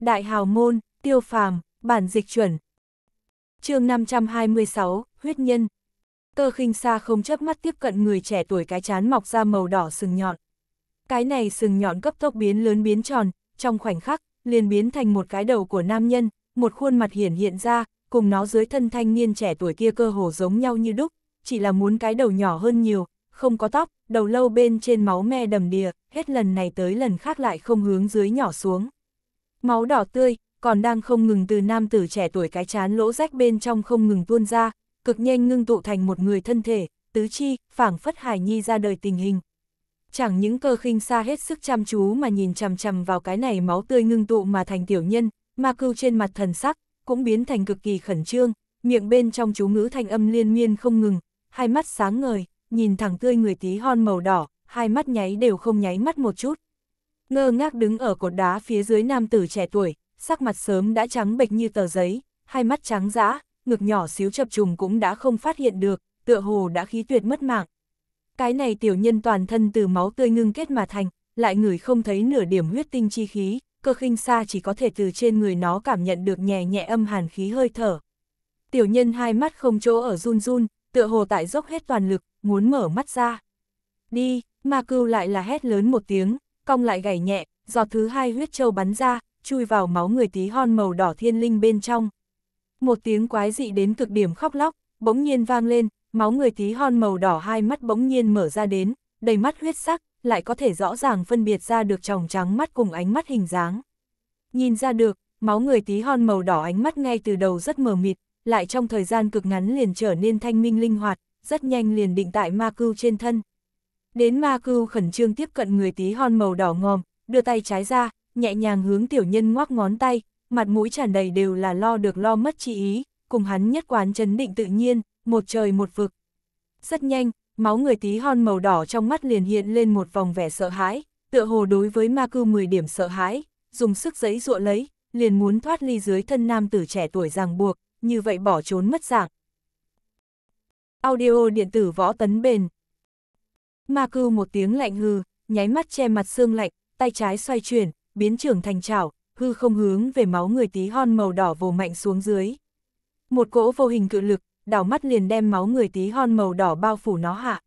Đại hào môn, tiêu phàm, bản dịch chuẩn. chương 526, huyết nhân. Cơ khinh xa không chấp mắt tiếp cận người trẻ tuổi cái chán mọc ra màu đỏ sừng nhọn. Cái này sừng nhọn cấp tốc biến lớn biến tròn, trong khoảnh khắc, liền biến thành một cái đầu của nam nhân, một khuôn mặt hiển hiện ra, cùng nó dưới thân thanh niên trẻ tuổi kia cơ hồ giống nhau như đúc, chỉ là muốn cái đầu nhỏ hơn nhiều, không có tóc, đầu lâu bên trên máu me đầm đìa, hết lần này tới lần khác lại không hướng dưới nhỏ xuống. Máu đỏ tươi, còn đang không ngừng từ nam tử trẻ tuổi cái chán lỗ rách bên trong không ngừng tuôn ra, cực nhanh ngưng tụ thành một người thân thể, tứ chi, phảng phất hài nhi ra đời tình hình. Chẳng những cơ khinh xa hết sức chăm chú mà nhìn chằm chằm vào cái này máu tươi ngưng tụ mà thành tiểu nhân, ma cưu trên mặt thần sắc, cũng biến thành cực kỳ khẩn trương, miệng bên trong chú ngữ thanh âm liên miên không ngừng, hai mắt sáng ngời, nhìn thẳng tươi người tí hon màu đỏ, hai mắt nháy đều không nháy mắt một chút. Ngơ ngác đứng ở cột đá phía dưới nam tử trẻ tuổi, sắc mặt sớm đã trắng bệch như tờ giấy, hai mắt trắng dã, ngực nhỏ xíu chập trùng cũng đã không phát hiện được, tựa hồ đã khí tuyệt mất mạng. Cái này tiểu nhân toàn thân từ máu tươi ngưng kết mà thành, lại người không thấy nửa điểm huyết tinh chi khí, cơ khinh xa chỉ có thể từ trên người nó cảm nhận được nhẹ nhẹ âm hàn khí hơi thở. Tiểu nhân hai mắt không chỗ ở run run, tựa hồ tại dốc hết toàn lực, muốn mở mắt ra. Đi, ma cưu lại là hét lớn một tiếng, cong lại gảy nhẹ, giọt thứ hai huyết châu bắn ra, chui vào máu người tí hon màu đỏ thiên linh bên trong. Một tiếng quái dị đến cực điểm khóc lóc, bỗng nhiên vang lên, máu người tí hon màu đỏ hai mắt bỗng nhiên mở ra đến, đầy mắt huyết sắc, lại có thể rõ ràng phân biệt ra được tròng trắng mắt cùng ánh mắt hình dáng. Nhìn ra được, máu người tí hon màu đỏ ánh mắt ngay từ đầu rất mờ mịt, lại trong thời gian cực ngắn liền trở nên thanh minh linh hoạt, rất nhanh liền định tại ma cưu trên thân. Đến ma cưu khẩn trương tiếp cận người tí hon màu đỏ ngòm, đưa tay trái ra, nhẹ nhàng hướng tiểu nhân ngoắc ngón tay, mặt mũi tràn đầy đều là lo được lo mất chi ý, cùng hắn nhất quán chấn định tự nhiên, một trời một vực. Rất nhanh, máu người tí hon màu đỏ trong mắt liền hiện lên một vòng vẻ sợ hãi, tựa hồ đối với ma cư 10 điểm sợ hãi, dùng sức giấy dụa lấy, liền muốn thoát ly dưới thân nam tử trẻ tuổi ràng buộc, như vậy bỏ trốn mất dạng. Audio điện tử võ tấn bền Ma cưu một tiếng lạnh hư, nháy mắt che mặt xương lạnh, tay trái xoay chuyển, biến trưởng thành chảo, hư không hướng về máu người tí hon màu đỏ vồ mạnh xuống dưới. Một cỗ vô hình cự lực, đảo mắt liền đem máu người tí hon màu đỏ bao phủ nó hạ.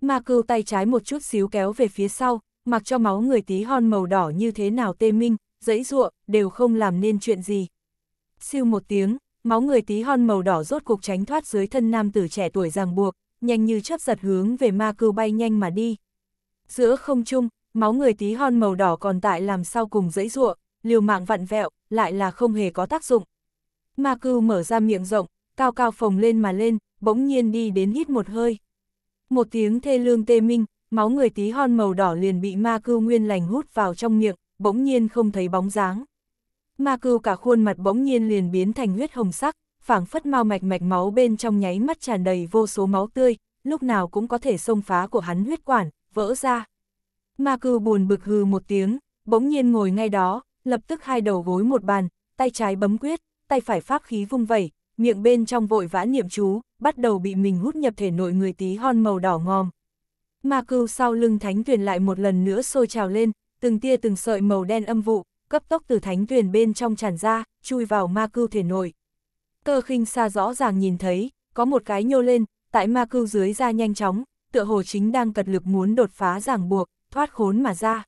Ma cưu tay trái một chút xíu kéo về phía sau, mặc cho máu người tí hon màu đỏ như thế nào tê minh, dẫy ruộng, đều không làm nên chuyện gì. Siêu một tiếng, máu người tí hon màu đỏ rốt cục tránh thoát dưới thân nam tử trẻ tuổi ràng buộc, nhanh như chớp giật hướng về ma cưu bay nhanh mà đi. Giữa không trung, máu người tí hon màu đỏ còn tại làm sao cùng dãy ruộng, liều mạng vặn vẹo, lại là không hề có tác dụng. Ma cưu mở ra miệng rộng, cao cao phồng lên mà lên, bỗng nhiên đi đến hít một hơi. Một tiếng thê lương tê minh, máu người tí hon màu đỏ liền bị ma cưu nguyên lành hút vào trong miệng, bỗng nhiên không thấy bóng dáng. Ma cưu cả khuôn mặt bỗng nhiên liền biến thành huyết hồng sắc, phảng phất mau mạch mạch máu bên trong nháy mắt tràn đầy vô số máu tươi, lúc nào cũng có thể xông phá của hắn huyết quản, vỡ ra. Ma cư buồn bực hừ một tiếng, bỗng nhiên ngồi ngay đó, lập tức hai đầu gối một bàn, tay trái bấm quyết, tay phải pháp khí vung vẩy, miệng bên trong vội vã niệm chú, bắt đầu bị mình hút nhập thể nội người tí hon màu đỏ ngòm. Ma cư sau lưng thánh tuyền lại một lần nữa sôi trào lên, từng tia từng sợi màu đen âm vụ, cấp tốc từ thánh tuyền bên trong tràn ra, chui vào ma cư thể nội. Cơ khinh xa rõ ràng nhìn thấy, có một cái nhô lên, tại ma cưu dưới ra nhanh chóng, tựa hồ chính đang cật lực muốn đột phá ràng buộc, thoát khốn mà ra.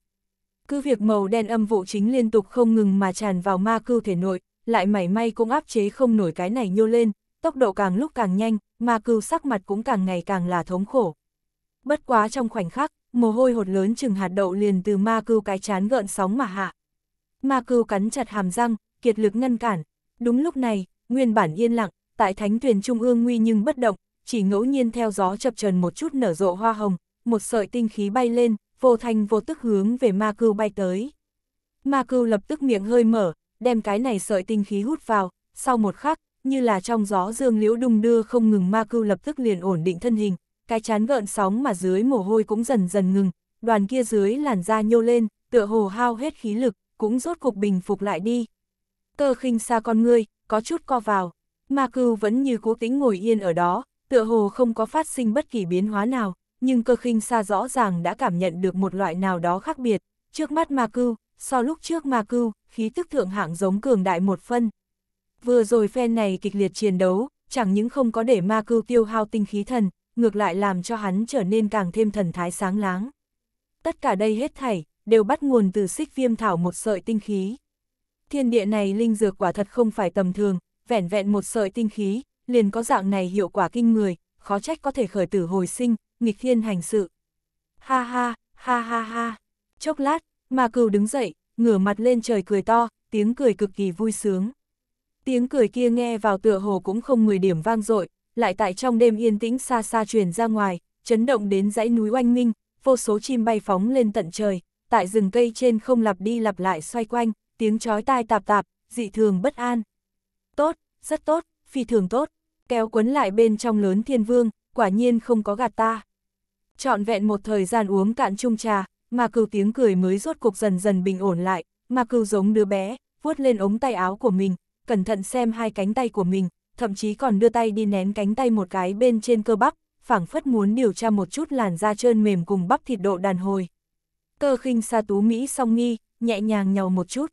Cứ việc màu đen âm vụ chính liên tục không ngừng mà tràn vào ma cưu thể nội, lại mảy may cũng áp chế không nổi cái này nhô lên, tốc độ càng lúc càng nhanh, ma cưu sắc mặt cũng càng ngày càng là thống khổ. Bất quá trong khoảnh khắc, mồ hôi hột lớn chừng hạt đậu liền từ ma cưu cái chán gợn sóng mà hạ. Ma cưu cắn chặt hàm răng, kiệt lực ngăn cản. Đúng lúc này, nguyên bản yên lặng, tại thánh thuyền trung ương nguy nhưng bất động, chỉ ngẫu nhiên theo gió chập trần một chút nở rộ hoa hồng, một sợi tinh khí bay lên, vô thanh vô tức hướng về ma cưu bay tới. Ma cưu lập tức miệng hơi mở, đem cái này sợi tinh khí hút vào, sau một khắc, như là trong gió dương liễu đung đưa không ngừng ma cưu lập tức liền ổn định thân hình, cái chán gợn sóng mà dưới mồ hôi cũng dần dần ngừng, đoàn kia dưới làn da nhô lên, tựa hồ hao hết khí lực, cũng rốt cục bình phục lại đi. Tơ khinh xa con ngươi, có chút co vào, ma cưu vẫn như cố tính ngồi yên ở đó, tựa hồ không có phát sinh bất kỳ biến hóa nào, nhưng cơ khinh xa rõ ràng đã cảm nhận được một loại nào đó khác biệt, trước mắt ma cưu, so lúc trước ma cưu, khí tức thượng hạng giống cường đại một phân. Vừa rồi phen này kịch liệt chiến đấu, chẳng những không có để ma cưu tiêu hao tinh khí thần, ngược lại làm cho hắn trở nên càng thêm thần thái sáng láng. Tất cả đây hết thảy, đều bắt nguồn từ xích viêm thảo một sợi tinh khí. Thiên địa này linh dược quả thật không phải tầm thường, vẻn vẹn một sợi tinh khí, liền có dạng này hiệu quả kinh người, khó trách có thể khởi tử hồi sinh, nghịch thiên hành sự. Ha ha, ha ha ha. Chốc lát, mà cừu đứng dậy, ngửa mặt lên trời cười to, tiếng cười cực kỳ vui sướng. Tiếng cười kia nghe vào tựa hồ cũng không 10 điểm vang dội, lại tại trong đêm yên tĩnh xa xa truyền ra ngoài, chấn động đến dãy núi oanh minh, vô số chim bay phóng lên tận trời, tại rừng cây trên không lặp đi lặp lại xoay quanh, tiếng chói tai tạp tạp, dị thường bất an. Tốt, rất tốt, phi thường tốt, kéo quấn lại bên trong lớn thiên vương, quả nhiên không có gạt ta. Chọn vẹn một thời gian uống cạn chung trà, mà cừu tiếng cười mới rốt cuộc dần dần bình ổn lại, mà cừu giống đứa bé, vuốt lên ống tay áo của mình, cẩn thận xem hai cánh tay của mình, thậm chí còn đưa tay đi nén cánh tay một cái bên trên cơ bắp, phảng phất muốn điều tra một chút làn da trơn mềm cùng bắp thịt độ đàn hồi. Cơ khinh sa tú Mỹ song nghi, nhẹ nhàng nhào một chút.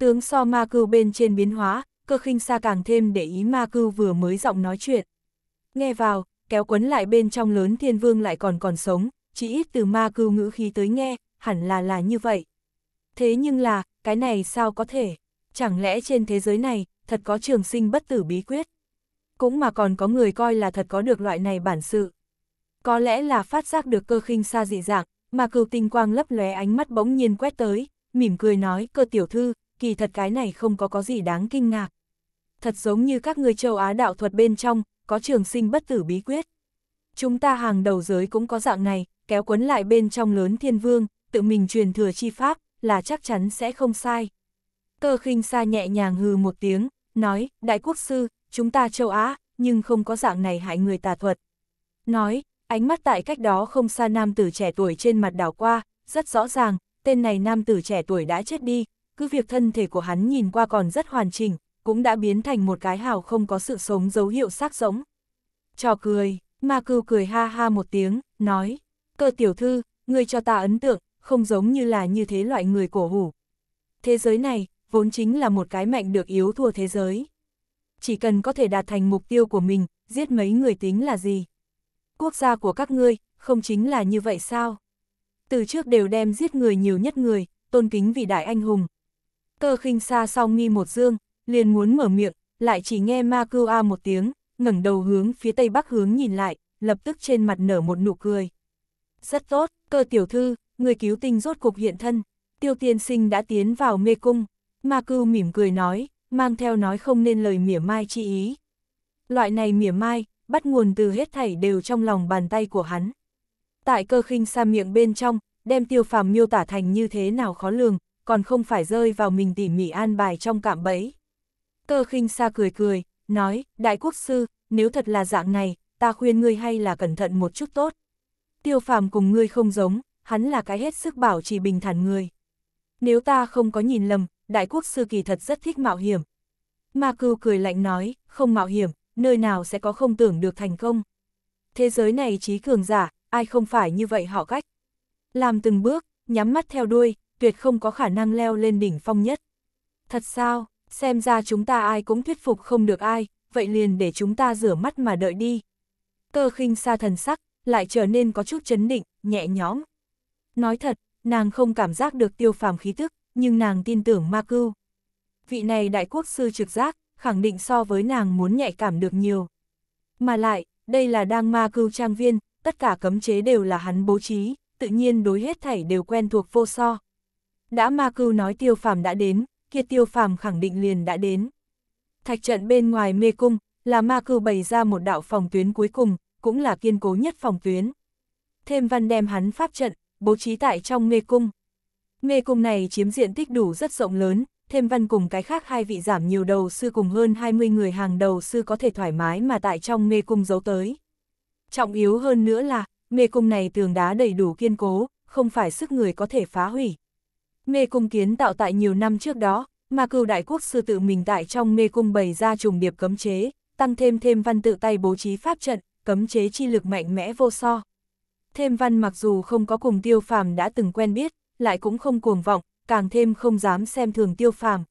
Tướng so ma cưu bên trên biến hóa, cơ khinh xa càng thêm để ý ma cưu vừa mới giọng nói chuyện. Nghe vào, kéo quấn lại bên trong lớn thiên vương lại còn còn sống, chỉ ít từ ma cưu ngữ khí tới nghe, hẳn là là như vậy. Thế nhưng là, cái này sao có thể? Chẳng lẽ trên thế giới này, thật có trường sinh bất tử bí quyết? Cũng mà còn có người coi là thật có được loại này bản sự. Có lẽ là phát giác được cơ khinh xa dị dạng, mà cừu tinh quang lấp lóe ánh mắt bỗng nhiên quét tới, mỉm cười nói cơ tiểu thư, kỳ thật cái này không có có gì đáng kinh ngạc. Thật giống như các người châu Á đạo thuật bên trong, có trường sinh bất tử bí quyết. Chúng ta hàng đầu giới cũng có dạng này, kéo quấn lại bên trong lớn thiên vương, tự mình truyền thừa chi pháp, là chắc chắn sẽ không sai. Cơ khinh xa nhẹ nhàng hừ một tiếng, nói, đại quốc sư, chúng ta châu Á, nhưng không có dạng này hại người tà thuật. Nói, ánh mắt tại cách đó không xa nam tử trẻ tuổi trên mặt đảo qua, rất rõ ràng, tên này nam tử trẻ tuổi đã chết đi, cứ việc thân thể của hắn nhìn qua còn rất hoàn chỉnh, cũng đã biến thành một cái hào không có sự sống dấu hiệu xác rỗng. Cho cười, ma cưu cười ha ha một tiếng, nói, cơ tiểu thư, người cho ta ấn tượng, không giống như là như thế loại người cổ hủ. Thế giới này, vốn chính là một cái mạnh được yếu thua thế giới. Chỉ cần có thể đạt thành mục tiêu của mình, giết mấy người tính là gì? Quốc gia của các ngươi, không chính là như vậy sao? Từ trước đều đem giết người nhiều nhất người, tôn kính vì đại anh hùng, Cơ khinh xa song nghi một dương, liền muốn mở miệng, lại chỉ nghe ma cưu a một tiếng, ngẩng đầu hướng phía tây bắc hướng nhìn lại, lập tức trên mặt nở một nụ cười. Rất tốt, cơ tiểu thư, người cứu tinh rốt cục hiện thân, tiêu tiên sinh đã tiến vào mê cung, ma cưu mỉm cười nói, mang theo nói không nên lời mỉa mai chi ý. Loại này mỉa mai, bắt nguồn từ hết thảy đều trong lòng bàn tay của hắn. Tại cơ khinh xa miệng bên trong, đem tiêu phàm miêu tả thành như thế nào khó lường, còn không phải rơi vào mình tỉ mỉ an bài trong cạm bẫy. Cơ khinh xa cười cười, nói, đại quốc sư, nếu thật là dạng này, ta khuyên ngươi hay là cẩn thận một chút tốt. Tiêu phàm cùng ngươi không giống, hắn là cái hết sức bảo trì bình thản người. Nếu ta không có nhìn lầm, đại quốc sư kỳ thật rất thích mạo hiểm. Ma cưu cười lạnh nói, không mạo hiểm, nơi nào sẽ có không tưởng được thành công. Thế giới này trí cường giả, ai không phải như vậy họ cách. Làm từng bước, nhắm mắt theo đuôi, tuyệt không có khả năng leo lên đỉnh phong nhất. Thật sao, xem ra chúng ta ai cũng thuyết phục không được ai, vậy liền để chúng ta rửa mắt mà đợi đi. Cơ khinh xa thần sắc, lại trở nên có chút chấn định, nhẹ nhõm. Nói thật, nàng không cảm giác được tiêu phàm khí tức, nhưng nàng tin tưởng ma cưu. Vị này đại quốc sư trực giác, khẳng định so với nàng muốn nhạy cảm được nhiều. Mà lại, đây là đang ma cưu trang viên, tất cả cấm chế đều là hắn bố trí, tự nhiên đối hết thảy đều quen thuộc vô so. Đã ma cưu nói tiêu phàm đã đến, kia tiêu phàm khẳng định liền đã đến. Thạch trận bên ngoài mê cung, là ma cưu bày ra một đạo phòng tuyến cuối cùng, cũng là kiên cố nhất phòng tuyến. Thêm văn đem hắn pháp trận, bố trí tại trong mê cung. Mê cung này chiếm diện tích đủ rất rộng lớn, thêm văn cùng cái khác hai vị giảm nhiều đầu sư cùng hơn 20 người hàng đầu sư có thể thoải mái mà tại trong mê cung giấu tới. Trọng yếu hơn nữa là, mê cung này tường đá đầy đủ kiên cố, không phải sức người có thể phá hủy. Mê cung kiến tạo tại nhiều năm trước đó, mà cừu đại quốc sư tự mình tại trong mê cung bày ra trùng điệp cấm chế, tăng thêm thêm văn tự tay bố trí pháp trận, cấm chế chi lực mạnh mẽ vô so. Thêm văn mặc dù không có cùng tiêu phàm đã từng quen biết, lại cũng không cuồng vọng, càng thêm không dám xem thường tiêu phàm.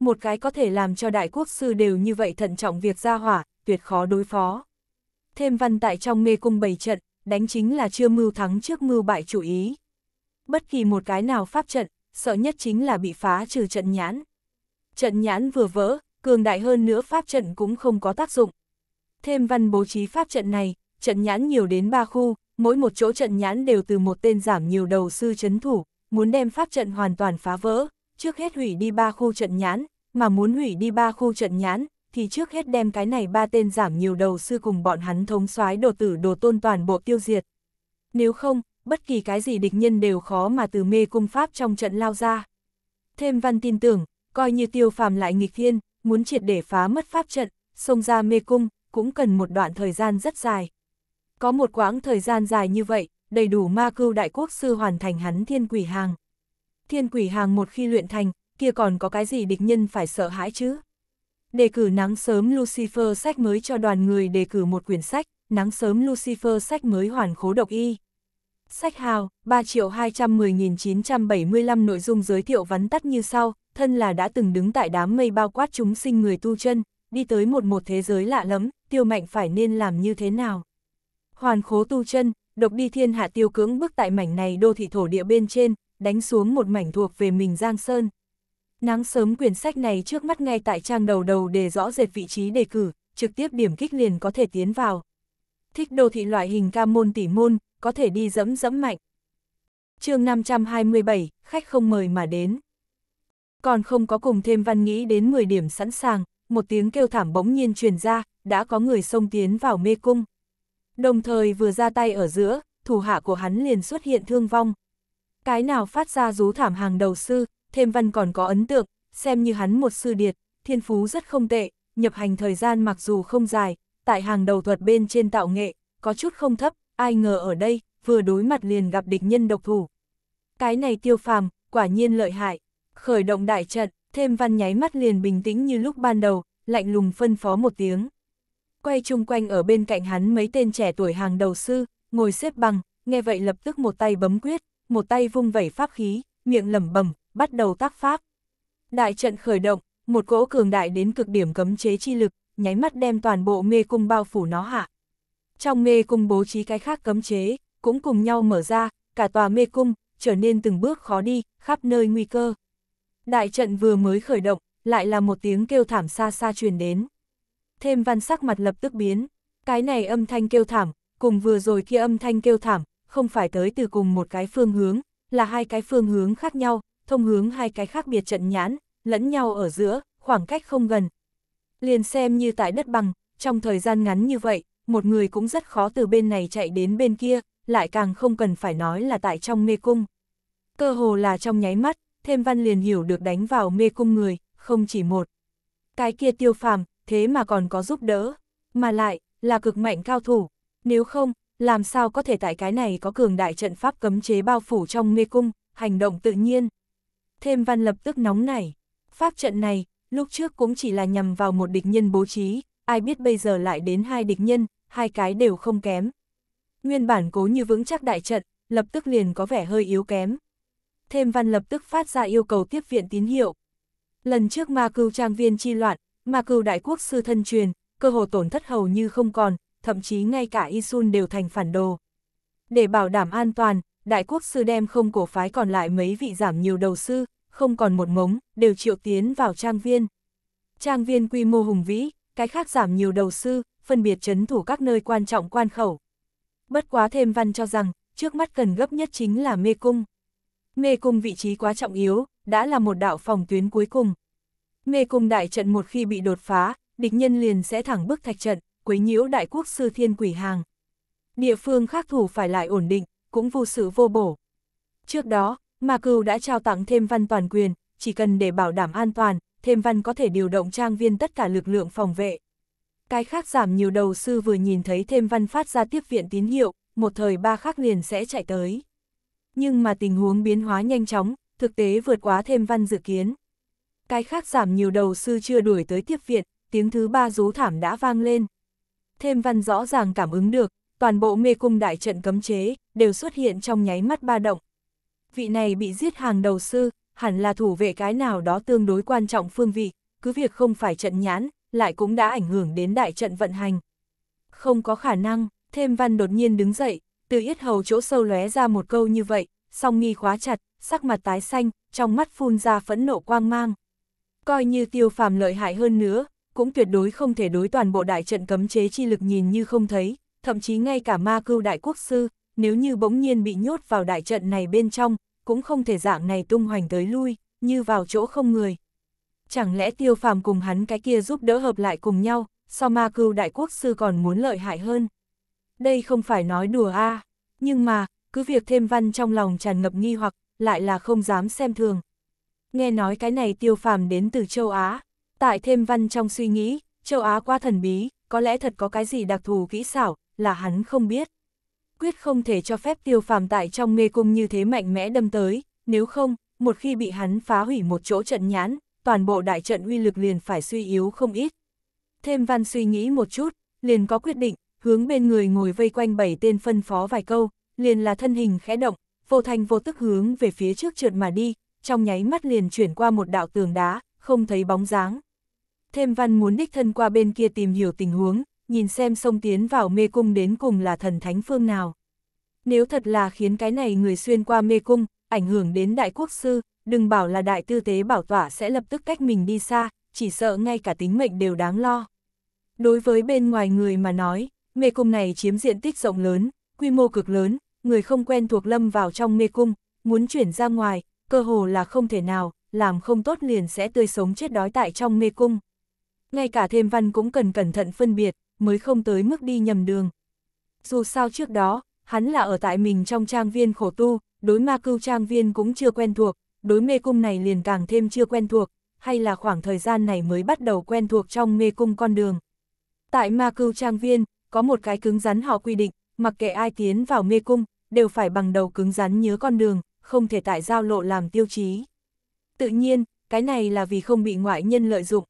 Một cái có thể làm cho đại quốc sư đều như vậy thận trọng việc ra hỏa, tuyệt khó đối phó. Thêm văn tại trong mê cung bày trận, đánh chính là chưa mưu thắng trước mưu bại chủ ý. Bất kỳ một cái nào pháp trận, sợ nhất chính là bị phá trừ trận nhãn. Trận nhãn vừa vỡ, cường đại hơn nữa pháp trận cũng không có tác dụng. Thêm văn bố trí pháp trận này, trận nhãn nhiều đến ba khu, mỗi một chỗ trận nhãn đều từ một tên giảm nhiều đầu sư chấn thủ, muốn đem pháp trận hoàn toàn phá vỡ, trước hết hủy đi ba khu trận nhãn, mà muốn hủy đi ba khu trận nhãn, thì trước hết đem cái này ba tên giảm nhiều đầu sư cùng bọn hắn thống soái đồ tử đồ tôn toàn bộ tiêu diệt. Nếu không, bất kỳ cái gì địch nhân đều khó mà từ mê cung pháp trong trận lao ra. Thêm văn tin tưởng, coi như tiêu phàm lại nghịch thiên, muốn triệt để phá mất pháp trận, xông ra mê cung, cũng cần một đoạn thời gian rất dài. Có một quãng thời gian dài như vậy, đầy đủ ma cưu đại quốc sư hoàn thành hắn thiên quỷ hàng. Thiên quỷ hàng một khi luyện thành, kia còn có cái gì địch nhân phải sợ hãi chứ? Đề cử nắng sớm Lucifer sách mới cho đoàn người đề cử một quyển sách, nắng sớm Lucifer sách mới hoàn khố độc y. Sách hào, 3 triệu 210.975 nội dung giới thiệu vắn tắt như sau, thân là đã từng đứng tại đám mây bao quát chúng sinh người tu chân, đi tới một một thế giới lạ lẫm, tiêu mạnh phải nên làm như thế nào. Hoàn khố tu chân, độc đi thiên hạ tiêu cưỡng bước tại mảnh này đô thị thổ địa bên trên, đánh xuống một mảnh thuộc về mình Giang Sơn. Nắng sớm quyển sách này trước mắt ngay tại trang đầu đầu để rõ rệt vị trí đề cử, trực tiếp điểm kích liền có thể tiến vào. Thích đô thị loại hình ca môn tỉ môn, có thể đi dẫm dẫm mạnh. chương 527, khách không mời mà đến. Còn không có cùng thêm văn nghĩ đến 10 điểm sẵn sàng, một tiếng kêu thảm bỗng nhiên truyền ra, đã có người xông tiến vào mê cung. Đồng thời vừa ra tay ở giữa, thủ hạ của hắn liền xuất hiện thương vong. Cái nào phát ra rú thảm hàng đầu sư, thêm văn còn có ấn tượng, xem như hắn một sư điệt, thiên phú rất không tệ, nhập hành thời gian mặc dù không dài, tại hàng đầu thuật bên trên tạo nghệ, có chút không thấp, ai ngờ ở đây, vừa đối mặt liền gặp địch nhân độc thủ. Cái này tiêu phàm, quả nhiên lợi hại, khởi động đại trận, thêm văn nháy mắt liền bình tĩnh như lúc ban đầu, lạnh lùng phân phó một tiếng. Quay chung quanh ở bên cạnh hắn mấy tên trẻ tuổi hàng đầu sư, ngồi xếp bằng, nghe vậy lập tức một tay bấm quyết, một tay vung vẩy pháp khí, miệng lẩm bẩm bắt đầu tác pháp. Đại trận khởi động, một cỗ cường đại đến cực điểm cấm chế chi lực, nháy mắt đem toàn bộ mê cung bao phủ nó hạ trong mê cung bố trí cái khác cấm chế, cũng cùng nhau mở ra, cả tòa mê cung, trở nên từng bước khó đi, khắp nơi nguy cơ. Đại trận vừa mới khởi động, lại là một tiếng kêu thảm xa xa truyền đến. Thêm văn sắc mặt lập tức biến, cái này âm thanh kêu thảm, cùng vừa rồi kia âm thanh kêu thảm, không phải tới từ cùng một cái phương hướng, là hai cái phương hướng khác nhau, thông hướng hai cái khác biệt trận nhãn, lẫn nhau ở giữa, khoảng cách không gần. Liền xem như tại đất bằng, trong thời gian ngắn như vậy, một người cũng rất khó từ bên này chạy đến bên kia, lại càng không cần phải nói là tại trong mê cung. Cơ hồ là trong nháy mắt, thêm văn liền hiểu được đánh vào mê cung người, không chỉ một. Cái kia tiêu phàm, thế mà còn có giúp đỡ, mà lại, là cực mạnh cao thủ, nếu không, làm sao có thể tại cái này có cường đại trận pháp cấm chế bao phủ trong mê cung, hành động tự nhiên. Thêm văn lập tức nóng nảy, pháp trận này, lúc trước cũng chỉ là nhằm vào một địch nhân bố trí, ai biết bây giờ lại đến hai địch nhân, hai cái đều không kém. Nguyên bản cố như vững chắc đại trận, lập tức liền có vẻ hơi yếu kém. Thêm văn lập tức phát ra yêu cầu tiếp viện tín hiệu. Lần trước ma cưu trang viên chi loạn, ma cưu đại quốc sư thân truyền, cơ hồ tổn thất hầu như không còn, thậm chí ngay cả Isun đều thành phản đồ. Để bảo đảm an toàn, đại quốc sư đem không cổ phái còn lại mấy vị giảm nhiều đầu sư, không còn một mống, đều triệu tiến vào trang viên. Trang viên quy mô hùng vĩ, cái khác giảm nhiều đầu sư, phân biệt chấn thủ các nơi quan trọng quan khẩu. Bất quá thêm văn cho rằng, trước mắt cần gấp nhất chính là mê cung. Mê cung vị trí quá trọng yếu, đã là một đạo phòng tuyến cuối cùng. Mê cung đại trận một khi bị đột phá, địch nhân liền sẽ thẳng bức thạch trận, quấy nhiễu đại quốc sư thiên quỷ hàng. Địa phương khác thủ phải lại ổn định, cũng vô sự vô bổ. Trước đó, Ma Cừu đã trao tặng thêm văn toàn quyền, chỉ cần để bảo đảm an toàn, thêm văn có thể điều động trang viên tất cả lực lượng phòng vệ cái khác giảm nhiều đầu sư vừa nhìn thấy thêm văn phát ra tiếp viện tín hiệu, một thời ba khác liền sẽ chạy tới. Nhưng mà tình huống biến hóa nhanh chóng, thực tế vượt quá thêm văn dự kiến. Cái khác giảm nhiều đầu sư chưa đuổi tới tiếp viện, tiếng thứ ba rú thảm đã vang lên. Thêm văn rõ ràng cảm ứng được, toàn bộ mê cung đại trận cấm chế, đều xuất hiện trong nháy mắt ba động. Vị này bị giết hàng đầu sư, hẳn là thủ vệ cái nào đó tương đối quan trọng phương vị, cứ việc không phải trận nhãn, lại cũng đã ảnh hưởng đến đại trận vận hành. Không có khả năng, thêm văn đột nhiên đứng dậy, từ yết hầu chỗ sâu lóe ra một câu như vậy, song nghi khóa chặt, sắc mặt tái xanh, trong mắt phun ra phẫn nộ quang mang. Coi như tiêu phàm lợi hại hơn nữa, cũng tuyệt đối không thể đối toàn bộ đại trận cấm chế chi lực nhìn như không thấy, thậm chí ngay cả ma cưu đại quốc sư, nếu như bỗng nhiên bị nhốt vào đại trận này bên trong, cũng không thể dạng này tung hoành tới lui, như vào chỗ không người, chẳng lẽ tiêu phàm cùng hắn cái kia giúp đỡ hợp lại cùng nhau, sao ma cưu đại quốc sư còn muốn lợi hại hơn. Đây không phải nói đùa a nhưng mà, cứ việc thêm văn trong lòng tràn ngập nghi hoặc, lại là không dám xem thường. Nghe nói cái này tiêu phàm đến từ châu Á, tại thêm văn trong suy nghĩ, châu Á quá thần bí, có lẽ thật có cái gì đặc thù kỹ xảo, là hắn không biết. Quyết không thể cho phép tiêu phàm tại trong mê cung như thế mạnh mẽ đâm tới, nếu không, một khi bị hắn phá hủy một chỗ trận nhãn, toàn bộ đại trận uy lực liền phải suy yếu không ít. Thêm văn suy nghĩ một chút, liền có quyết định, hướng bên người ngồi vây quanh bảy tên phân phó vài câu, liền là thân hình khẽ động, vô thành vô tức hướng về phía trước trượt mà đi, trong nháy mắt liền chuyển qua một đạo tường đá, không thấy bóng dáng. Thêm văn muốn đích thân qua bên kia tìm hiểu tình huống, nhìn xem sông tiến vào mê cung đến cùng là thần thánh phương nào. Nếu thật là khiến cái này người xuyên qua mê cung, ảnh hưởng đến đại quốc sư, đừng bảo là đại tư tế bảo tỏa sẽ lập tức cách mình đi xa, chỉ sợ ngay cả tính mệnh đều đáng lo. Đối với bên ngoài người mà nói, mê cung này chiếm diện tích rộng lớn, quy mô cực lớn, người không quen thuộc lâm vào trong mê cung, muốn chuyển ra ngoài, cơ hồ là không thể nào, làm không tốt liền sẽ tươi sống chết đói tại trong mê cung. Ngay cả thêm văn cũng cần cẩn thận phân biệt, mới không tới mức đi nhầm đường. Dù sao trước đó, hắn là ở tại mình trong trang viên khổ tu, đối ma cưu trang viên cũng chưa quen thuộc, đối mê cung này liền càng thêm chưa quen thuộc, hay là khoảng thời gian này mới bắt đầu quen thuộc trong mê cung con đường. Tại ma cưu trang viên, có một cái cứng rắn họ quy định, mặc kệ ai tiến vào mê cung, đều phải bằng đầu cứng rắn nhớ con đường, không thể tại giao lộ làm tiêu chí. Tự nhiên, cái này là vì không bị ngoại nhân lợi dụng.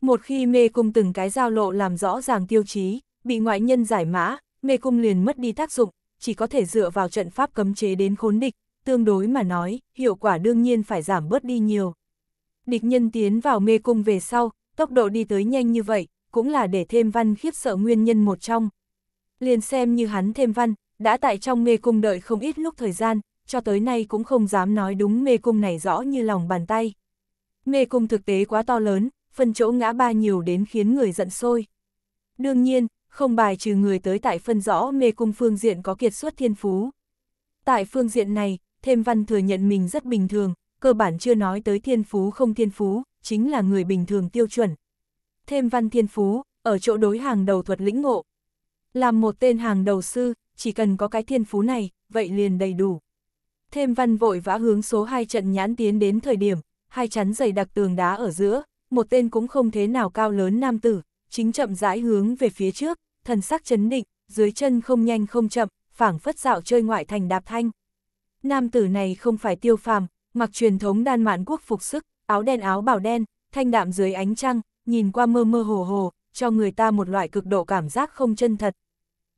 Một khi mê cung từng cái giao lộ làm rõ ràng tiêu chí, bị ngoại nhân giải mã, mê cung liền mất đi tác dụng, chỉ có thể dựa vào trận pháp cấm chế đến khốn địch, tương đối mà nói, hiệu quả đương nhiên phải giảm bớt đi nhiều. Địch nhân tiến vào mê cung về sau, tốc độ đi tới nhanh như vậy, cũng là để thêm văn khiếp sợ nguyên nhân một trong. Liền xem như hắn thêm văn, đã tại trong mê cung đợi không ít lúc thời gian, cho tới nay cũng không dám nói đúng mê cung này rõ như lòng bàn tay. Mê cung thực tế quá to lớn, phân chỗ ngã ba nhiều đến khiến người giận sôi. Đương nhiên, không bài trừ người tới tại phân rõ mê cung phương diện có kiệt xuất thiên phú. Tại phương diện này, thêm văn thừa nhận mình rất bình thường, cơ bản chưa nói tới thiên phú không thiên phú, chính là người bình thường tiêu chuẩn. Thêm văn thiên phú, ở chỗ đối hàng đầu thuật lĩnh ngộ. Làm một tên hàng đầu sư, chỉ cần có cái thiên phú này, vậy liền đầy đủ. Thêm văn vội vã hướng số 2 trận nhãn tiến đến thời điểm, hai chắn dày đặc tường đá ở giữa, một tên cũng không thế nào cao lớn nam tử, chính chậm rãi hướng về phía trước, thần sắc chấn định, dưới chân không nhanh không chậm, phảng phất dạo chơi ngoại thành đạp thanh nam tử này không phải tiêu phàm, mặc truyền thống đan mạn quốc phục sức, áo đen áo bảo đen, thanh đạm dưới ánh trăng, nhìn qua mơ mơ hồ hồ, cho người ta một loại cực độ cảm giác không chân thật.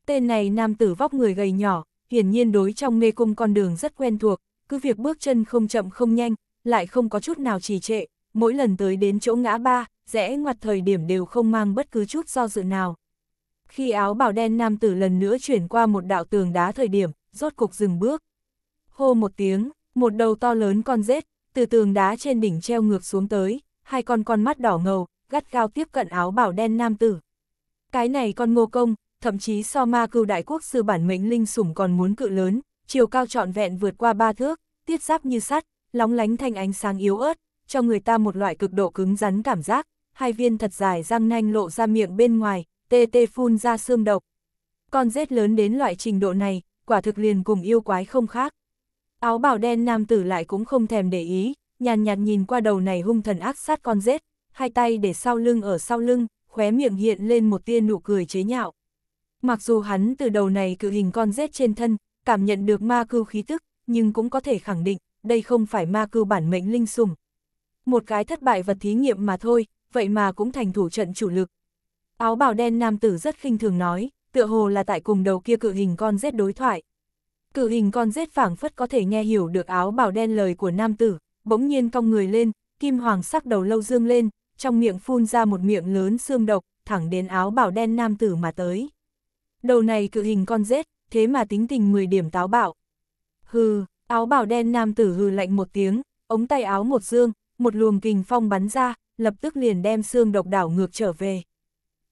Tên này nam tử vóc người gầy nhỏ, hiển nhiên đối trong mê cung con đường rất quen thuộc, cứ việc bước chân không chậm không nhanh, lại không có chút nào trì trệ, mỗi lần tới đến chỗ ngã ba, rẽ ngoặt thời điểm đều không mang bất cứ chút do dự nào. Khi áo bảo đen nam tử lần nữa chuyển qua một đạo tường đá thời điểm, rốt cục dừng bước, hô một tiếng, một đầu to lớn con rết, từ tường đá trên đỉnh treo ngược xuống tới, hai con con mắt đỏ ngầu, gắt gao tiếp cận áo bảo đen nam tử. Cái này con ngô công, thậm chí so ma cưu đại quốc sư bản mệnh linh sủng còn muốn cự lớn, chiều cao trọn vẹn vượt qua ba thước, tiết giáp như sắt, lóng lánh thanh ánh sáng yếu ớt, cho người ta một loại cực độ cứng rắn cảm giác, hai viên thật dài răng nanh lộ ra miệng bên ngoài, tê tê phun ra xương độc. Con rết lớn đến loại trình độ này, quả thực liền cùng yêu quái không khác. Áo bào đen nam tử lại cũng không thèm để ý, nhàn nhạt nhìn qua đầu này hung thần ác sát con rết, hai tay để sau lưng ở sau lưng, khóe miệng hiện lên một tia nụ cười chế nhạo. Mặc dù hắn từ đầu này cự hình con rết trên thân, cảm nhận được ma cư khí tức, nhưng cũng có thể khẳng định, đây không phải ma cư bản mệnh linh sùng. Một cái thất bại vật thí nghiệm mà thôi, vậy mà cũng thành thủ trận chủ lực. Áo bào đen nam tử rất khinh thường nói, tựa hồ là tại cùng đầu kia cự hình con rết đối thoại. Cử hình con rết phảng phất có thể nghe hiểu được áo bảo đen lời của nam tử, bỗng nhiên cong người lên, kim hoàng sắc đầu lâu dương lên, trong miệng phun ra một miệng lớn xương độc, thẳng đến áo bảo đen nam tử mà tới. Đầu này cự hình con rết, thế mà tính tình 10 điểm táo bạo. Hừ, áo bảo đen nam tử hừ lạnh một tiếng, ống tay áo một dương, một luồng kình phong bắn ra, lập tức liền đem xương độc đảo ngược trở về.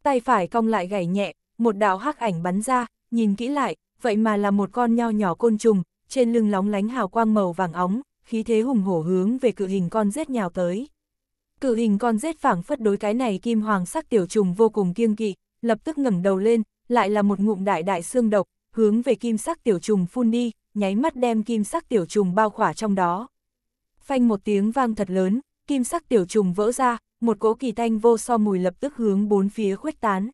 Tay phải cong lại gảy nhẹ, một đạo hắc ảnh bắn ra, nhìn kỹ lại, vậy mà là một con nho nhỏ côn trùng, trên lưng lóng lánh hào quang màu vàng óng, khí thế hùng hổ hướng về cự hình con rết nhào tới. Cự hình con rết phảng phất đối cái này kim hoàng sắc tiểu trùng vô cùng kiêng kỵ, lập tức ngẩng đầu lên, lại là một ngụm đại đại xương độc, hướng về kim sắc tiểu trùng phun đi, nháy mắt đem kim sắc tiểu trùng bao khỏa trong đó. Phanh một tiếng vang thật lớn, kim sắc tiểu trùng vỡ ra, một cỗ kỳ thanh vô so mùi lập tức hướng bốn phía khuếch tán.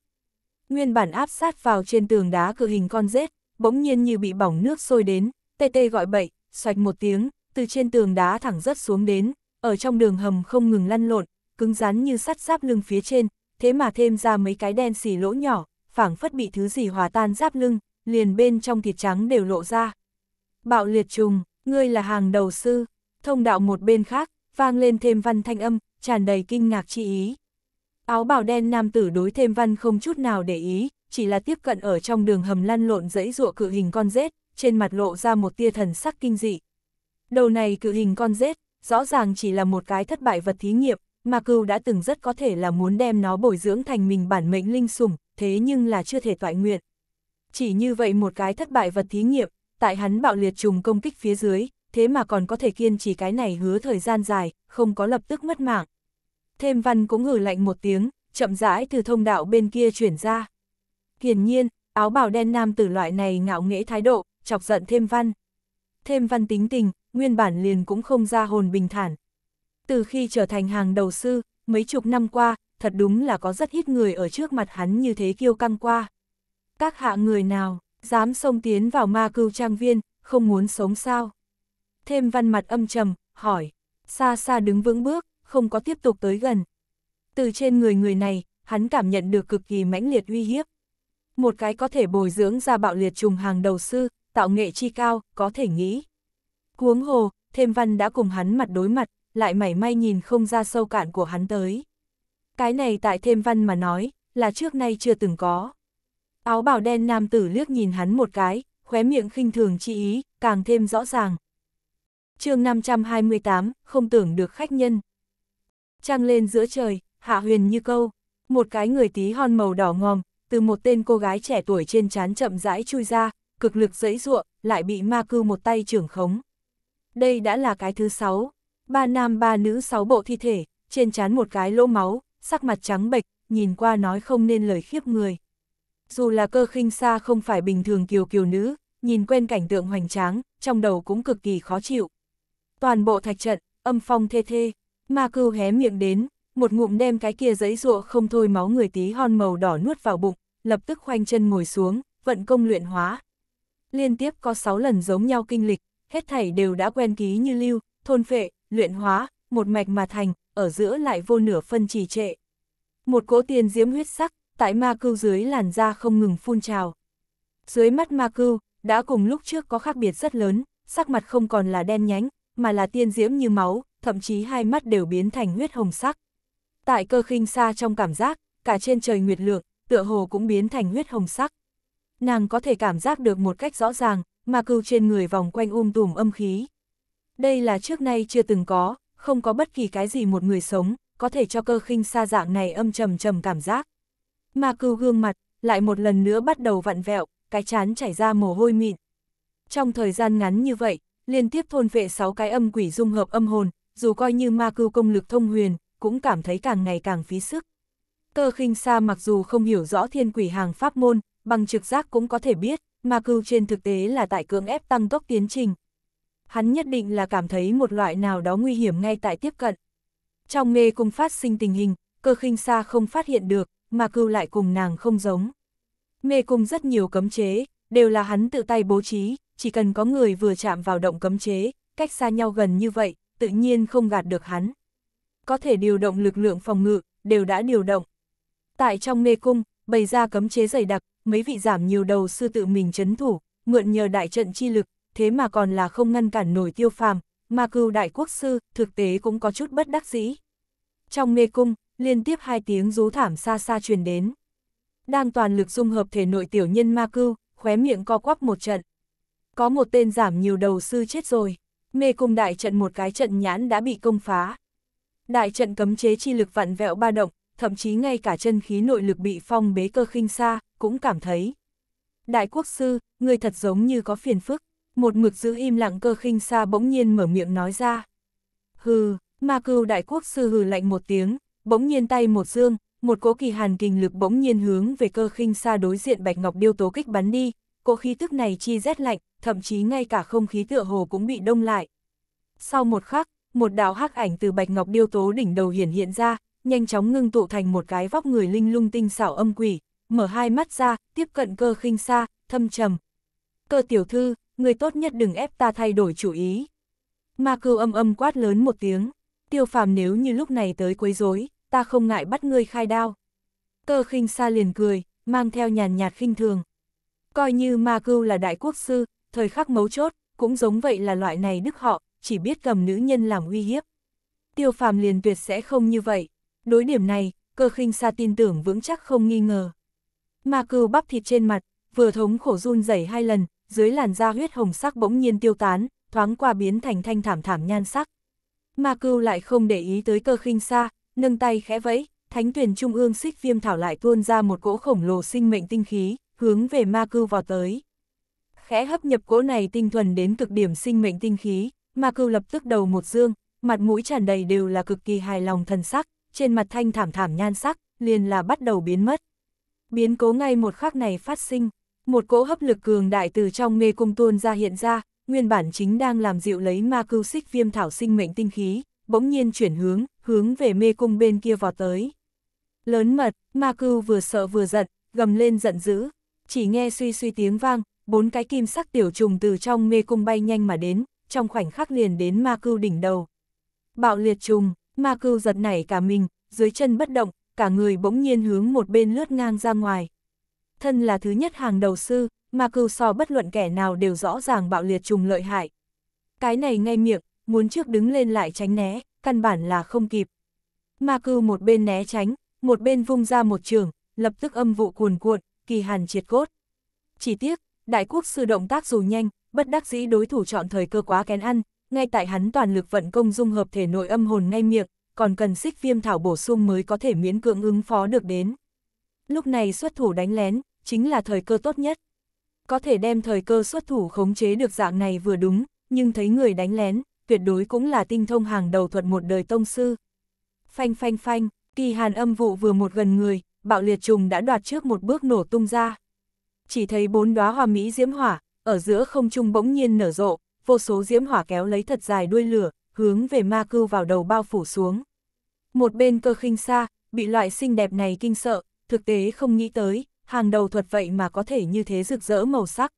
Nguyên bản áp sát vào trên tường đá cự hình con rết, bỗng nhiên như bị bỏng nước sôi đến, tê tê gọi bậy, xoạch một tiếng, từ trên tường đá thẳng rớt xuống đến, ở trong đường hầm không ngừng lăn lộn, cứng rắn như sắt giáp lưng phía trên, thế mà thêm ra mấy cái đen xì lỗ nhỏ, phảng phất bị thứ gì hòa tan giáp lưng, liền bên trong thịt trắng đều lộ ra. Bạo liệt trùng, ngươi là hàng đầu sư, thông đạo một bên khác, vang lên thêm văn thanh âm, tràn đầy kinh ngạc chi ý. Áo bào đen nam tử đối thêm văn không chút nào để ý, chỉ là tiếp cận ở trong đường hầm lăn lộn dẫy ruộng cự hình con rết, trên mặt lộ ra một tia thần sắc kinh dị. Đầu này cự hình con rết, rõ ràng chỉ là một cái thất bại vật thí nghiệm, mà cừu đã từng rất có thể là muốn đem nó bồi dưỡng thành mình bản mệnh linh sủng, thế nhưng là chưa thể toại nguyện. Chỉ như vậy một cái thất bại vật thí nghiệm, tại hắn bạo liệt trùng công kích phía dưới, thế mà còn có thể kiên trì cái này hứa thời gian dài, không có lập tức mất mạng. Thêm văn cũng ngử lạnh một tiếng, chậm rãi từ thông đạo bên kia chuyển ra. Hiển nhiên, áo bào đen nam tử loại này ngạo nghễ thái độ, chọc giận thêm văn. Thêm văn tính tình, nguyên bản liền cũng không ra hồn bình thản. Từ khi trở thành hàng đầu sư, mấy chục năm qua, thật đúng là có rất ít người ở trước mặt hắn như thế kiêu căng qua. Các hạ người nào, dám xông tiến vào ma cưu trang viên, không muốn sống sao? Thêm văn mặt âm trầm, hỏi, xa xa đứng vững bước, không có tiếp tục tới gần. Từ trên người người này, hắn cảm nhận được cực kỳ mãnh liệt uy hiếp một cái có thể bồi dưỡng ra bạo liệt trùng hàng đầu sư, tạo nghệ chi cao, có thể nghĩ. Cuống hồ, thêm văn đã cùng hắn mặt đối mặt, lại mảy may nhìn không ra sâu cạn của hắn tới. Cái này tại thêm văn mà nói, là trước nay chưa từng có. Áo bào đen nam tử liếc nhìn hắn một cái, khóe miệng khinh thường chi ý, càng thêm rõ ràng. chương 528, không tưởng được khách nhân. Trăng lên giữa trời, hạ huyền như câu, một cái người tí hon màu đỏ ngòm, từ một tên cô gái trẻ tuổi trên trán chậm rãi chui ra, cực lực dẫy ruộng, lại bị ma cư một tay trưởng khống. Đây đã là cái thứ sáu, ba nam ba nữ sáu bộ thi thể, trên trán một cái lỗ máu, sắc mặt trắng bệch, nhìn qua nói không nên lời khiếp người. Dù là cơ khinh xa không phải bình thường kiều kiều nữ, nhìn quen cảnh tượng hoành tráng, trong đầu cũng cực kỳ khó chịu. Toàn bộ thạch trận, âm phong thê thê, ma cư hé miệng đến, một ngụm đem cái kia giấy ruộng không thôi máu người tí hon màu đỏ nuốt vào bụng, lập tức khoanh chân ngồi xuống, vận công luyện hóa. Liên tiếp có 6 lần giống nhau kinh lịch, hết thảy đều đã quen ký như lưu, thôn phệ, luyện hóa, một mạch mà thành, ở giữa lại vô nửa phân trì trệ. Một cỗ tiền diễm huyết sắc, tại ma cưu dưới làn da không ngừng phun trào. Dưới mắt ma cưu, đã cùng lúc trước có khác biệt rất lớn, sắc mặt không còn là đen nhánh, mà là tiên diễm như máu, thậm chí hai mắt đều biến thành huyết hồng sắc. Tại cơ khinh xa trong cảm giác, cả trên trời nguyệt lượng, tựa hồ cũng biến thành huyết hồng sắc. Nàng có thể cảm giác được một cách rõ ràng, mà cưu trên người vòng quanh um tùm âm khí. Đây là trước nay chưa từng có, không có bất kỳ cái gì một người sống, có thể cho cơ khinh xa dạng này âm trầm trầm cảm giác. Mà cưu gương mặt, lại một lần nữa bắt đầu vặn vẹo, cái chán chảy ra mồ hôi mịn. Trong thời gian ngắn như vậy, liên tiếp thôn vệ 6 cái âm quỷ dung hợp âm hồn, dù coi như ma cưu công lực thông huyền, cũng cảm thấy càng ngày càng phí sức. Cơ khinh sa mặc dù không hiểu rõ thiên quỷ hàng pháp môn, bằng trực giác cũng có thể biết, mà cưu trên thực tế là tại cưỡng ép tăng tốc tiến trình. Hắn nhất định là cảm thấy một loại nào đó nguy hiểm ngay tại tiếp cận. Trong mê cung phát sinh tình hình, cơ khinh sa không phát hiện được, mà cưu lại cùng nàng không giống. Mê cung rất nhiều cấm chế, đều là hắn tự tay bố trí, chỉ cần có người vừa chạm vào động cấm chế, cách xa nhau gần như vậy, tự nhiên không gạt được hắn có thể điều động lực lượng phòng ngự, đều đã điều động. Tại trong mê cung, bày ra cấm chế dày đặc, mấy vị giảm nhiều đầu sư tự mình chấn thủ, mượn nhờ đại trận chi lực, thế mà còn là không ngăn cản nổi tiêu phàm, mà cưu đại quốc sư, thực tế cũng có chút bất đắc dĩ. Trong mê cung, liên tiếp hai tiếng rú thảm xa xa truyền đến. Đang toàn lực dung hợp thể nội tiểu nhân ma cưu, khóe miệng co quắp một trận. Có một tên giảm nhiều đầu sư chết rồi, mê cung đại trận một cái trận nhãn đã bị công phá. Đại trận cấm chế chi lực vặn vẹo ba động, thậm chí ngay cả chân khí nội lực bị phong bế cơ khinh xa, cũng cảm thấy. Đại quốc sư, người thật giống như có phiền phức, một mực giữ im lặng cơ khinh xa bỗng nhiên mở miệng nói ra. Hừ, ma cưu đại quốc sư hừ lạnh một tiếng, bỗng nhiên tay một dương, một cỗ kỳ hàn kình lực bỗng nhiên hướng về cơ khinh xa đối diện bạch ngọc điêu tố kích bắn đi, cỗ khí tức này chi rét lạnh, thậm chí ngay cả không khí tựa hồ cũng bị đông lại. Sau một khắc, một đạo hắc ảnh từ bạch ngọc điêu tố đỉnh đầu hiển hiện ra, nhanh chóng ngưng tụ thành một cái vóc người linh lung tinh xảo âm quỷ, mở hai mắt ra, tiếp cận cơ khinh xa, thâm trầm. Cơ tiểu thư, người tốt nhất đừng ép ta thay đổi chủ ý. Ma cư âm âm quát lớn một tiếng, tiêu phàm nếu như lúc này tới quấy rối, ta không ngại bắt ngươi khai đao. Cơ khinh xa liền cười, mang theo nhàn nhạt khinh thường. Coi như ma cư là đại quốc sư, thời khắc mấu chốt, cũng giống vậy là loại này đức họ, chỉ biết cầm nữ nhân làm uy hiếp. Tiêu phàm liền tuyệt sẽ không như vậy. Đối điểm này, cơ khinh xa tin tưởng vững chắc không nghi ngờ. Ma cừu bắp thịt trên mặt, vừa thống khổ run rẩy hai lần, dưới làn da huyết hồng sắc bỗng nhiên tiêu tán, thoáng qua biến thành thanh thảm thảm nhan sắc. Ma cưu lại không để ý tới cơ khinh xa, nâng tay khẽ vẫy, thánh tuyển trung ương xích viêm thảo lại tuôn ra một cỗ khổng lồ sinh mệnh tinh khí, hướng về ma cưu vào tới. Khẽ hấp nhập cỗ này tinh thuần đến cực điểm sinh mệnh tinh khí, Ma Cưu lập tức đầu một dương, mặt mũi tràn đầy đều là cực kỳ hài lòng thần sắc, trên mặt thanh thảm thảm nhan sắc, liền là bắt đầu biến mất. Biến cố ngay một khắc này phát sinh, một cỗ hấp lực cường đại từ trong mê cung tuôn ra hiện ra, nguyên bản chính đang làm dịu lấy ma cưu xích viêm thảo sinh mệnh tinh khí, bỗng nhiên chuyển hướng, hướng về mê cung bên kia vào tới. Lớn mật, ma cưu vừa sợ vừa giận, gầm lên giận dữ, chỉ nghe suy suy tiếng vang, bốn cái kim sắc tiểu trùng từ trong mê cung bay nhanh mà đến, trong khoảnh khắc liền đến ma cưu đỉnh đầu. Bạo liệt trùng, ma cưu giật nảy cả mình, dưới chân bất động, cả người bỗng nhiên hướng một bên lướt ngang ra ngoài. Thân là thứ nhất hàng đầu sư, ma cưu so bất luận kẻ nào đều rõ ràng bạo liệt trùng lợi hại. Cái này ngay miệng, muốn trước đứng lên lại tránh né, căn bản là không kịp. Ma cưu một bên né tránh, một bên vung ra một trường, lập tức âm vụ cuồn cuộn, kỳ hàn triệt cốt. Chỉ tiếc, đại quốc sư động tác dù nhanh, bất đắc dĩ đối thủ chọn thời cơ quá kén ăn, ngay tại hắn toàn lực vận công dung hợp thể nội âm hồn ngay miệng, còn cần xích viêm thảo bổ sung mới có thể miễn cưỡng ứng phó được đến. Lúc này xuất thủ đánh lén, chính là thời cơ tốt nhất. Có thể đem thời cơ xuất thủ khống chế được dạng này vừa đúng, nhưng thấy người đánh lén, tuyệt đối cũng là tinh thông hàng đầu thuật một đời tông sư. Phanh phanh phanh, kỳ hàn âm vụ vừa một gần người, bạo liệt trùng đã đoạt trước một bước nổ tung ra. Chỉ thấy bốn đóa hoa mỹ diễm hỏa, ở giữa không trung bỗng nhiên nở rộ, vô số diễm hỏa kéo lấy thật dài đuôi lửa, hướng về ma cưu vào đầu bao phủ xuống. Một bên cơ khinh xa, bị loại xinh đẹp này kinh sợ, thực tế không nghĩ tới, hàng đầu thuật vậy mà có thể như thế rực rỡ màu sắc.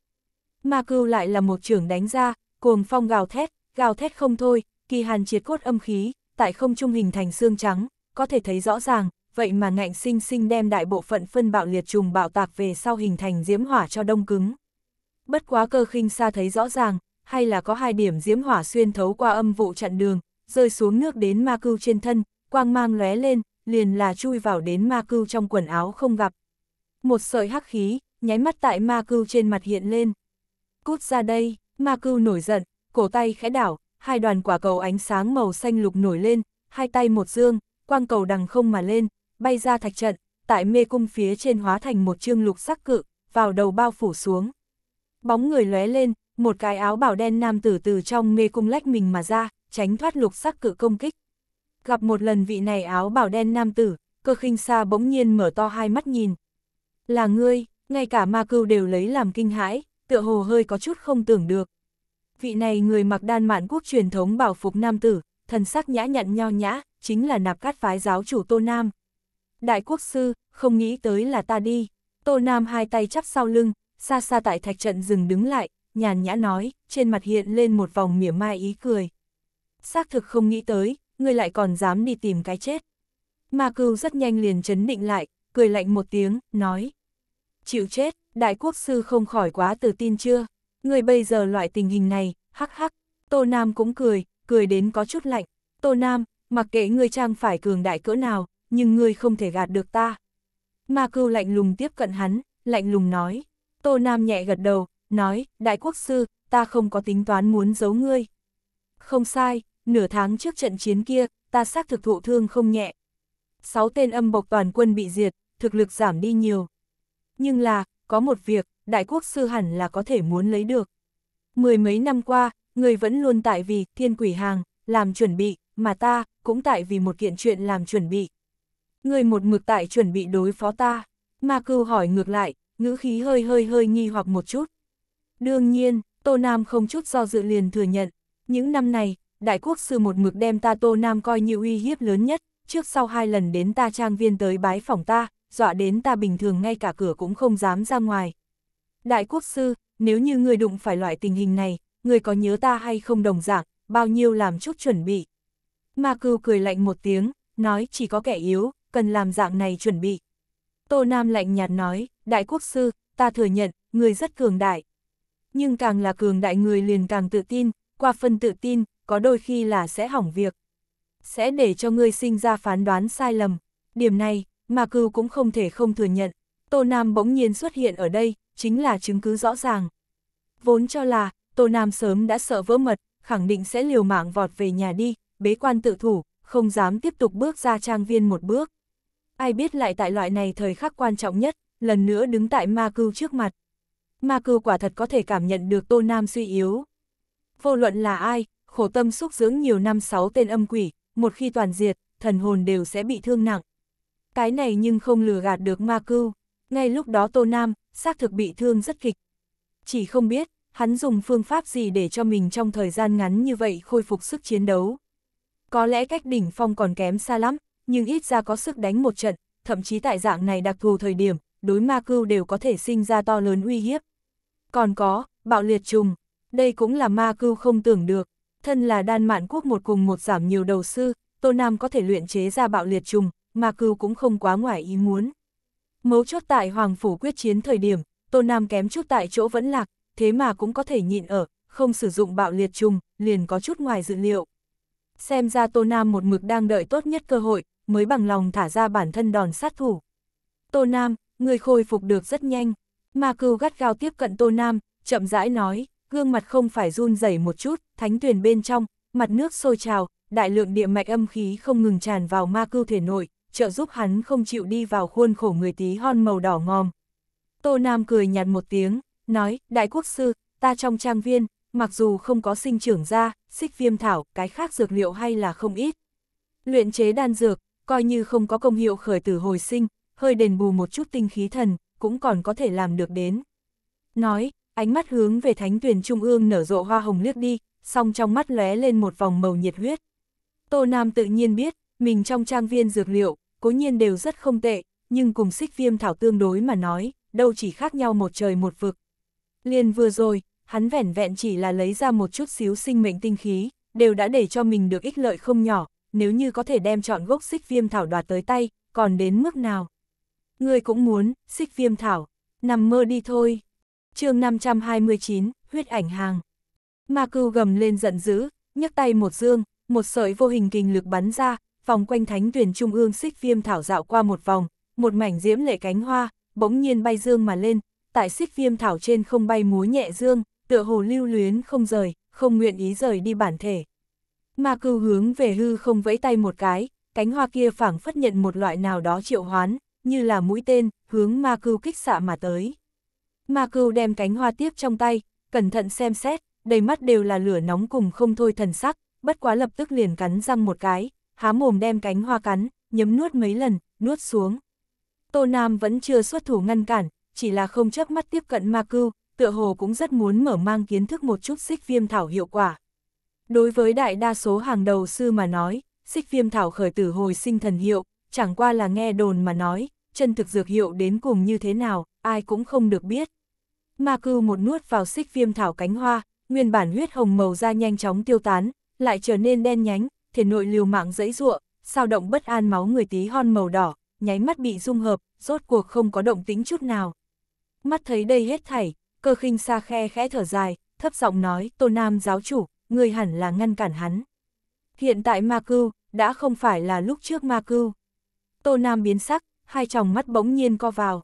Ma cưu lại là một trường đánh ra, cuồng phong gào thét, gào thét không thôi, kỳ hàn triệt cốt âm khí, tại không trung hình thành xương trắng, có thể thấy rõ ràng, vậy mà ngạnh sinh sinh đem đại bộ phận phân bạo liệt trùng bạo tạc về sau hình thành diễm hỏa cho đông cứng. Bất quá cơ khinh xa thấy rõ ràng, hay là có hai điểm diễm hỏa xuyên thấu qua âm vụ chặn đường, rơi xuống nước đến ma cưu trên thân, quang mang lóe lên, liền là chui vào đến ma cưu trong quần áo không gặp. Một sợi hắc khí, nháy mắt tại ma cưu trên mặt hiện lên. Cút ra đây, ma cưu nổi giận, cổ tay khẽ đảo, hai đoàn quả cầu ánh sáng màu xanh lục nổi lên, hai tay một dương, quang cầu đằng không mà lên, bay ra thạch trận, tại mê cung phía trên hóa thành một chương lục sắc cự, vào đầu bao phủ xuống. Bóng người lóe lên, một cái áo bảo đen nam tử từ trong mê cung lách mình mà ra, tránh thoát lục sắc cự công kích. Gặp một lần vị này áo bảo đen nam tử, cơ khinh xa bỗng nhiên mở to hai mắt nhìn. Là ngươi, ngay cả ma cưu đều lấy làm kinh hãi, tựa hồ hơi có chút không tưởng được. Vị này người mặc đan mạn quốc truyền thống bảo phục nam tử, thần sắc nhã nhặn nho nhã, chính là nạp cát phái giáo chủ Tô Nam. Đại quốc sư, không nghĩ tới là ta đi. Tô Nam hai tay chắp sau lưng, xa xa tại thạch trận dừng đứng lại, nhàn nhã nói, trên mặt hiện lên một vòng mỉa mai ý cười. Xác thực không nghĩ tới, ngươi lại còn dám đi tìm cái chết. Ma cưu rất nhanh liền chấn định lại, cười lạnh một tiếng, nói. Chịu chết, đại quốc sư không khỏi quá tự tin chưa? Ngươi bây giờ loại tình hình này, hắc hắc. Tô Nam cũng cười, cười đến có chút lạnh. Tô Nam, mặc kệ ngươi trang phải cường đại cỡ nào, nhưng ngươi không thể gạt được ta. Ma cưu lạnh lùng tiếp cận hắn, lạnh lùng nói. Tô Nam nhẹ gật đầu, nói, đại quốc sư, ta không có tính toán muốn giấu ngươi. Không sai, nửa tháng trước trận chiến kia, ta xác thực thụ thương không nhẹ. Sáu tên âm bộc toàn quân bị diệt, thực lực giảm đi nhiều. Nhưng là, có một việc, đại quốc sư hẳn là có thể muốn lấy được. Mười mấy năm qua, người vẫn luôn tại vì thiên quỷ hàng, làm chuẩn bị, mà ta, cũng tại vì một kiện chuyện làm chuẩn bị. Người một mực tại chuẩn bị đối phó ta, mà cư hỏi ngược lại, ngữ khí hơi hơi hơi nghi hoặc một chút. Đương nhiên, Tô Nam không chút do dự liền thừa nhận, những năm này, Đại Quốc Sư một mực đem ta Tô Nam coi như uy hiếp lớn nhất, trước sau hai lần đến ta trang viên tới bái phòng ta, dọa đến ta bình thường ngay cả cửa cũng không dám ra ngoài. Đại Quốc Sư, nếu như người đụng phải loại tình hình này, người có nhớ ta hay không đồng dạng, bao nhiêu làm chút chuẩn bị. Ma Cưu cười lạnh một tiếng, nói chỉ có kẻ yếu, cần làm dạng này chuẩn bị. Tô Nam lạnh nhạt nói, đại quốc sư, ta thừa nhận, người rất cường đại. Nhưng càng là cường đại người liền càng tự tin, qua phân tự tin, có đôi khi là sẽ hỏng việc. Sẽ để cho ngươi sinh ra phán đoán sai lầm. Điểm này, mà cư cũng không thể không thừa nhận. Tô Nam bỗng nhiên xuất hiện ở đây, chính là chứng cứ rõ ràng. Vốn cho là, Tô Nam sớm đã sợ vỡ mật, khẳng định sẽ liều mạng vọt về nhà đi, bế quan tự thủ, không dám tiếp tục bước ra trang viên một bước. Ai biết lại tại loại này thời khắc quan trọng nhất, lần nữa đứng tại ma cưu trước mặt. Ma cưu quả thật có thể cảm nhận được Tô Nam suy yếu. Vô luận là ai, khổ tâm xúc dưỡng nhiều năm sáu tên âm quỷ, một khi toàn diệt, thần hồn đều sẽ bị thương nặng. Cái này nhưng không lừa gạt được ma cưu. Ngay lúc đó Tô Nam, xác thực bị thương rất kịch. Chỉ không biết, hắn dùng phương pháp gì để cho mình trong thời gian ngắn như vậy khôi phục sức chiến đấu. Có lẽ cách đỉnh phong còn kém xa lắm, nhưng ít ra có sức đánh một trận, thậm chí tại dạng này đặc thù thời điểm, đối ma cưu đều có thể sinh ra to lớn uy hiếp. Còn có, bạo liệt trùng, đây cũng là ma cưu không tưởng được, thân là đan mạn quốc một cùng một giảm nhiều đầu sư, Tô Nam có thể luyện chế ra bạo liệt trùng, ma cưu cũng không quá ngoài ý muốn. Mấu chốt tại Hoàng Phủ quyết chiến thời điểm, Tô Nam kém chút tại chỗ vẫn lạc, thế mà cũng có thể nhịn ở, không sử dụng bạo liệt trùng, liền có chút ngoài dự liệu. Xem ra Tô Nam một mực đang đợi tốt nhất cơ hội, mới bằng lòng thả ra bản thân đòn sát thủ. Tô Nam, người khôi phục được rất nhanh. Ma cưu gắt gao tiếp cận Tô Nam, chậm rãi nói, gương mặt không phải run rẩy một chút, thánh tuyển bên trong, mặt nước sôi trào, đại lượng địa mạch âm khí không ngừng tràn vào ma cưu thể nội, trợ giúp hắn không chịu đi vào khuôn khổ người tí hon màu đỏ ngòm. Tô Nam cười nhạt một tiếng, nói, đại quốc sư, ta trong trang viên, mặc dù không có sinh trưởng ra, xích viêm thảo, cái khác dược liệu hay là không ít. Luyện chế đan dược, coi như không có công hiệu khởi tử hồi sinh, hơi đền bù một chút tinh khí thần, cũng còn có thể làm được đến. Nói, ánh mắt hướng về thánh tuyển trung ương nở rộ hoa hồng liếc đi, song trong mắt lóe lên một vòng màu nhiệt huyết. Tô Nam tự nhiên biết, mình trong trang viên dược liệu, cố nhiên đều rất không tệ, nhưng cùng xích viêm thảo tương đối mà nói, đâu chỉ khác nhau một trời một vực. Liên vừa rồi, hắn vẻn vẹn chỉ là lấy ra một chút xíu sinh mệnh tinh khí, đều đã để cho mình được ích lợi không nhỏ, nếu như có thể đem chọn gốc xích viêm thảo đoạt tới tay, còn đến mức nào. Ngươi cũng muốn, xích viêm thảo, nằm mơ đi thôi. chương 529, huyết ảnh hàng. Ma cưu gầm lên giận dữ, nhấc tay một dương, một sợi vô hình kình lực bắn ra, vòng quanh thánh tuyển trung ương xích viêm thảo dạo qua một vòng, một mảnh diễm lệ cánh hoa, bỗng nhiên bay dương mà lên, tại xích viêm thảo trên không bay múa nhẹ dương, tựa hồ lưu luyến không rời, không nguyện ý rời đi bản thể. Ma cưu hướng về hư không vẫy tay một cái, cánh hoa kia phảng phất nhận một loại nào đó triệu hoán, như là mũi tên, hướng ma cưu kích xạ mà tới. Ma cưu đem cánh hoa tiếp trong tay, cẩn thận xem xét, đầy mắt đều là lửa nóng cùng không thôi thần sắc, bất quá lập tức liền cắn răng một cái, há mồm đem cánh hoa cắn, nhấm nuốt mấy lần, nuốt xuống. Tô Nam vẫn chưa xuất thủ ngăn cản, chỉ là không chớp mắt tiếp cận ma cưu, tựa hồ cũng rất muốn mở mang kiến thức một chút xích viêm thảo hiệu quả. Đối với đại đa số hàng đầu sư mà nói, xích viêm thảo khởi tử hồi sinh thần hiệu, chẳng qua là nghe đồn mà nói, chân thực dược hiệu đến cùng như thế nào, ai cũng không được biết. Ma cưu một nuốt vào xích viêm thảo cánh hoa, nguyên bản huyết hồng màu da nhanh chóng tiêu tán, lại trở nên đen nhánh, thể nội liều mạng dẫy ruộng, sao động bất an máu người tí hon màu đỏ, nháy mắt bị dung hợp, rốt cuộc không có động tính chút nào. Mắt thấy đây hết thảy, cơ khinh xa khe khẽ thở dài, thấp giọng nói, tô nam giáo chủ, người hẳn là ngăn cản hắn. Hiện tại ma cưu, đã không phải là lúc trước ma cưu. Tô Nam biến sắc, hai tròng mắt bỗng nhiên co vào.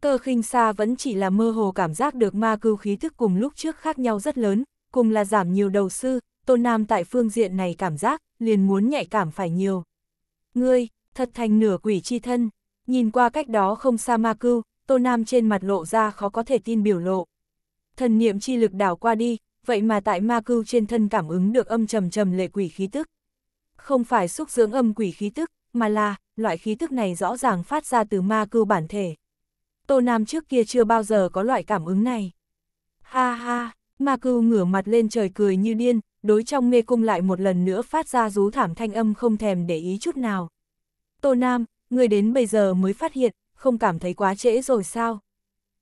Cơ khinh xa vẫn chỉ là mơ hồ cảm giác được ma cưu khí thức cùng lúc trước khác nhau rất lớn, cùng là giảm nhiều đầu sư, Tô Nam tại phương diện này cảm giác, liền muốn nhạy cảm phải nhiều. Ngươi, thật thành nửa quỷ chi thân, nhìn qua cách đó không xa ma cưu, Tô Nam trên mặt lộ ra khó có thể tin biểu lộ. Thần niệm chi lực đảo qua đi, vậy mà tại ma cưu trên thân cảm ứng được âm trầm trầm lệ quỷ khí tức. Không phải xúc dưỡng âm quỷ khí tức, mà là, loại khí thức này rõ ràng phát ra từ ma Cư bản thể. Tô Nam trước kia chưa bao giờ có loại cảm ứng này. Ha ha, ma Cư ngửa mặt lên trời cười như điên, đối trong mê cung lại một lần nữa phát ra rú thảm thanh âm không thèm để ý chút nào. Tô Nam, người đến bây giờ mới phát hiện, không cảm thấy quá trễ rồi sao?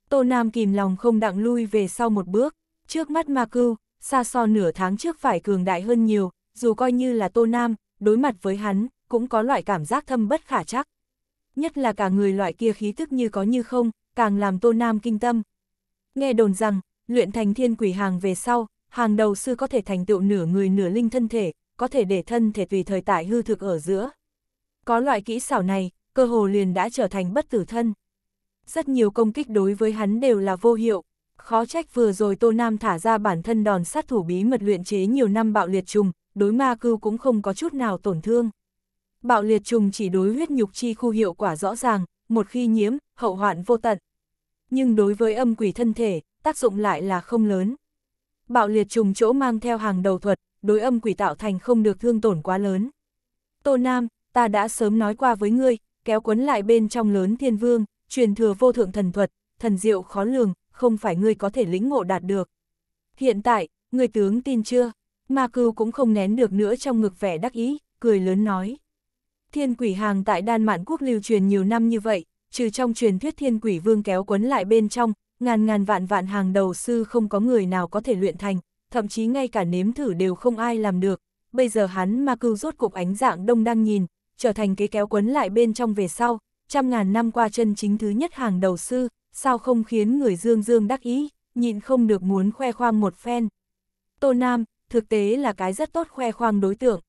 Tô Nam kìm lòng không đặng lui về sau một bước, trước mắt ma Cư xa so nửa tháng trước phải cường đại hơn nhiều, dù coi như là Tô Nam, đối mặt với hắn, cũng có loại cảm giác thâm bất khả chắc. Nhất là cả người loại kia khí thức như có như không, càng làm Tô Nam kinh tâm. Nghe đồn rằng, luyện thành thiên quỷ hàng về sau, hàng đầu sư có thể thành tựu nửa người nửa linh thân thể, có thể để thân thể tùy thời tại hư thực ở giữa. Có loại kỹ xảo này, cơ hồ liền đã trở thành bất tử thân. Rất nhiều công kích đối với hắn đều là vô hiệu, khó trách vừa rồi Tô Nam thả ra bản thân đòn sát thủ bí mật luyện chế nhiều năm bạo liệt trùng, đối ma cưu cũng không có chút nào tổn thương. Bạo liệt trùng chỉ đối huyết nhục chi khu hiệu quả rõ ràng, một khi nhiễm, hậu hoạn vô tận. Nhưng đối với âm quỷ thân thể, tác dụng lại là không lớn. Bạo liệt trùng chỗ mang theo hàng đầu thuật, đối âm quỷ tạo thành không được thương tổn quá lớn. Tô Nam, ta đã sớm nói qua với ngươi, kéo quấn lại bên trong lớn thiên vương, truyền thừa vô thượng thần thuật, thần diệu khó lường, không phải ngươi có thể lĩnh ngộ đạt được. Hiện tại, ngươi tướng tin chưa? Ma cưu cũng không nén được nữa trong ngực vẻ đắc ý, cười lớn nói thiên quỷ hàng tại Đan Mạn Quốc lưu truyền nhiều năm như vậy, trừ trong truyền thuyết thiên quỷ vương kéo quấn lại bên trong, ngàn ngàn vạn vạn hàng đầu sư không có người nào có thể luyện thành, thậm chí ngay cả nếm thử đều không ai làm được. Bây giờ hắn mà cưu rốt cục ánh dạng đông đang nhìn, trở thành cái kéo quấn lại bên trong về sau, trăm ngàn năm qua chân chính thứ nhất hàng đầu sư, sao không khiến người dương dương đắc ý, nhịn không được muốn khoe khoang một phen. Tô Nam, thực tế là cái rất tốt khoe khoang đối tượng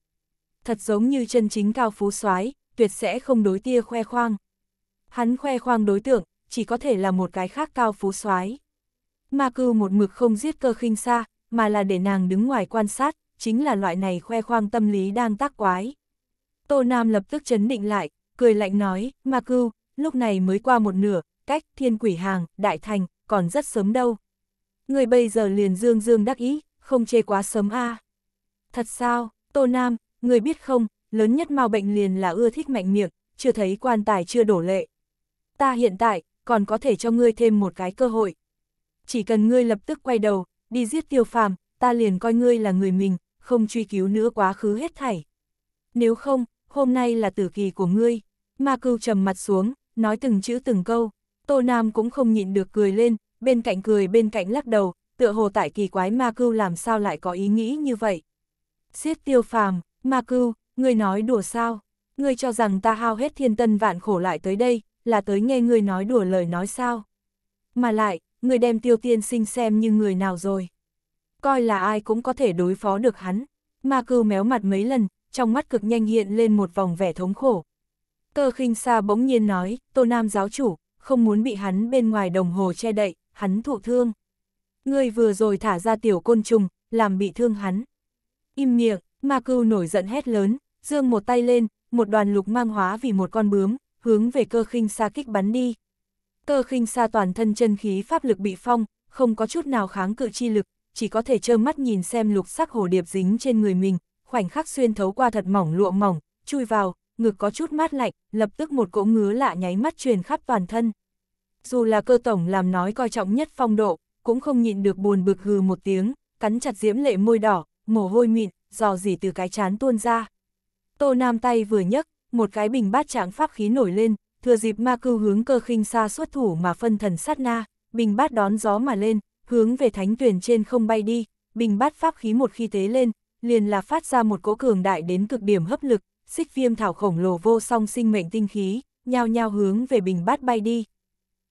thật giống như chân chính cao phú soái tuyệt sẽ không đối tia khoe khoang. Hắn khoe khoang đối tượng, chỉ có thể là một cái khác cao phú soái Ma cư một mực không giết cơ khinh xa, mà là để nàng đứng ngoài quan sát, chính là loại này khoe khoang tâm lý đang tác quái. Tô Nam lập tức chấn định lại, cười lạnh nói, Ma cư, lúc này mới qua một nửa, cách thiên quỷ hàng, đại thành, còn rất sớm đâu. Người bây giờ liền dương dương đắc ý, không chê quá sớm a Thật sao, Tô Nam, người biết không, lớn nhất mau bệnh liền là ưa thích mạnh miệng, chưa thấy quan tài chưa đổ lệ. Ta hiện tại, còn có thể cho ngươi thêm một cái cơ hội. Chỉ cần ngươi lập tức quay đầu, đi giết tiêu phàm, ta liền coi ngươi là người mình, không truy cứu nữa quá khứ hết thảy. Nếu không, hôm nay là tử kỳ của ngươi. Ma cưu trầm mặt xuống, nói từng chữ từng câu. Tô Nam cũng không nhịn được cười lên, bên cạnh cười bên cạnh lắc đầu, tựa hồ tại kỳ quái ma cưu làm sao lại có ý nghĩ như vậy. Giết tiêu phàm, Ma Cưu, ngươi nói đùa sao? Ngươi cho rằng ta hao hết thiên tân vạn khổ lại tới đây, là tới nghe ngươi nói đùa lời nói sao? Mà lại, ngươi đem tiêu tiên sinh xem như người nào rồi? Coi là ai cũng có thể đối phó được hắn. Ma Cưu méo mặt mấy lần, trong mắt cực nhanh hiện lên một vòng vẻ thống khổ. Cơ khinh xa bỗng nhiên nói, Tô Nam giáo chủ, không muốn bị hắn bên ngoài đồng hồ che đậy, hắn thụ thương. Ngươi vừa rồi thả ra tiểu côn trùng, làm bị thương hắn. Im miệng, Ma cưu nổi giận hét lớn, dương một tay lên, một đoàn lục mang hóa vì một con bướm, hướng về cơ khinh xa kích bắn đi. Cơ khinh xa toàn thân chân khí pháp lực bị phong, không có chút nào kháng cự chi lực, chỉ có thể trơ mắt nhìn xem lục sắc hồ điệp dính trên người mình, khoảnh khắc xuyên thấu qua thật mỏng lụa mỏng, chui vào, ngực có chút mát lạnh, lập tức một cỗ ngứa lạ nháy mắt truyền khắp toàn thân. Dù là cơ tổng làm nói coi trọng nhất phong độ, cũng không nhịn được buồn bực hừ một tiếng, cắn chặt diễm lệ môi đỏ, mồ hôi mịn, dò dỉ từ cái chán tuôn ra. Tô Nam tay vừa nhấc, một cái bình bát trạng pháp khí nổi lên, thừa dịp ma cưu hướng cơ khinh xa xuất thủ mà phân thần sát na, bình bát đón gió mà lên, hướng về thánh tuyển trên không bay đi, bình bát pháp khí một khi tế lên, liền là phát ra một cỗ cường đại đến cực điểm hấp lực, xích viêm thảo khổng lồ vô song sinh mệnh tinh khí, nhao nhao hướng về bình bát bay đi.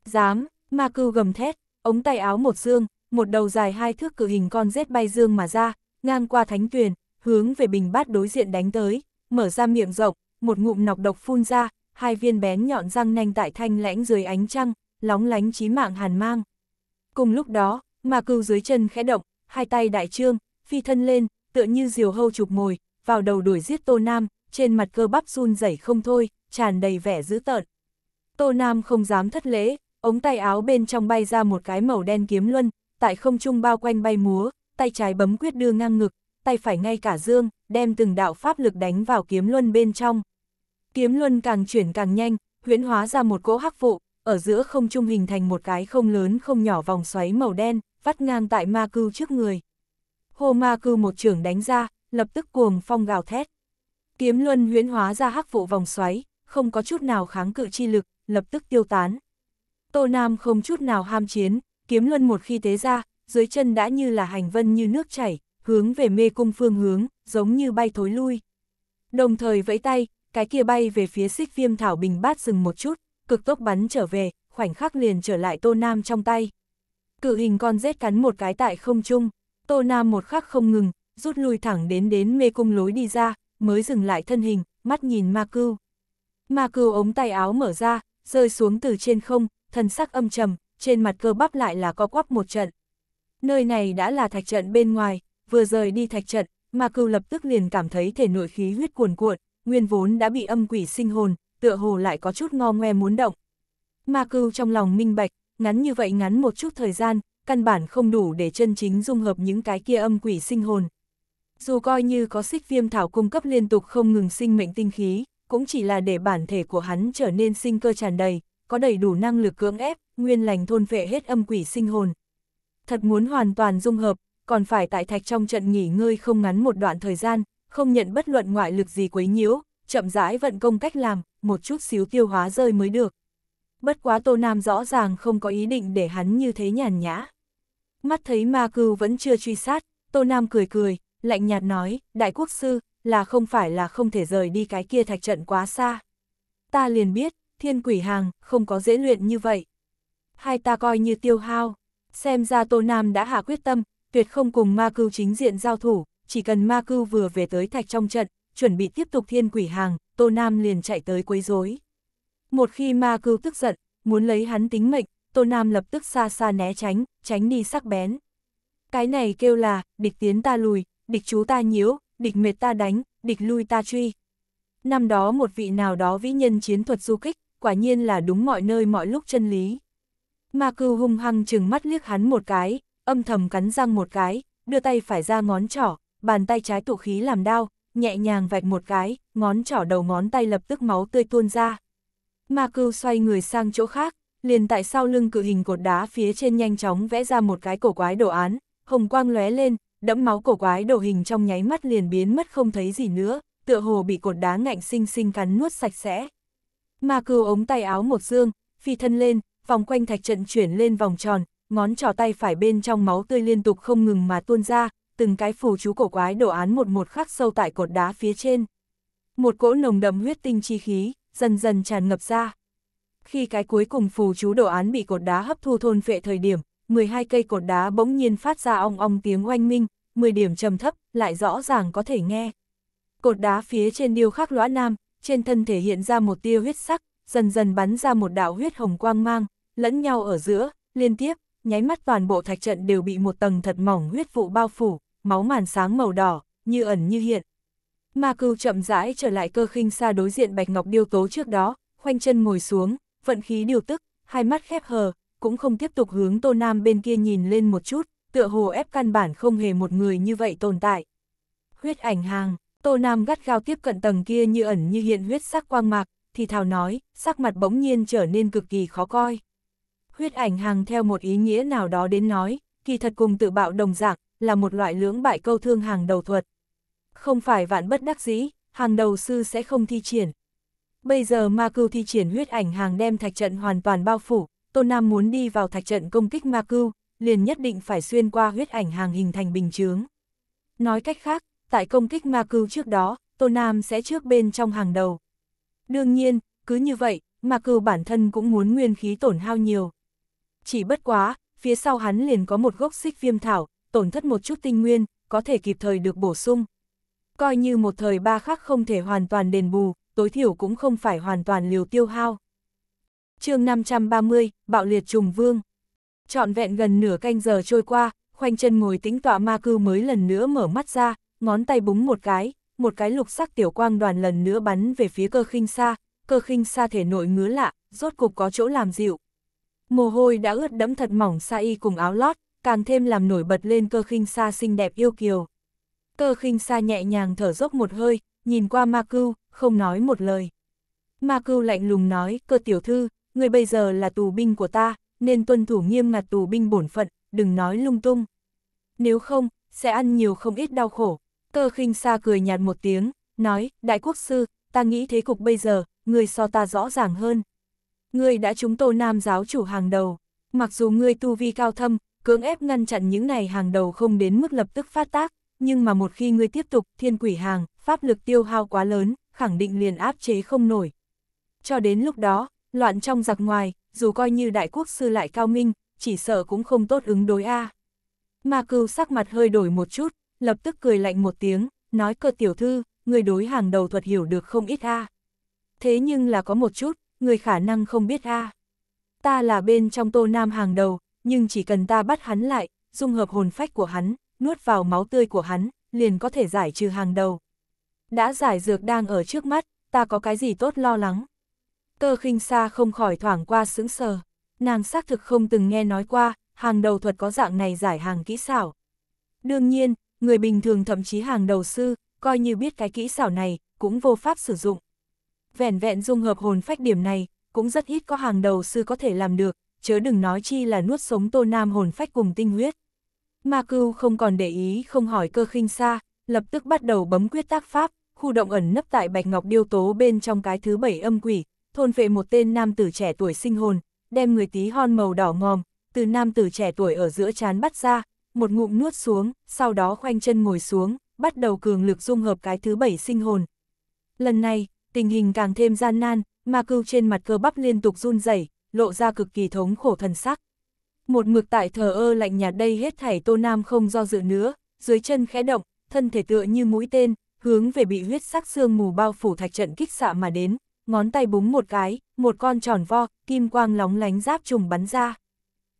Dám, ma cưu gầm thét, ống tay áo một dương, một đầu dài hai thước cự hình con rết bay dương mà ra, ngang qua thánh tuyển, hướng về bình bát đối diện đánh tới, mở ra miệng rộng, một ngụm nọc độc phun ra, hai viên bén nhọn răng nanh tại thanh lãnh dưới ánh trăng, lóng lánh chí mạng hàn mang. Cùng lúc đó, mà cừu dưới chân khẽ động, hai tay đại trương, phi thân lên, tựa như diều hâu chụp mồi, vào đầu đuổi giết Tô Nam, trên mặt cơ bắp run rẩy không thôi, tràn đầy vẻ dữ tợn. Tô Nam không dám thất lễ, ống tay áo bên trong bay ra một cái màu đen kiếm luân, tại không trung bao quanh bay múa, tay trái bấm quyết đưa ngang ngực, tay phải ngay cả dương, đem từng đạo pháp lực đánh vào kiếm luân bên trong. Kiếm luân càng chuyển càng nhanh, huyễn hóa ra một cỗ hắc vụ, ở giữa không trung hình thành một cái không lớn không nhỏ vòng xoáy màu đen, vắt ngang tại ma cưu trước người. Hồ ma cưu một trưởng đánh ra, lập tức cuồng phong gào thét. Kiếm luân huyễn hóa ra hắc vụ vòng xoáy, không có chút nào kháng cự chi lực, lập tức tiêu tán. Tô Nam không chút nào ham chiến, kiếm luân một khi tế ra, dưới chân đã như là hành vân như nước chảy, hướng về mê cung phương hướng, giống như bay thối lui. Đồng thời vẫy tay, cái kia bay về phía xích viêm thảo bình bát dừng một chút, cực tốc bắn trở về, khoảnh khắc liền trở lại Tô Nam trong tay. Cự hình con rết cắn một cái tại không trung, Tô Nam một khắc không ngừng, rút lui thẳng đến đến mê cung lối đi ra, mới dừng lại thân hình, mắt nhìn ma cưu. Ma cưu ống tay áo mở ra, rơi xuống từ trên không, thân sắc âm trầm, trên mặt cơ bắp lại là co quắp một trận. Nơi này đã là thạch trận bên ngoài, vừa rời đi thạch trận, ma cừu lập tức liền cảm thấy thể nội khí huyết cuồn cuộn, nguyên vốn đã bị âm quỷ sinh hồn, tựa hồ lại có chút ngo ngoe muốn động. Ma cừu trong lòng minh bạch, ngắn như vậy ngắn một chút thời gian, căn bản không đủ để chân chính dung hợp những cái kia âm quỷ sinh hồn. Dù coi như có xích viêm thảo cung cấp liên tục không ngừng sinh mệnh tinh khí, cũng chỉ là để bản thể của hắn trở nên sinh cơ tràn đầy, có đầy đủ năng lực cưỡng ép, nguyên lành thôn phệ hết âm quỷ sinh hồn. Thật muốn hoàn toàn dung hợp, còn phải tại thạch trong trận nghỉ ngơi không ngắn một đoạn thời gian, không nhận bất luận ngoại lực gì quấy nhiễu, chậm rãi vận công cách làm, một chút xíu tiêu hóa rơi mới được. Bất quá Tô Nam rõ ràng không có ý định để hắn như thế nhàn nhã. Mắt thấy ma cưu vẫn chưa truy sát, Tô Nam cười cười, lạnh nhạt nói, đại quốc sư, là không phải là không thể rời đi cái kia thạch trận quá xa. Ta liền biết, thiên quỷ hàng, không có dễ luyện như vậy. Hai ta coi như tiêu hao, xem ra Tô Nam đã hạ quyết tâm, tuyệt không cùng ma cưu chính diện giao thủ, chỉ cần ma cưu vừa về tới thạch trong trận, chuẩn bị tiếp tục thiên quỷ hàng, Tô Nam liền chạy tới quấy rối. Một khi ma cưu tức giận, muốn lấy hắn tính mệnh, Tô Nam lập tức xa xa né tránh, tránh đi sắc bén. Cái này kêu là, địch tiến ta lùi, địch chú ta nhiễu, địch mệt ta đánh, địch lui ta truy. Năm đó một vị nào đó vĩ nhân chiến thuật du kích, quả nhiên là đúng mọi nơi mọi lúc chân lý. Ma cưu hung hăng chừng mắt liếc hắn một cái, âm thầm cắn răng một cái, đưa tay phải ra ngón trỏ, bàn tay trái tụ khí làm đao, nhẹ nhàng vạch một cái, ngón trỏ đầu ngón tay lập tức máu tươi tuôn ra. Ma cưu xoay người sang chỗ khác, liền tại sau lưng cự hình cột đá phía trên nhanh chóng vẽ ra một cái cổ quái đồ án, hồng quang lóe lên, đẫm máu cổ quái đồ hình trong nháy mắt liền biến mất không thấy gì nữa, tựa hồ bị cột đá ngạnh sinh sinh cắn nuốt sạch sẽ. Ma cưu ống tay áo một dương, phi thân lên, vòng quanh thạch trận chuyển lên vòng tròn, ngón trò tay phải bên trong máu tươi liên tục không ngừng mà tuôn ra, từng cái phù chú cổ quái đồ án một một khắc sâu tại cột đá phía trên. Một cỗ nồng đậm huyết tinh chi khí, dần dần tràn ngập ra. Khi cái cuối cùng phù chú đồ án bị cột đá hấp thu thôn phệ thời điểm, 12 cây cột đá bỗng nhiên phát ra ong ong tiếng oanh minh, 10 điểm trầm thấp, lại rõ ràng có thể nghe. Cột đá phía trên điêu khắc lõa nam, trên thân thể hiện ra một tia huyết sắc, dần dần bắn ra một đạo huyết hồng quang mang, lẫn nhau ở giữa, liên tiếp, nháy mắt toàn bộ thạch trận đều bị một tầng thật mỏng huyết vụ bao phủ, máu màn sáng màu đỏ, như ẩn như hiện. Ma cưu chậm rãi trở lại cơ khinh xa đối diện bạch ngọc điêu tố trước đó, khoanh chân ngồi xuống, vận khí điều tức, hai mắt khép hờ, cũng không tiếp tục hướng tô nam bên kia nhìn lên một chút, tựa hồ ép căn bản không hề một người như vậy tồn tại. Huyết ảnh hàng, tô nam gắt gao tiếp cận tầng kia như ẩn như hiện huyết sắc quang mạc, thì thào nói, sắc mặt bỗng nhiên trở nên cực kỳ khó coi. Huyết ảnh hàng theo một ý nghĩa nào đó đến nói, kỳ thật cùng tự bạo đồng dạng, là một loại lưỡng bại câu thương hàng đầu thuật. Không phải vạn bất đắc dĩ, hàng đầu sư sẽ không thi triển. Bây giờ ma cưu thi triển huyết ảnh hàng đem thạch trận hoàn toàn bao phủ, Tôn Nam muốn đi vào thạch trận công kích ma cưu, liền nhất định phải xuyên qua huyết ảnh hàng hình thành bình chướng. Nói cách khác, tại công kích ma cưu trước đó, Tôn Nam sẽ trước bên trong hàng đầu. Đương nhiên, cứ như vậy, ma cưu bản thân cũng muốn nguyên khí tổn hao nhiều. Chỉ bất quá, phía sau hắn liền có một gốc xích viêm thảo, tổn thất một chút tinh nguyên, có thể kịp thời được bổ sung. Coi như một thời ba khắc không thể hoàn toàn đền bù, tối thiểu cũng không phải hoàn toàn liều tiêu hao. chương 530, Bạo liệt trùng vương. Trọn vẹn gần nửa canh giờ trôi qua, khoanh chân ngồi tĩnh tọa ma cư mới lần nữa mở mắt ra, ngón tay búng một cái, một cái lục sắc tiểu quang đoàn lần nữa bắn về phía cơ khinh xa, cơ khinh xa thể nội ngứa lạ, rốt cục có chỗ làm dịu. Mồ hôi đã ướt đẫm thật mỏng sa y cùng áo lót, càng thêm làm nổi bật lên cơ khinh sa xinh đẹp yêu kiều. Cơ khinh sa nhẹ nhàng thở dốc một hơi, nhìn qua ma cưu, không nói một lời. Ma cưu lạnh lùng nói, cơ tiểu thư, người bây giờ là tù binh của ta, nên tuân thủ nghiêm ngặt tù binh bổn phận, đừng nói lung tung. Nếu không, sẽ ăn nhiều không ít đau khổ. Cơ khinh sa cười nhạt một tiếng, nói, đại quốc sư, ta nghĩ thế cục bây giờ, người so ta rõ ràng hơn ngươi đã trúng tô nam giáo chủ hàng đầu. Mặc dù ngươi tu vi cao thâm, cưỡng ép ngăn chặn những này hàng đầu không đến mức lập tức phát tác, nhưng mà một khi ngươi tiếp tục thiên quỷ hàng, pháp lực tiêu hao quá lớn, khẳng định liền áp chế không nổi. Cho đến lúc đó, loạn trong giặc ngoài, dù coi như đại quốc sư lại cao minh, chỉ sợ cũng không tốt ứng đối a. Ma cưu sắc mặt hơi đổi một chút, lập tức cười lạnh một tiếng, nói cơ tiểu thư, người đối hàng đầu thuật hiểu được không ít a. Thế nhưng là có một chút, người khả năng không biết a à. Ta là bên trong tô nam hàng đầu, nhưng chỉ cần ta bắt hắn lại, dung hợp hồn phách của hắn, nuốt vào máu tươi của hắn, liền có thể giải trừ hàng đầu. Đã giải dược đang ở trước mắt, ta có cái gì tốt lo lắng. Cơ khinh xa không khỏi thoảng qua sững sờ, nàng xác thực không từng nghe nói qua, hàng đầu thuật có dạng này giải hàng kỹ xảo. Đương nhiên, người bình thường thậm chí hàng đầu sư, coi như biết cái kỹ xảo này, cũng vô pháp sử dụng vẻn vẹn dung hợp hồn phách điểm này, cũng rất ít có hàng đầu sư có thể làm được, chớ đừng nói chi là nuốt sống Tô Nam hồn phách cùng tinh huyết. Ma Cưu không còn để ý không hỏi cơ khinh xa, lập tức bắt đầu bấm quyết tác pháp, khu động ẩn nấp tại Bạch Ngọc Điêu Tố bên trong cái thứ bảy âm quỷ, thôn vệ một tên nam tử trẻ tuổi sinh hồn, đem người tí hon màu đỏ ngòm, từ nam tử trẻ tuổi ở giữa chán bắt ra, một ngụm nuốt xuống, sau đó khoanh chân ngồi xuống, bắt đầu cường lực dung hợp cái thứ bảy sinh hồn. Lần này, tình hình càng thêm gian nan, ma cưu trên mặt cơ bắp liên tục run rẩy, lộ ra cực kỳ thống khổ thần sắc. Một mực tại thờ ơ lạnh nhạt đây hết thảy Tô Nam không do dự nữa, dưới chân khẽ động, thân thể tựa như mũi tên, hướng về bị huyết sắc xương mù bao phủ thạch trận kích xạ mà đến, ngón tay búng một cái, một con tròn vo, kim quang lóng lánh giáp trùng bắn ra.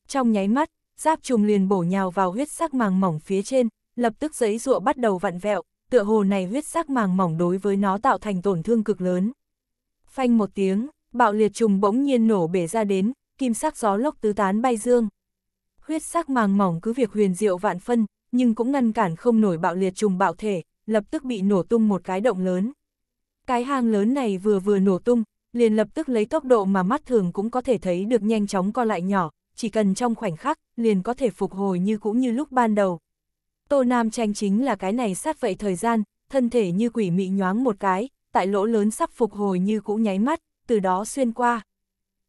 Trong nháy mắt, giáp trùng liền bổ nhào vào huyết sắc màng mỏng phía trên, lập tức giấy rụa bắt đầu vặn vẹo, tựa hồ này huyết sắc màng mỏng đối với nó tạo thành tổn thương cực lớn. Phanh một tiếng, bạo liệt trùng bỗng nhiên nổ bể ra đến, kim sắc gió lốc tứ tán bay dương. Huyết sắc màng mỏng cứ việc huyền diệu vạn phân, nhưng cũng ngăn cản không nổi bạo liệt trùng bạo thể, lập tức bị nổ tung một cái động lớn. Cái hang lớn này vừa vừa nổ tung, liền lập tức lấy tốc độ mà mắt thường cũng có thể thấy được nhanh chóng co lại nhỏ, chỉ cần trong khoảnh khắc, liền có thể phục hồi như cũ như lúc ban đầu. Tô Nam tranh chính là cái này sát vậy thời gian, thân thể như quỷ mị nhoáng một cái, tại lỗ lớn sắp phục hồi như cũ nháy mắt, từ đó xuyên qua.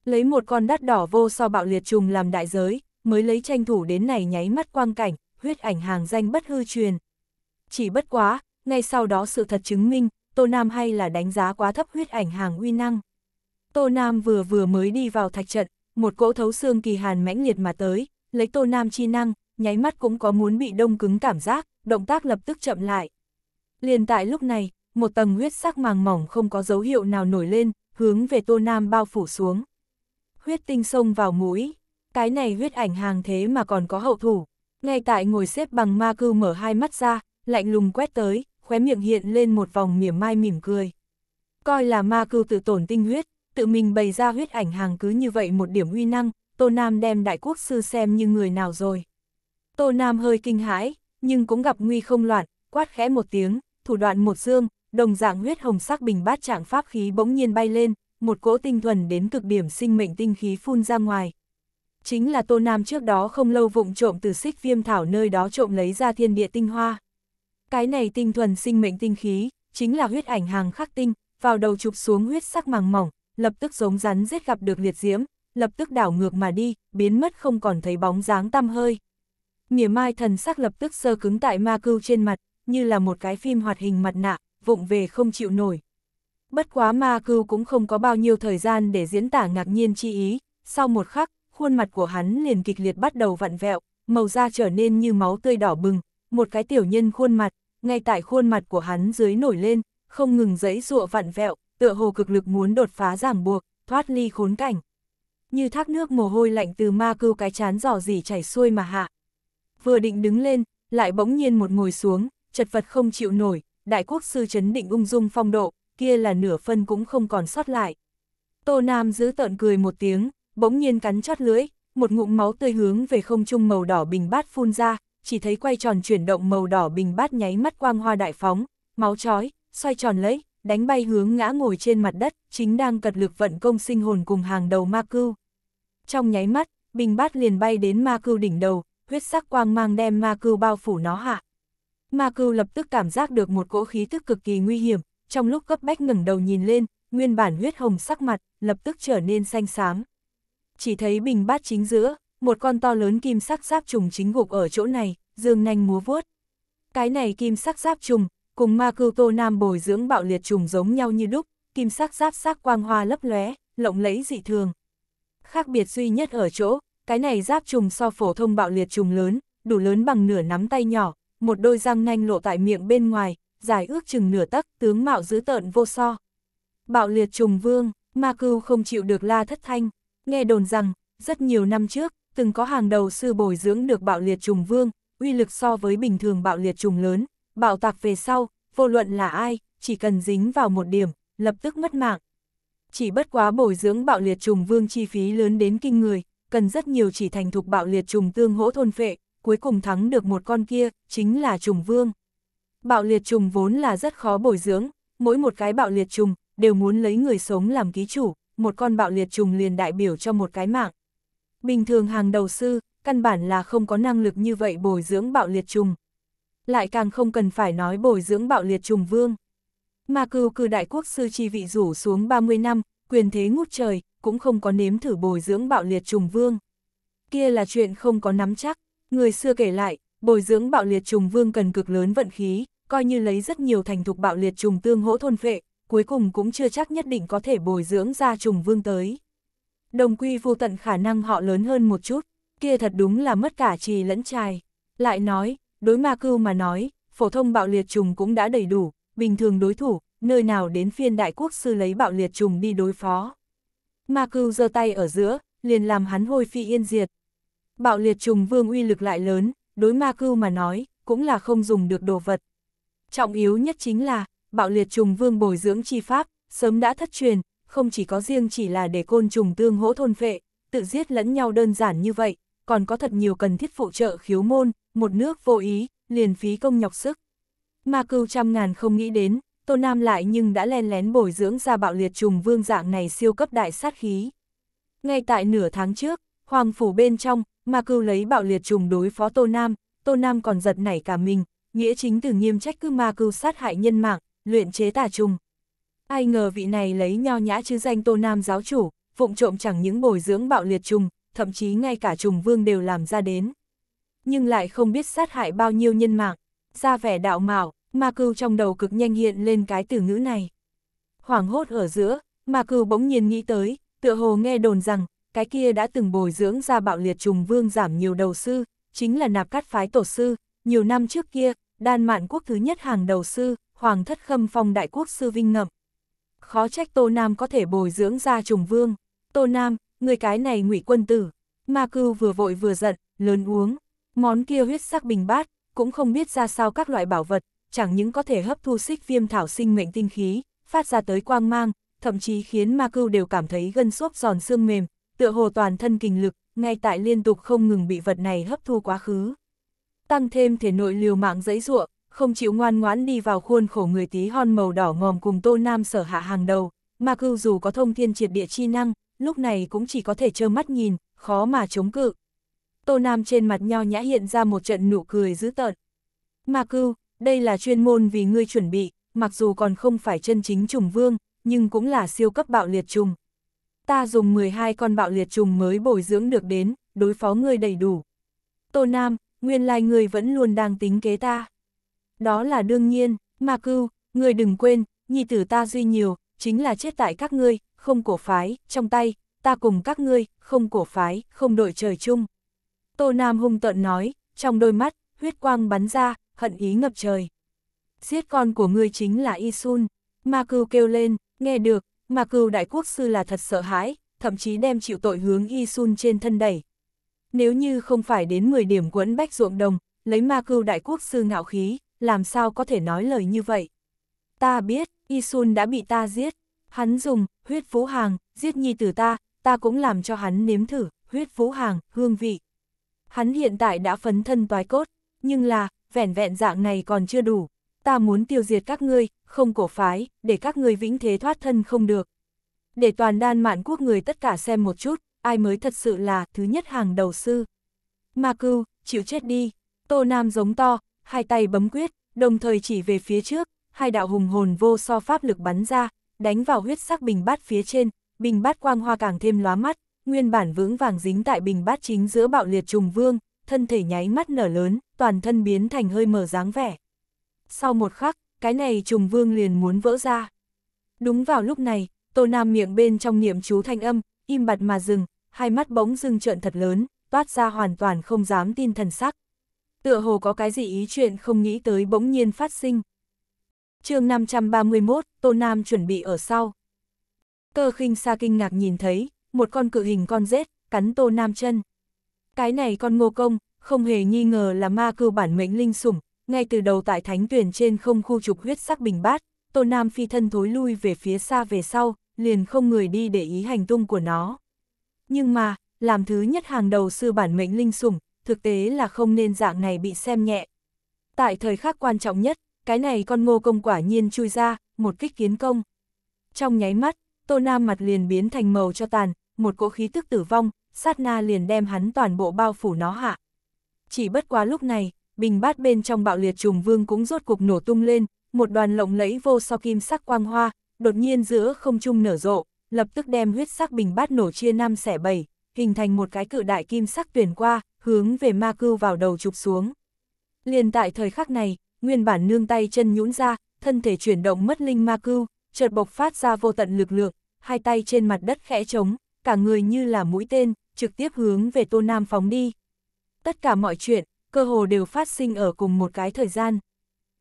Lấy một con đắt đỏ vô so bạo liệt trùng làm đại giới, mới lấy tranh thủ đến này nháy mắt quang cảnh, huyết ảnh hàng danh bất hư truyền. Chỉ bất quá, ngay sau đó sự thật chứng minh, Tô Nam hay là đánh giá quá thấp huyết ảnh hàng uy năng. Tô Nam vừa vừa mới đi vào thạch trận, một cỗ thấu xương kỳ hàn mãnh liệt mà tới, lấy Tô Nam chi năng, nháy mắt cũng có muốn bị đông cứng cảm giác, động tác lập tức chậm lại. Liền tại lúc này, một tầng huyết sắc màng mỏng không có dấu hiệu nào nổi lên, hướng về Tô Nam bao phủ xuống. Huyết tinh xông vào mũi, cái này huyết ảnh hàng thế mà còn có hậu thủ. Ngay tại ngồi xếp bằng ma cư mở hai mắt ra, lạnh lùng quét tới, khóe miệng hiện lên một vòng mỉa mai mỉm cười. Coi là ma cư tự tổn tinh huyết, tự mình bày ra huyết ảnh hàng cứ như vậy một điểm uy năng, Tô Nam đem đại quốc sư xem như người nào rồi. Tô Nam hơi kinh hãi, nhưng cũng gặp nguy không loạn, quát khẽ một tiếng, thủ đoạn một dương, đồng dạng huyết hồng sắc bình bát trạng pháp khí bỗng nhiên bay lên, một cỗ tinh thuần đến cực điểm sinh mệnh tinh khí phun ra ngoài. Chính là Tô Nam trước đó không lâu vụng trộm từ xích viêm thảo nơi đó trộm lấy ra thiên địa tinh hoa. Cái này tinh thuần sinh mệnh tinh khí, chính là huyết ảnh hàng khắc tinh, vào đầu chụp xuống huyết sắc màng mỏng, lập tức giống rắn giết gặp được liệt diễm, lập tức đảo ngược mà đi, biến mất không còn thấy bóng dáng tăm hơi. Mỉa mai thần sắc lập tức sơ cứng tại ma cưu trên mặt, như là một cái phim hoạt hình mặt nạ, vụng về không chịu nổi. Bất quá ma cưu cũng không có bao nhiêu thời gian để diễn tả ngạc nhiên chi ý, sau một khắc, khuôn mặt của hắn liền kịch liệt bắt đầu vặn vẹo, màu da trở nên như máu tươi đỏ bừng, một cái tiểu nhân khuôn mặt, ngay tại khuôn mặt của hắn dưới nổi lên, không ngừng giấy dụa vặn vẹo, tựa hồ cực lực muốn đột phá ràng buộc, thoát ly khốn cảnh. Như thác nước mồ hôi lạnh từ ma cưu cái chán giỏ dỉ chảy xuôi mà hạ vừa định đứng lên, lại bỗng nhiên một ngồi xuống, chật vật không chịu nổi, đại quốc sư chấn định ung dung phong độ, kia là nửa phân cũng không còn sót lại. Tô Nam giữ tợn cười một tiếng, bỗng nhiên cắn chót lưỡi, một ngụm máu tươi hướng về không trung màu đỏ bình bát phun ra, chỉ thấy quay tròn chuyển động màu đỏ bình bát nháy mắt quang hoa đại phóng, máu chói, xoay tròn lấy, đánh bay hướng ngã ngồi trên mặt đất, chính đang cật lực vận công sinh hồn cùng hàng đầu ma cưu. Trong nháy mắt, bình bát liền bay đến ma cưu đỉnh đầu, huyết sắc quang mang đem ma cưu bao phủ nó hạ. Ma cưu lập tức cảm giác được một cỗ khí tức cực kỳ nguy hiểm, trong lúc gấp bách ngẩng đầu nhìn lên, nguyên bản huyết hồng sắc mặt, lập tức trở nên xanh xám. Chỉ thấy bình bát chính giữa, một con to lớn kim sắc giáp trùng chính gục ở chỗ này, dương nanh múa vuốt. Cái này kim sắc giáp trùng, cùng ma cưu tô nam bồi dưỡng bạo liệt trùng giống nhau như đúc, kim sắc giáp sắc quang hoa lấp lóe, lộng lẫy dị thường. Khác biệt duy nhất ở chỗ, cái này giáp trùng so phổ thông bạo liệt trùng lớn, đủ lớn bằng nửa nắm tay nhỏ, một đôi răng nanh lộ tại miệng bên ngoài, dài ước chừng nửa tấc, tướng mạo dữ tợn vô so. Bạo liệt trùng vương, ma cưu không chịu được la thất thanh, nghe đồn rằng, rất nhiều năm trước, từng có hàng đầu sư bồi dưỡng được bạo liệt trùng vương, uy lực so với bình thường bạo liệt trùng lớn, bạo tạc về sau, vô luận là ai, chỉ cần dính vào một điểm, lập tức mất mạng. Chỉ bất quá bồi dưỡng bạo liệt trùng vương chi phí lớn đến kinh người, cần rất nhiều chỉ thành thục bạo liệt trùng tương hỗ thôn phệ, cuối cùng thắng được một con kia, chính là trùng vương. Bạo liệt trùng vốn là rất khó bồi dưỡng, mỗi một cái bạo liệt trùng đều muốn lấy người sống làm ký chủ, một con bạo liệt trùng liền đại biểu cho một cái mạng. Bình thường hàng đầu sư, căn bản là không có năng lực như vậy bồi dưỡng bạo liệt trùng. Lại càng không cần phải nói bồi dưỡng bạo liệt trùng vương. Mà cừu cư đại quốc sư chi vị rủ xuống 30 năm, quyền thế ngút trời, cũng không có nếm thử bồi dưỡng bạo liệt trùng vương. Kia là chuyện không có nắm chắc, người xưa kể lại, bồi dưỡng bạo liệt trùng vương cần cực lớn vận khí, coi như lấy rất nhiều thành thục bạo liệt trùng tương hỗ thôn phệ, cuối cùng cũng chưa chắc nhất định có thể bồi dưỡng ra trùng vương tới. Đồng quy vô tận khả năng họ lớn hơn một chút, kia thật đúng là mất cả trì lẫn trài. Lại nói, đối ma cưu mà nói, phổ thông bạo liệt trùng cũng đã đầy đủ, bình thường đối thủ, nơi nào đến phiên đại quốc sư lấy bạo liệt trùng đi đối phó ma cưu giơ tay ở giữa, liền làm hắn hôi phi yên diệt. Bạo liệt trùng vương uy lực lại lớn, đối ma cưu mà nói, cũng là không dùng được đồ vật. Trọng yếu nhất chính là, bạo liệt trùng vương bồi dưỡng chi pháp, sớm đã thất truyền, không chỉ có riêng chỉ là để côn trùng tương hỗ thôn phệ, tự giết lẫn nhau đơn giản như vậy, còn có thật nhiều cần thiết phụ trợ khiếu môn, một nước vô ý, liền phí công nhọc sức. Ma cưu trăm ngàn không nghĩ đến, Tô Nam lại nhưng đã len lén bồi dưỡng ra bạo liệt trùng vương dạng này siêu cấp đại sát khí. Ngay tại nửa tháng trước, Hoàng Phủ bên trong, Ma cưu lấy bạo liệt trùng đối phó Tô Nam, Tô Nam còn giật nảy cả mình, nghĩa chính từ nghiêm trách cứ ma cưu sát hại nhân mạng, luyện chế tà trùng. Ai ngờ vị này lấy nho nhã chứ danh Tô Nam giáo chủ, vụng trộm chẳng những bồi dưỡng bạo liệt trùng, thậm chí ngay cả trùng vương đều làm ra đến. Nhưng lại không biết sát hại bao nhiêu nhân mạng, ra vẻ đạo mạo, ma cưu trong đầu cực nhanh hiện lên cái từ ngữ này. Hoảng hốt ở giữa, ma cưu bỗng nhiên nghĩ tới, tựa hồ nghe đồn rằng, cái kia đã từng bồi dưỡng ra bạo liệt trùng vương giảm nhiều đầu sư, chính là nạp cát phái tổ sư, nhiều năm trước kia, đan mạn quốc thứ nhất hàng đầu sư, hoàng thất khâm phong đại quốc sư vinh ngậm. Khó trách Tô Nam có thể bồi dưỡng ra trùng vương. Tô Nam, người cái này ngụy quân tử. Ma cưu vừa vội vừa giận, lớn uống. Món kia huyết sắc bình bát, cũng không biết ra sao các loại bảo vật, chẳng những có thể hấp thu xích viêm thảo sinh mệnh tinh khí, phát ra tới quang mang, thậm chí khiến ma cưu đều cảm thấy gân xốp giòn xương mềm, tựa hồ toàn thân kinh lực, ngay tại liên tục không ngừng bị vật này hấp thu quá khứ. Tăng thêm thể nội liều mạng dẫy ruộng, không chịu ngoan ngoãn đi vào khuôn khổ người tí hon màu đỏ ngòm cùng tô nam sở hạ hàng đầu, ma cưu dù có thông thiên triệt địa chi năng, lúc này cũng chỉ có thể trơ mắt nhìn, khó mà chống cự. Tô Nam trên mặt nho nhã hiện ra một trận nụ cười dữ tợn. Ma cưu, đây là chuyên môn vì ngươi chuẩn bị, mặc dù còn không phải chân chính trùng vương, nhưng cũng là siêu cấp bạo liệt trùng. Ta dùng 12 con bạo liệt trùng mới bồi dưỡng được đến, đối phó ngươi đầy đủ. Tô Nam, nguyên lai like ngươi vẫn luôn đang tính kế ta. Đó là đương nhiên, mà cưu, ngươi đừng quên, nhi tử ta duy nhiều, chính là chết tại các ngươi, không cổ phái, trong tay, ta cùng các ngươi, không cổ phái, không đội trời chung. Tô Nam hung tợn nói, trong đôi mắt, huyết quang bắn ra, hận ý ngập trời. Giết con của ngươi chính là Isun, Ma Cừu kêu lên, nghe được, Ma Cừu đại quốc sư là thật sợ hãi, thậm chí đem chịu tội hướng Isun trên thân đẩy. Nếu như không phải đến 10 điểm quấn bách ruộng đồng, lấy Ma Cừu đại quốc sư ngạo khí, làm sao có thể nói lời như vậy? Ta biết, Isun đã bị ta giết, hắn dùng huyết vũ hàng giết nhi tử ta, ta cũng làm cho hắn nếm thử huyết vũ hàng hương vị. Hắn hiện tại đã phấn thân toái cốt, nhưng là vẻn vẹn dạng này còn chưa đủ, ta muốn tiêu diệt các ngươi, không cổ phái, để các ngươi vĩnh thế thoát thân không được. Để toàn đan mạn quốc người tất cả xem một chút, ai mới thật sự là thứ nhất hàng đầu sư. Ma cưu, chịu chết đi, tô nam giống to, hai tay bấm quyết, đồng thời chỉ về phía trước, hai đạo hùng hồn vô so pháp lực bắn ra, đánh vào huyết sắc bình bát phía trên, bình bát quang hoa càng thêm lóa mắt, nguyên bản vững vàng dính tại bình bát chính giữa bạo liệt trùng vương, thân thể nháy mắt nở lớn, toàn thân biến thành hơi mở dáng vẻ. Sau một khắc, cái này trùng vương liền muốn vỡ ra. Đúng vào lúc này, Tô Nam miệng bên trong niệm chú thanh âm, im bặt mà dừng, hai mắt bỗng dưng trợn thật lớn, toát ra hoàn toàn không dám tin thần sắc. Tựa hồ có cái gì ý chuyện không nghĩ tới bỗng nhiên phát sinh. chương 531, Tô Nam chuẩn bị ở sau. Cơ khinh xa kinh ngạc nhìn thấy, một con cự hình con rết, cắn Tô Nam chân. Cái này con ngô công, không hề nghi ngờ là ma cưu bản mệnh linh sủng, ngay từ đầu tại thánh tuyển trên không khu trục huyết sắc bình bát, Tô Nam phi thân thối lui về phía xa về sau, liền không người đi để ý hành tung của nó. Nhưng mà, làm thứ nhất hàng đầu sư bản mệnh linh sủng, thực tế là không nên dạng này bị xem nhẹ. Tại thời khắc quan trọng nhất, cái này con ngô công quả nhiên chui ra, một kích kiến công. Trong nháy mắt, Tô Nam mặt liền biến thành màu cho tàn, một cỗ khí tức tử vong, sát na liền đem hắn toàn bộ bao phủ nó hạ. Chỉ bất quá lúc này, bình bát bên trong bạo liệt trùng vương cũng rốt cuộc nổ tung lên, một đoàn lộng lẫy vô so kim sắc quang hoa, đột nhiên giữa không trung nở rộ, lập tức đem huyết sắc bình bát nổ chia năm xẻ bảy, hình thành một cái cự đại kim sắc tuyển qua, hướng về ma cưu vào đầu chụp xuống. Liền tại thời khắc này, nguyên bản nương tay chân nhũn ra, thân thể chuyển động mất linh ma cưu, chợt bộc phát ra vô tận lực lượng, hai tay trên mặt đất khẽ trống, cả người như là mũi tên, trực tiếp hướng về Tô Nam phóng đi. Tất cả mọi chuyện, cơ hồ đều phát sinh ở cùng một cái thời gian.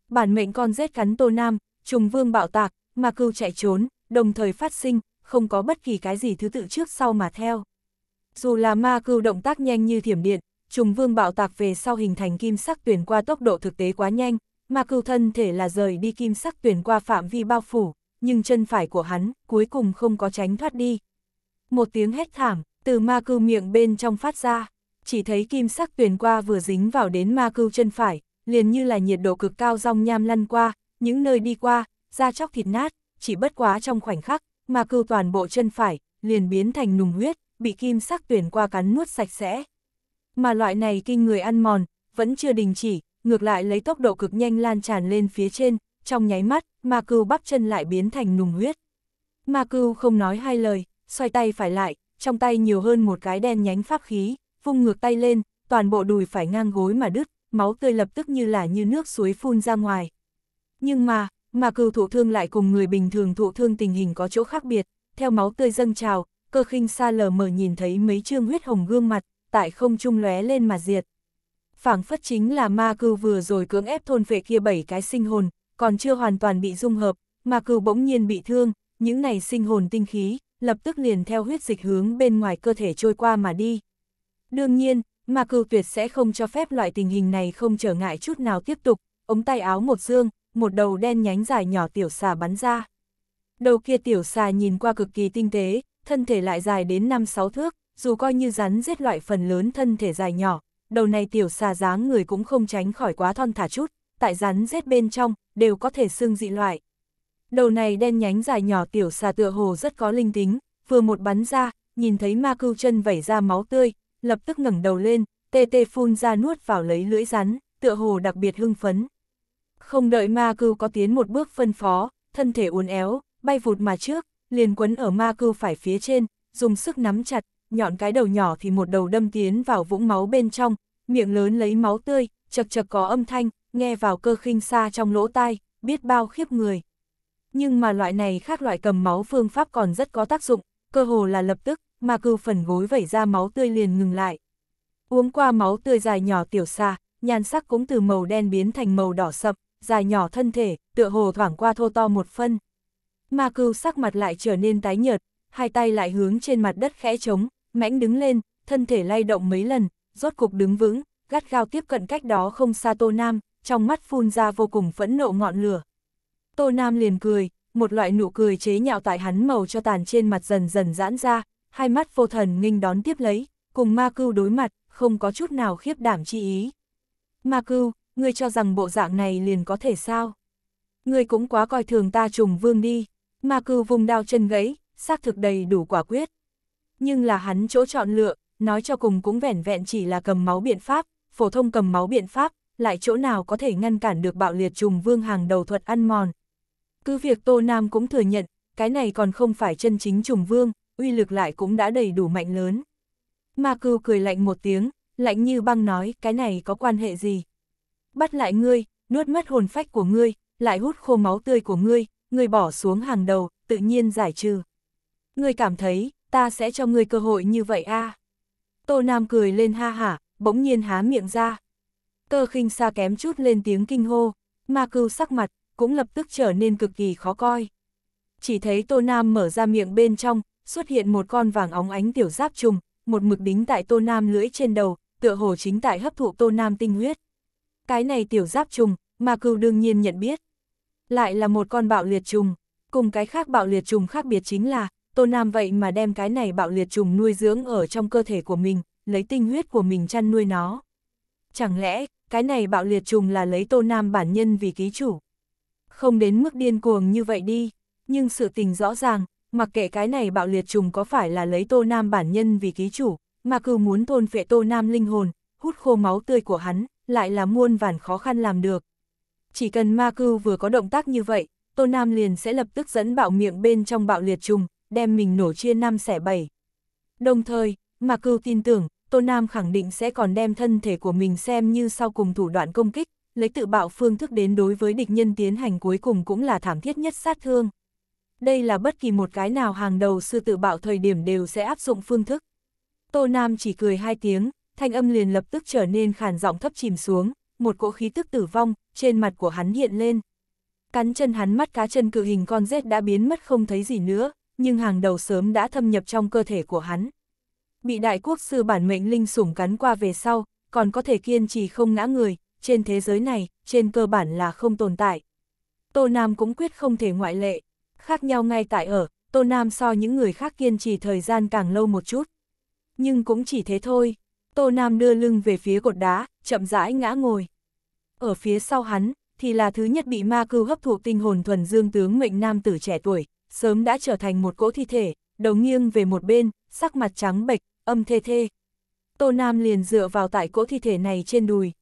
Bản mệnh con rết cắn Tô Nam, trùng vương bạo tạc, mà cưu chạy trốn, đồng thời phát sinh, không có bất kỳ cái gì thứ tự trước sau mà theo. Dù là ma cưu động tác nhanh như thiểm điện, trùng vương bạo tạc về sau hình thành kim sắc tuyển qua tốc độ thực tế quá nhanh, ma cưu thân thể là rời đi kim sắc tuyển qua phạm vi bao phủ, nhưng chân phải của hắn cuối cùng không có tránh thoát đi. Một tiếng hét thảm, từ ma cưu miệng bên trong phát ra, chỉ thấy kim sắc tuyền qua vừa dính vào đến ma cưu chân phải, liền như là nhiệt độ cực cao rong nham lăn qua, những nơi đi qua, da chóc thịt nát, chỉ bất quá trong khoảnh khắc, ma cưu toàn bộ chân phải, liền biến thành nùng huyết, bị kim sắc tuyền qua cắn nuốt sạch sẽ. Mà loại này kinh người ăn mòn, vẫn chưa đình chỉ, ngược lại lấy tốc độ cực nhanh lan tràn lên phía trên, trong nháy mắt, ma cưu bắp chân lại biến thành nùng huyết. Ma cưu không nói hai lời, xoay tay phải lại, trong tay nhiều hơn một cái đen nhánh pháp khí, vung ngược tay lên, toàn bộ đùi phải ngang gối mà đứt, máu tươi lập tức như là như nước suối phun ra ngoài. Nhưng mà, mà cừu thụ thương lại cùng người bình thường thụ thương tình hình có chỗ khác biệt, theo máu tươi dâng trào, cơ khinh xa lờ mờ nhìn thấy mấy trương huyết hồng gương mặt, tại không trung lóe lên mà diệt. phảng phất chính là ma cừu vừa rồi cưỡng ép thôn phệ kia bảy cái sinh hồn, còn chưa hoàn toàn bị dung hợp, ma cừu bỗng nhiên bị thương, những này sinh hồn tinh khí, lập tức liền theo huyết dịch hướng bên ngoài cơ thể trôi qua mà đi. Đương nhiên, mà cừu tuyệt sẽ không cho phép loại tình hình này không trở ngại chút nào tiếp tục, ống tay áo một dương, một đầu đen nhánh dài nhỏ tiểu xà bắn ra. Đầu kia tiểu xà nhìn qua cực kỳ tinh tế, thân thể lại dài đến 5-6 thước, dù coi như rắn giết loại phần lớn thân thể dài nhỏ, đầu này tiểu xà dáng người cũng không tránh khỏi quá thon thả chút, tại rắn giết bên trong, đều có thể xương dị loại. Đầu này đen nhánh dài nhỏ tiểu xà tựa hồ rất có linh tính, vừa một bắn ra, nhìn thấy ma cưu chân vẩy ra máu tươi, lập tức ngẩng đầu lên, tê tê phun ra nuốt vào lấy lưỡi rắn, tựa hồ đặc biệt hưng phấn. Không đợi ma cưu có tiến một bước phân phó, thân thể uốn éo, bay vụt mà trước, liền quấn ở ma cưu phải phía trên, dùng sức nắm chặt, nhọn cái đầu nhỏ thì một đầu đâm tiến vào vũng máu bên trong, miệng lớn lấy máu tươi, chật chật có âm thanh, nghe vào cơ khinh xa trong lỗ tai, biết bao khiếp người. Nhưng mà loại này khác loại cầm máu phương pháp còn rất có tác dụng, cơ hồ là lập tức, mà cừu phần gối vẩy ra máu tươi liền ngừng lại. Uống qua máu tươi dài nhỏ tiểu xa, nhan sắc cũng từ màu đen biến thành màu đỏ sậm, dài nhỏ thân thể, tựa hồ thoảng qua thô to một phân. mà cừu sắc mặt lại trở nên tái nhợt, hai tay lại hướng trên mặt đất khẽ trống, mãnh đứng lên, thân thể lay động mấy lần, rốt cục đứng vững, gắt gao tiếp cận cách đó không xa Tô Nam, trong mắt phun ra vô cùng phẫn nộ ngọn lửa. Tô Nam liền cười, một loại nụ cười chế nhạo tại hắn màu cho tàn trên mặt dần dần giãn ra, hai mắt vô thần nghinh đón tiếp lấy, cùng ma cưu đối mặt, không có chút nào khiếp đảm chi ý. Ma cưu, ngươi cho rằng bộ dạng này liền có thể sao? Ngươi cũng quá coi thường ta trùng vương đi, ma cưu vùng đao chân gãy, xác thực đầy đủ quả quyết. Nhưng là hắn chỗ chọn lựa, nói cho cùng cũng vẻn vẹn chỉ là cầm máu biện pháp, phổ thông cầm máu biện pháp, lại chỗ nào có thể ngăn cản được bạo liệt trùng vương hàng đầu thuật ăn mòn, cứ việc Tô Nam cũng thừa nhận, cái này còn không phải chân chính trùng vương, uy lực lại cũng đã đầy đủ mạnh lớn. Ma cưu cười lạnh một tiếng, lạnh như băng nói cái này có quan hệ gì. Bắt lại ngươi, nuốt mất hồn phách của ngươi, lại hút khô máu tươi của ngươi, ngươi bỏ xuống hàng đầu, tự nhiên giải trừ. Ngươi cảm thấy, ta sẽ cho ngươi cơ hội như vậy a Tô Nam cười lên ha hả, bỗng nhiên há miệng ra. Cơ khinh xa kém chút lên tiếng kinh hô, ma cưu sắc mặt, cũng lập tức trở nên cực kỳ khó coi. Chỉ thấy Tô Nam mở ra miệng bên trong, xuất hiện một con vàng óng ánh tiểu giáp trùng, một mực đính tại Tô Nam lưỡi trên đầu, tựa hồ chính tại hấp thụ Tô Nam tinh huyết. Cái này tiểu giáp trùng, mà cừu đương nhiên nhận biết. Lại là một con bạo liệt trùng, cùng cái khác bạo liệt trùng khác biệt chính là, Tô Nam vậy mà đem cái này bạo liệt trùng nuôi dưỡng ở trong cơ thể của mình, lấy tinh huyết của mình chăn nuôi nó. Chẳng lẽ, cái này bạo liệt trùng là lấy Tô Nam bản nhân vì ký chủ? không đến mức điên cuồng như vậy đi, nhưng sự tình rõ ràng, mặc kệ cái này bạo liệt trùng có phải là lấy Tô Nam bản nhân vì ký chủ, mà cứ muốn thôn phệ Tô Nam linh hồn, hút khô máu tươi của hắn, lại là muôn vàn khó khăn làm được. Chỉ cần ma cưu vừa có động tác như vậy, Tô Nam liền sẽ lập tức dẫn bạo miệng bên trong bạo liệt trùng, đem mình nổ chia năm xẻ bảy. Đồng thời, ma cưu tin tưởng, Tô Nam khẳng định sẽ còn đem thân thể của mình xem như sau cùng thủ đoạn công kích, lấy tự bạo phương thức đến đối với địch nhân tiến hành cuối cùng cũng là thảm thiết nhất sát thương. Đây là bất kỳ một cái nào hàng đầu sư tự bạo thời điểm đều sẽ áp dụng phương thức. Tô Nam chỉ cười hai tiếng, thanh âm liền lập tức trở nên khàn giọng thấp chìm xuống, một cỗ khí tức tử vong, trên mặt của hắn hiện lên. Cắn chân hắn mắt cá chân cự hình con rết đã biến mất không thấy gì nữa, nhưng hàng đầu sớm đã thâm nhập trong cơ thể của hắn. Bị đại quốc sư bản mệnh linh sủng cắn qua về sau, còn có thể kiên trì không ngã người, trên thế giới này, trên cơ bản là không tồn tại. Tô Nam cũng quyết không thể ngoại lệ. Khác nhau ngay tại ở, Tô Nam so những người khác kiên trì thời gian càng lâu một chút. Nhưng cũng chỉ thế thôi. Tô Nam đưa lưng về phía cột đá, chậm rãi ngã ngồi. Ở phía sau hắn, thì là thứ nhất bị ma cưu hấp thụ tinh hồn thuần dương tướng mệnh nam tử trẻ tuổi, sớm đã trở thành một cỗ thi thể, đầu nghiêng về một bên, sắc mặt trắng bệch, âm thê thê. Tô Nam liền dựa vào tại cỗ thi thể này trên đùi,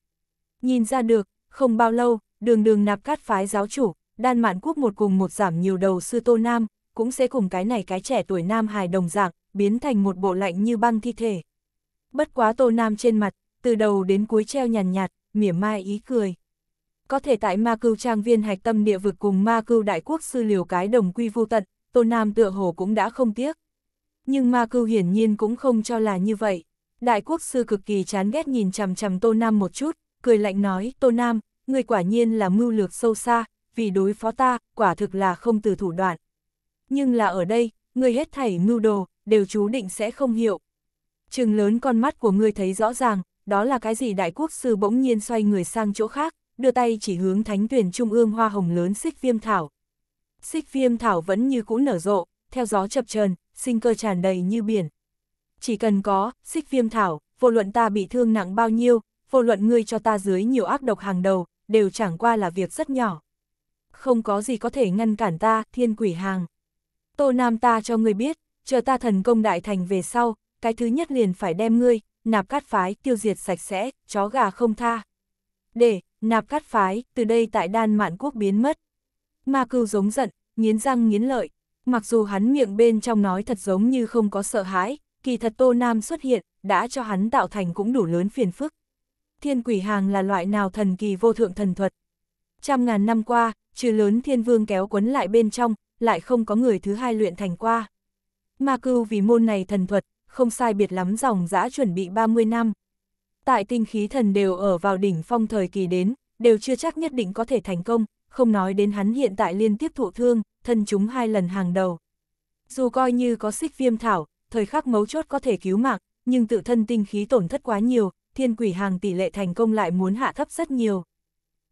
Nhìn ra được, không bao lâu, đường đường nạp cát phái giáo chủ, đan mạn quốc một cùng một giảm nhiều đầu sư tô nam, cũng sẽ cùng cái này cái trẻ tuổi nam hài đồng dạng, biến thành một bộ lạnh như băng thi thể. Bất quá tô nam trên mặt, từ đầu đến cuối treo nhàn nhạt, nhạt mỉa mai ý cười. Có thể tại ma cưu trang viên hạch tâm địa vực cùng ma cưu đại quốc sư liều cái đồng quy vô tận, tô nam tựa hồ cũng đã không tiếc. Nhưng ma cưu hiển nhiên cũng không cho là như vậy. Đại quốc sư cực kỳ chán ghét nhìn chằm chằm tô nam một chút, cười lạnh nói, Tô Nam, người quả nhiên là mưu lược sâu xa, vì đối phó ta, quả thực là không từ thủ đoạn. Nhưng là ở đây, người hết thảy mưu đồ, đều chú định sẽ không hiểu. Trừng lớn con mắt của người thấy rõ ràng, đó là cái gì đại quốc sư bỗng nhiên xoay người sang chỗ khác, đưa tay chỉ hướng thánh tuyển trung ương hoa hồng lớn xích viêm thảo. Xích viêm thảo vẫn như cũ nở rộ, theo gió chập trần, sinh cơ tràn đầy như biển. Chỉ cần có, xích viêm thảo, vô luận ta bị thương nặng bao nhiêu, vô luận ngươi cho ta dưới nhiều ác độc hàng đầu, đều chẳng qua là việc rất nhỏ. Không có gì có thể ngăn cản ta, thiên quỷ hàng. Tô Nam ta cho ngươi biết, chờ ta thần công đại thành về sau, cái thứ nhất liền phải đem ngươi, nạp cát phái, tiêu diệt sạch sẽ, chó gà không tha. Để, nạp cát phái, từ đây tại đan mạn quốc biến mất. Ma cưu giống giận, nghiến răng nghiến lợi, mặc dù hắn miệng bên trong nói thật giống như không có sợ hãi, kỳ thật Tô Nam xuất hiện, đã cho hắn tạo thành cũng đủ lớn phiền phức thiên quỷ hàng là loại nào thần kỳ vô thượng thần thuật. Trăm ngàn năm qua, trừ lớn thiên vương kéo quấn lại bên trong, lại không có người thứ hai luyện thành qua. Ma cưu vì môn này thần thuật, không sai biệt lắm dòng dã chuẩn bị 30 năm. Tại tinh khí thần đều ở vào đỉnh phong thời kỳ đến, đều chưa chắc nhất định có thể thành công, không nói đến hắn hiện tại liên tiếp thụ thương, thân chúng hai lần hàng đầu. Dù coi như có xích viêm thảo, thời khắc mấu chốt có thể cứu mạng, nhưng tự thân tinh khí tổn thất quá nhiều, thiên quỷ hàng tỷ lệ thành công lại muốn hạ thấp rất nhiều.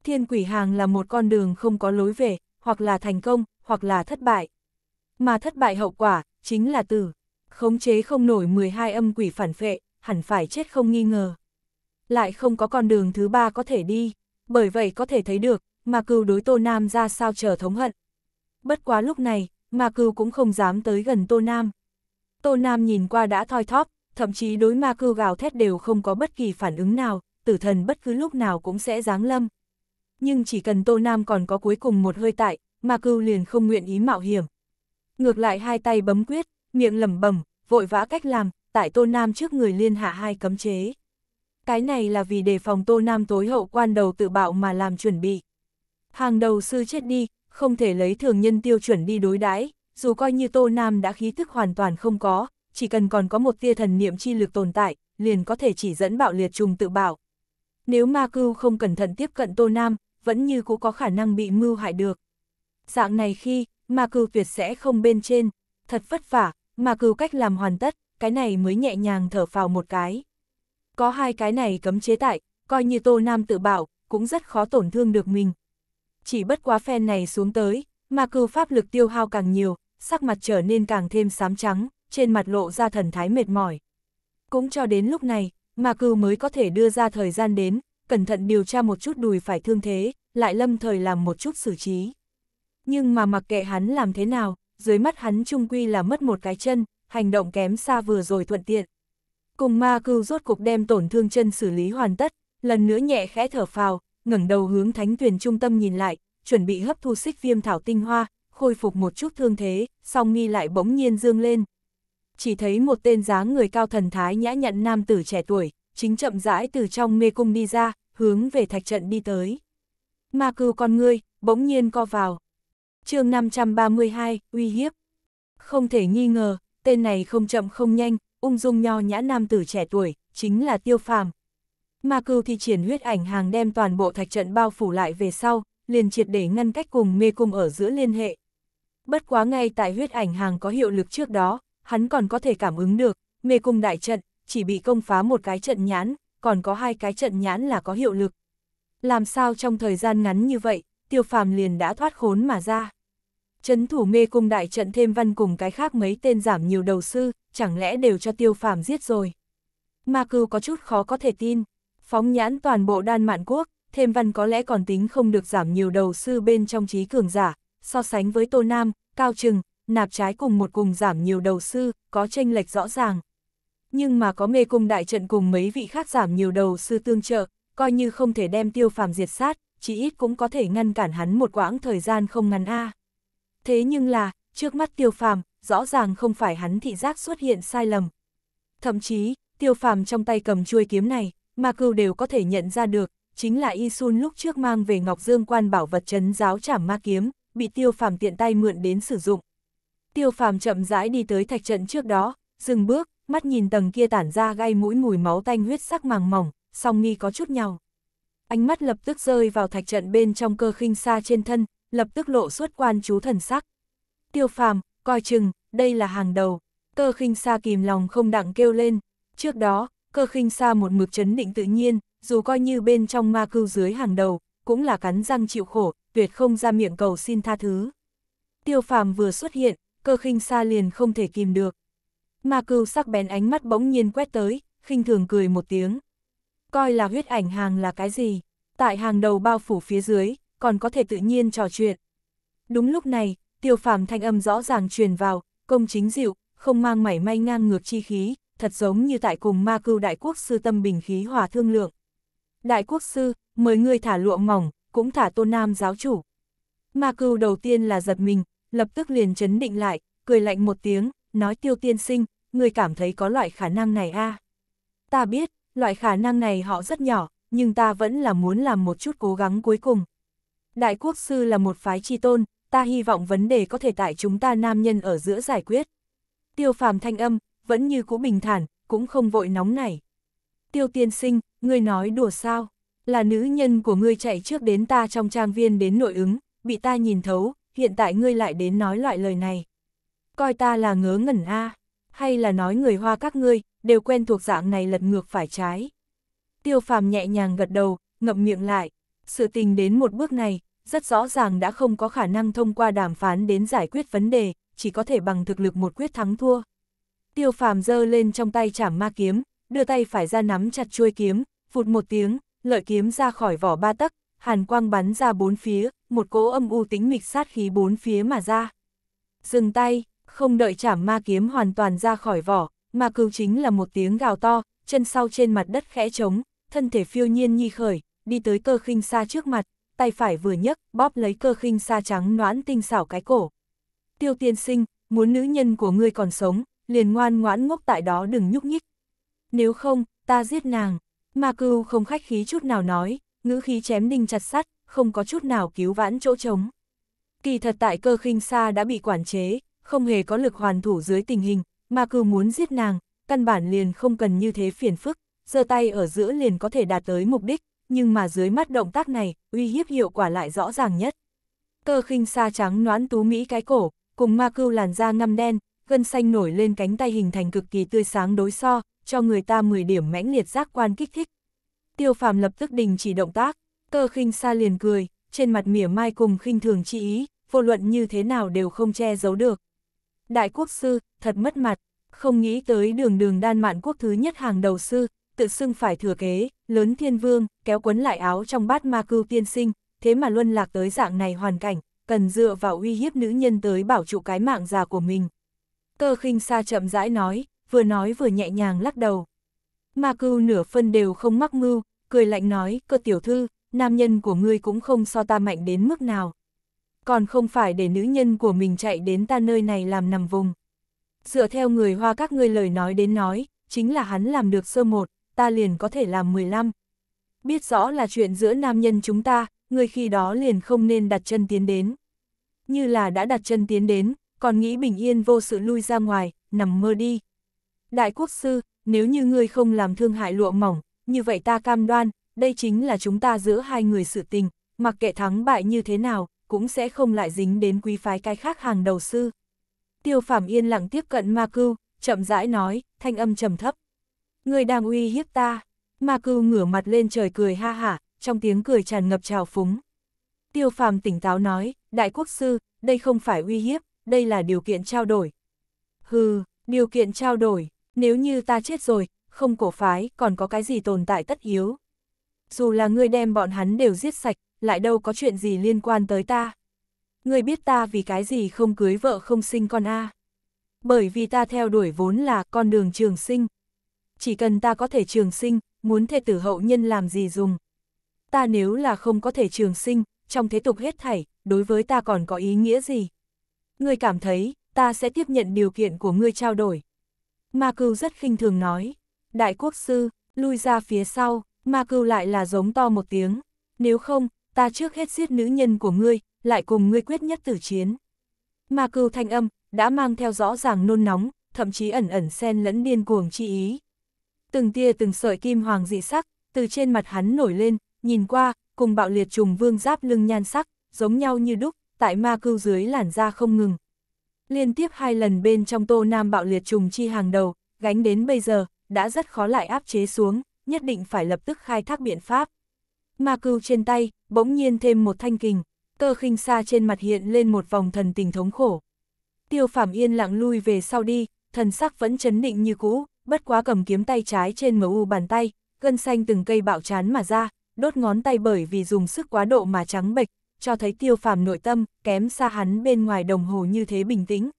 Thiên quỷ hàng là một con đường không có lối về, hoặc là thành công, hoặc là thất bại. Mà thất bại hậu quả, chính là tử. Khống chế không nổi 12 âm quỷ phản phệ, hẳn phải chết không nghi ngờ. Lại không có con đường thứ ba có thể đi, bởi vậy có thể thấy được, mà cừu đối Tô Nam ra sao chờ thống hận. Bất quá lúc này, mà cừu cũng không dám tới gần Tô Nam. Tô Nam nhìn qua đã thoi thóp, thậm chí đối ma Cư gào thét đều không có bất kỳ phản ứng nào, tử thần bất cứ lúc nào cũng sẽ giáng lâm. Nhưng chỉ cần Tô Nam còn có cuối cùng một hơi tại, ma Cư liền không nguyện ý mạo hiểm. Ngược lại hai tay bấm quyết, miệng lẩm bẩm, vội vã cách làm, tại Tô Nam trước người liên hạ hai cấm chế. Cái này là vì đề phòng Tô Nam tối hậu quan đầu tự bạo mà làm chuẩn bị. Hàng đầu sư chết đi, không thể lấy thường nhân tiêu chuẩn đi đối đãi dù coi như Tô Nam đã khí thức hoàn toàn không có, chỉ cần còn có một tia thần niệm chi lực tồn tại, liền có thể chỉ dẫn bạo liệt trùng tự bảo. Nếu ma cưu không cẩn thận tiếp cận Tô Nam, vẫn như cũng có khả năng bị mưu hại được. Dạng này khi, ma cưu tuyệt sẽ không bên trên, thật vất vả, ma cưu cách làm hoàn tất, cái này mới nhẹ nhàng thở phào một cái. Có hai cái này cấm chế tại, coi như Tô Nam tự bảo, cũng rất khó tổn thương được mình. Chỉ bất quá phen này xuống tới, ma cưu pháp lực tiêu hao càng nhiều, sắc mặt trở nên càng thêm xám trắng trên mặt lộ ra thần thái mệt mỏi. Cũng cho đến lúc này, mà cư mới có thể đưa ra thời gian đến, cẩn thận điều tra một chút đùi phải thương thế, lại lâm thời làm một chút xử trí. Nhưng mà mặc kệ hắn làm thế nào, dưới mắt hắn trung quy là mất một cái chân, hành động kém xa vừa rồi thuận tiện. Cùng ma cư rốt cục đem tổn thương chân xử lý hoàn tất, lần nữa nhẹ khẽ thở phào, ngẩng đầu hướng thánh tuyển trung tâm nhìn lại, chuẩn bị hấp thu xích viêm thảo tinh hoa, khôi phục một chút thương thế, song nghi lại bỗng nhiên dương lên chỉ thấy một tên dáng người cao thần thái nhã nhặn nam tử trẻ tuổi, chính chậm rãi từ trong mê cung đi ra, hướng về thạch trận đi tới. Ma cừu con ngươi, bỗng nhiên co vào. chương 532, uy hiếp. Không thể nghi ngờ, tên này không chậm không nhanh, ung dung nho nhã nam tử trẻ tuổi, chính là tiêu phàm. Ma cừu thì triển huyết ảnh hàng đem toàn bộ thạch trận bao phủ lại về sau, liền triệt để ngăn cách cùng mê cung ở giữa liên hệ. Bất quá ngay tại huyết ảnh hàng có hiệu lực trước đó, hắn còn có thể cảm ứng được, mê cung đại trận, chỉ bị công phá một cái trận nhãn, còn có hai cái trận nhãn là có hiệu lực. Làm sao trong thời gian ngắn như vậy, tiêu phàm liền đã thoát khốn mà ra. Chấn thủ mê cung đại trận thêm văn cùng cái khác mấy tên giảm nhiều đầu sư, chẳng lẽ đều cho tiêu phàm giết rồi. Ma cưu có chút khó có thể tin, phóng nhãn toàn bộ đan mạn quốc, thêm văn có lẽ còn tính không được giảm nhiều đầu sư bên trong trí cường giả, so sánh với tô nam, cao trừng, nạp trái cùng một cùng giảm nhiều đầu sư, có tranh lệch rõ ràng. Nhưng mà có mê cung đại trận cùng mấy vị khác giảm nhiều đầu sư tương trợ, coi như không thể đem tiêu phàm diệt sát, chỉ ít cũng có thể ngăn cản hắn một quãng thời gian không ngắn a. Thế nhưng là, trước mắt tiêu phàm, rõ ràng không phải hắn thị giác xuất hiện sai lầm. Thậm chí, tiêu phàm trong tay cầm chuôi kiếm này, mà cưu đều có thể nhận ra được, chính là Y Sun lúc trước mang về Ngọc Dương quan bảo vật chấn giáo trảm ma kiếm, bị tiêu phàm tiện tay mượn đến sử dụng tiêu phàm chậm rãi đi tới thạch trận trước đó, dừng bước, mắt nhìn tầng kia tản ra gai mũi mùi máu tanh huyết sắc màng mỏng, song nghi có chút nhau. Ánh mắt lập tức rơi vào thạch trận bên trong cơ khinh xa trên thân, lập tức lộ xuất quan chú thần sắc. Tiêu phàm, coi chừng, đây là hàng đầu, cơ khinh xa kìm lòng không đặng kêu lên. Trước đó, cơ khinh xa một mực chấn định tự nhiên, dù coi như bên trong ma cưu dưới hàng đầu, cũng là cắn răng chịu khổ, tuyệt không ra miệng cầu xin tha thứ. Tiêu phàm vừa xuất hiện, cơ khinh xa liền không thể kìm được. Ma cừu sắc bén ánh mắt bỗng nhiên quét tới, khinh thường cười một tiếng. Coi là huyết ảnh hàng là cái gì? Tại hàng đầu bao phủ phía dưới, còn có thể tự nhiên trò chuyện. Đúng lúc này, tiêu phàm thanh âm rõ ràng truyền vào, công chính dịu, không mang mảy may ngang ngược chi khí, thật giống như tại cùng ma cưu đại quốc sư tâm bình khí hòa thương lượng. Đại quốc sư, mời ngươi thả lụa mỏng, cũng thả tôn nam giáo chủ. Ma cưu đầu tiên là giật mình, lập tức liền chấn định lại, cười lạnh một tiếng, nói tiêu tiên sinh, người cảm thấy có loại khả năng này a à? Ta biết, loại khả năng này họ rất nhỏ, nhưng ta vẫn là muốn làm một chút cố gắng cuối cùng. Đại quốc sư là một phái tri tôn, ta hy vọng vấn đề có thể tại chúng ta nam nhân ở giữa giải quyết. Tiêu phàm thanh âm, vẫn như cũ bình thản, cũng không vội nóng này. Tiêu tiên sinh, ngươi nói đùa sao? Là nữ nhân của ngươi chạy trước đến ta trong trang viên đến nội ứng, bị ta nhìn thấu, hiện tại ngươi lại đến nói loại lời này. Coi ta là ngớ ngẩn a hay là nói người hoa các ngươi, đều quen thuộc dạng này lật ngược phải trái. Tiêu phàm nhẹ nhàng gật đầu, ngậm miệng lại, sự tình đến một bước này, rất rõ ràng đã không có khả năng thông qua đàm phán đến giải quyết vấn đề, chỉ có thể bằng thực lực một quyết thắng thua. Tiêu phàm giơ lên trong tay chảm ma kiếm, đưa tay phải ra nắm chặt chuôi kiếm, phụt một tiếng, lợi kiếm ra khỏi vỏ ba tấc, hàn quang bắn ra bốn phía, một cỗ âm u tính mịch sát khí bốn phía mà ra. Dừng tay, không đợi chảm ma kiếm hoàn toàn ra khỏi vỏ, mà cừu chính là một tiếng gào to, chân sau trên mặt đất khẽ trống, thân thể phiêu nhiên nhi khởi, đi tới cơ khinh xa trước mặt, tay phải vừa nhấc, bóp lấy cơ khinh xa trắng noãn tinh xảo cái cổ. Tiêu tiên sinh, muốn nữ nhân của ngươi còn sống, liền ngoan ngoãn ngốc tại đó đừng nhúc nhích. Nếu không, ta giết nàng. Ma cưu không khách khí chút nào nói, ngữ khí chém đinh chặt sắt, không có chút nào cứu vãn chỗ trống. Kỳ thật tại cơ khinh xa đã bị quản chế, không hề có lực hoàn thủ dưới tình hình, mà cứ muốn giết nàng, căn bản liền không cần như thế phiền phức, giơ tay ở giữa liền có thể đạt tới mục đích, nhưng mà dưới mắt động tác này, uy hiếp hiệu quả lại rõ ràng nhất. Cơ khinh xa trắng noãn tú Mỹ cái cổ, cùng ma cưu làn da ngăm đen, gân xanh nổi lên cánh tay hình thành cực kỳ tươi sáng đối so, cho người ta 10 điểm mãnh liệt giác quan kích thích, Tiêu phàm lập tức đình chỉ động tác, cơ khinh xa liền cười, trên mặt mỉa mai cùng khinh thường chi ý, vô luận như thế nào đều không che giấu được. Đại quốc sư, thật mất mặt, không nghĩ tới đường đường đan mạn quốc thứ nhất hàng đầu sư, tự xưng phải thừa kế, lớn thiên vương, kéo quấn lại áo trong bát ma cư tiên sinh, thế mà luân lạc tới dạng này hoàn cảnh, cần dựa vào uy hiếp nữ nhân tới bảo trụ cái mạng già của mình. Cơ khinh xa chậm rãi nói, vừa nói vừa nhẹ nhàng lắc đầu. Ma cưu nửa phân đều không mắc mưu, cười lạnh nói, cơ tiểu thư, nam nhân của ngươi cũng không so ta mạnh đến mức nào. Còn không phải để nữ nhân của mình chạy đến ta nơi này làm nằm vùng. Dựa theo người hoa các ngươi lời nói đến nói, chính là hắn làm được sơ một, ta liền có thể làm 15. Biết rõ là chuyện giữa nam nhân chúng ta, ngươi khi đó liền không nên đặt chân tiến đến. Như là đã đặt chân tiến đến, còn nghĩ bình yên vô sự lui ra ngoài, nằm mơ đi. Đại quốc sư, nếu như ngươi không làm thương hại lụa mỏng, như vậy ta cam đoan, đây chính là chúng ta giữa hai người sự tình, mặc kệ thắng bại như thế nào, cũng sẽ không lại dính đến quý phái cái khác hàng đầu sư. Tiêu Phạm yên lặng tiếp cận Ma Cưu, chậm rãi nói, thanh âm trầm thấp. Ngươi đang uy hiếp ta. Ma Cưu ngửa mặt lên trời cười ha hả, trong tiếng cười tràn ngập trào phúng. Tiêu phạm tỉnh táo nói, đại quốc sư, đây không phải uy hiếp, đây là điều kiện trao đổi. Hừ, điều kiện trao đổi, nếu như ta chết rồi, không cổ phái, còn có cái gì tồn tại tất yếu. Dù là ngươi đem bọn hắn đều giết sạch, lại đâu có chuyện gì liên quan tới ta. Ngươi biết ta vì cái gì không cưới vợ không sinh con a? Bởi vì ta theo đuổi vốn là con đường trường sinh. Chỉ cần ta có thể trường sinh, muốn thê tử hậu nhân làm gì dùng. Ta nếu là không có thể trường sinh, trong thế tục hết thảy, đối với ta còn có ý nghĩa gì? Ngươi cảm thấy, ta sẽ tiếp nhận điều kiện của ngươi trao đổi. Ma Cưu rất khinh thường nói. Đại quốc sư, lui ra phía sau, Ma Cưu lại là giống to một tiếng. Nếu không, ta trước hết giết nữ nhân của ngươi, lại cùng ngươi quyết nhất tử chiến. Ma Cưu thanh âm, đã mang theo rõ ràng nôn nóng, thậm chí ẩn ẩn xen lẫn điên cuồng chi ý. Từng tia từng sợi kim hoàng dị sắc, từ trên mặt hắn nổi lên, nhìn qua, cùng bạo liệt trùng vương giáp lưng nhan sắc, giống nhau như đúc, tại ma cưu dưới làn da không ngừng, Liên tiếp hai lần bên trong Tô Nam bạo liệt trùng chi hàng đầu, gánh đến bây giờ, đã rất khó lại áp chế xuống, nhất định phải lập tức khai thác biện pháp. Ma cưu trên tay, bỗng nhiên thêm một thanh kình, cơ khinh xa trên mặt hiện lên một vòng thần tình thống khổ. Tiêu Phạm Yên lặng lui về sau đi, thần sắc vẫn chấn định như cũ, bất quá cầm kiếm tay trái trên mu bàn tay, gân xanh từng cây bạo chán mà ra, đốt ngón tay bởi vì dùng sức quá độ mà trắng bệch, cho thấy tiêu phàm nội tâm, kém xa hắn bên ngoài đồng hồ như thế bình tĩnh.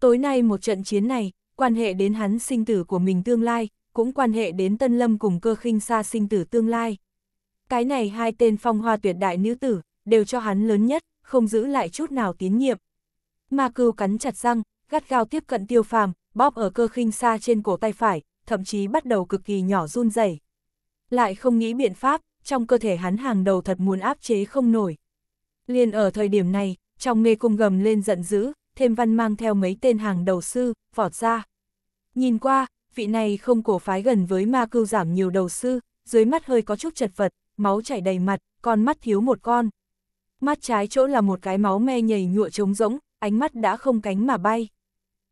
Tối nay một trận chiến này, quan hệ đến hắn sinh tử của mình tương lai, cũng quan hệ đến Tân Lâm cùng cơ khinh xa sinh tử tương lai. Cái này hai tên phong hoa tuyệt đại nữ tử, đều cho hắn lớn nhất, không giữ lại chút nào tín nhiệm. Ma cưu cắn chặt răng, gắt gao tiếp cận tiêu phàm, bóp ở cơ khinh xa trên cổ tay phải, thậm chí bắt đầu cực kỳ nhỏ run rẩy. Lại không nghĩ biện pháp, trong cơ thể hắn hàng đầu thật muốn áp chế không nổi, Liền ở thời điểm này, trong mê cung gầm lên giận dữ, thêm văn mang theo mấy tên hàng đầu sư, vọt ra. Nhìn qua, vị này không cổ phái gần với ma cưu giảm nhiều đầu sư, dưới mắt hơi có chút chật vật, máu chảy đầy mặt, con mắt thiếu một con. Mắt trái chỗ là một cái máu me nhầy nhụa trống rỗng, ánh mắt đã không cánh mà bay.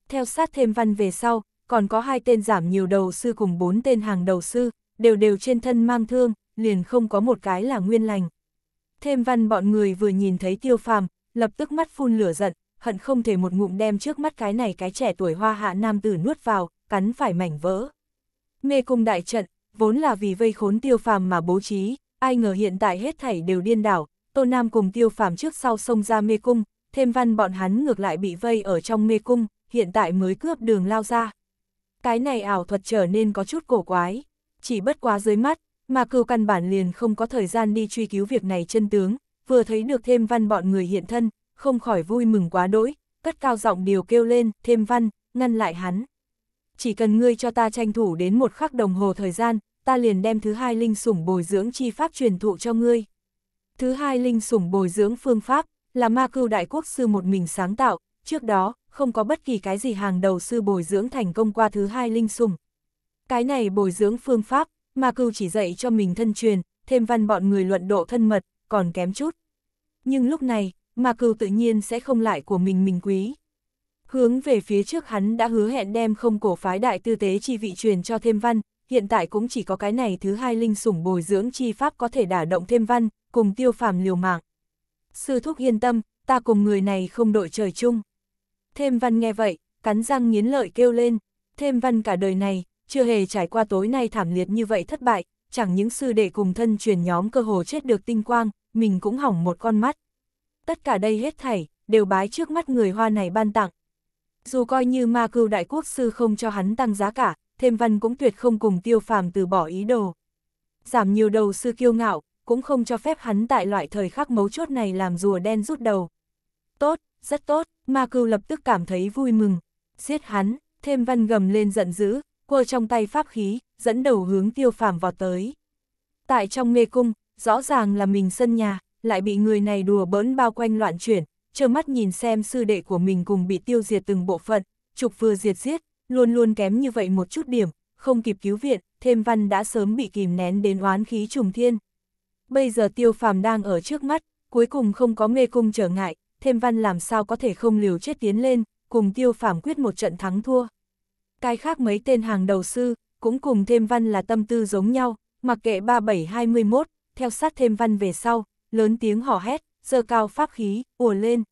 Theo sát thêm văn về sau, còn có hai tên giảm nhiều đầu sư cùng bốn tên hàng đầu sư, đều đều trên thân mang thương, liền không có một cái là nguyên lành. Thêm văn bọn người vừa nhìn thấy tiêu phàm, lập tức mắt phun lửa giận, hận không thể một ngụm đem trước mắt cái này cái trẻ tuổi hoa hạ nam tử nuốt vào, cắn phải mảnh vỡ. Mê cung đại trận, vốn là vì vây khốn tiêu phàm mà bố trí, ai ngờ hiện tại hết thảy đều điên đảo, Tô Nam cùng tiêu phàm trước sau sông ra mê cung, thêm văn bọn hắn ngược lại bị vây ở trong mê cung, hiện tại mới cướp đường lao ra. Cái này ảo thuật trở nên có chút cổ quái, chỉ bất quá dưới mắt, mà cừu căn bản liền không có thời gian đi truy cứu việc này chân tướng, vừa thấy được thêm văn bọn người hiện thân, không khỏi vui mừng quá đỗi, cất cao giọng điều kêu lên, thêm văn, ngăn lại hắn. Chỉ cần ngươi cho ta tranh thủ đến một khắc đồng hồ thời gian, ta liền đem thứ hai linh sủng bồi dưỡng chi pháp truyền thụ cho ngươi. Thứ hai linh sủng bồi dưỡng phương pháp là ma cưu đại quốc sư một mình sáng tạo, trước đó không có bất kỳ cái gì hàng đầu sư bồi dưỡng thành công qua thứ hai linh sủng. Cái này bồi dưỡng phương pháp Ma Cưu chỉ dạy cho mình thân truyền, thêm văn bọn người luận độ thân mật, còn kém chút. Nhưng lúc này, Ma Cưu tự nhiên sẽ không lại của mình mình quý. Hướng về phía trước hắn đã hứa hẹn đem không cổ phái đại tư tế chi vị truyền cho thêm văn, hiện tại cũng chỉ có cái này thứ hai linh sủng bồi dưỡng chi pháp có thể đả động thêm văn, cùng tiêu phàm liều mạng. Sư thúc yên tâm, ta cùng người này không đội trời chung. Thêm văn nghe vậy, cắn răng nghiến lợi kêu lên, thêm văn cả đời này, chưa hề trải qua tối nay thảm liệt như vậy thất bại, chẳng những sư đệ cùng thân truyền nhóm cơ hồ chết được tinh quang, mình cũng hỏng một con mắt. Tất cả đây hết thảy, đều bái trước mắt người hoa này ban tặng. Dù coi như ma cưu đại quốc sư không cho hắn tăng giá cả, thêm văn cũng tuyệt không cùng tiêu phàm từ bỏ ý đồ. Giảm nhiều đầu sư kiêu ngạo, cũng không cho phép hắn tại loại thời khắc mấu chốt này làm rùa đen rút đầu. Tốt, rất tốt, ma cưu lập tức cảm thấy vui mừng. Giết hắn, thêm văn gầm lên giận dữ, quơ trong tay pháp khí, dẫn đầu hướng tiêu phàm vào tới. Tại trong mê cung, rõ ràng là mình sân nhà, lại bị người này đùa bỡn bao quanh loạn chuyển, trơ mắt nhìn xem sư đệ của mình cùng bị tiêu diệt từng bộ phận, trục vừa diệt giết, luôn luôn kém như vậy một chút điểm, không kịp cứu viện, thêm văn đã sớm bị kìm nén đến oán khí trùng thiên. Bây giờ tiêu phàm đang ở trước mắt, cuối cùng không có mê cung trở ngại, thêm văn làm sao có thể không liều chết tiến lên, cùng tiêu phàm quyết một trận thắng thua cái khác mấy tên hàng đầu sư, cũng cùng thêm văn là tâm tư giống nhau, mặc kệ 3721, theo sát thêm văn về sau, lớn tiếng hò hét, dơ cao pháp khí, ùa lên.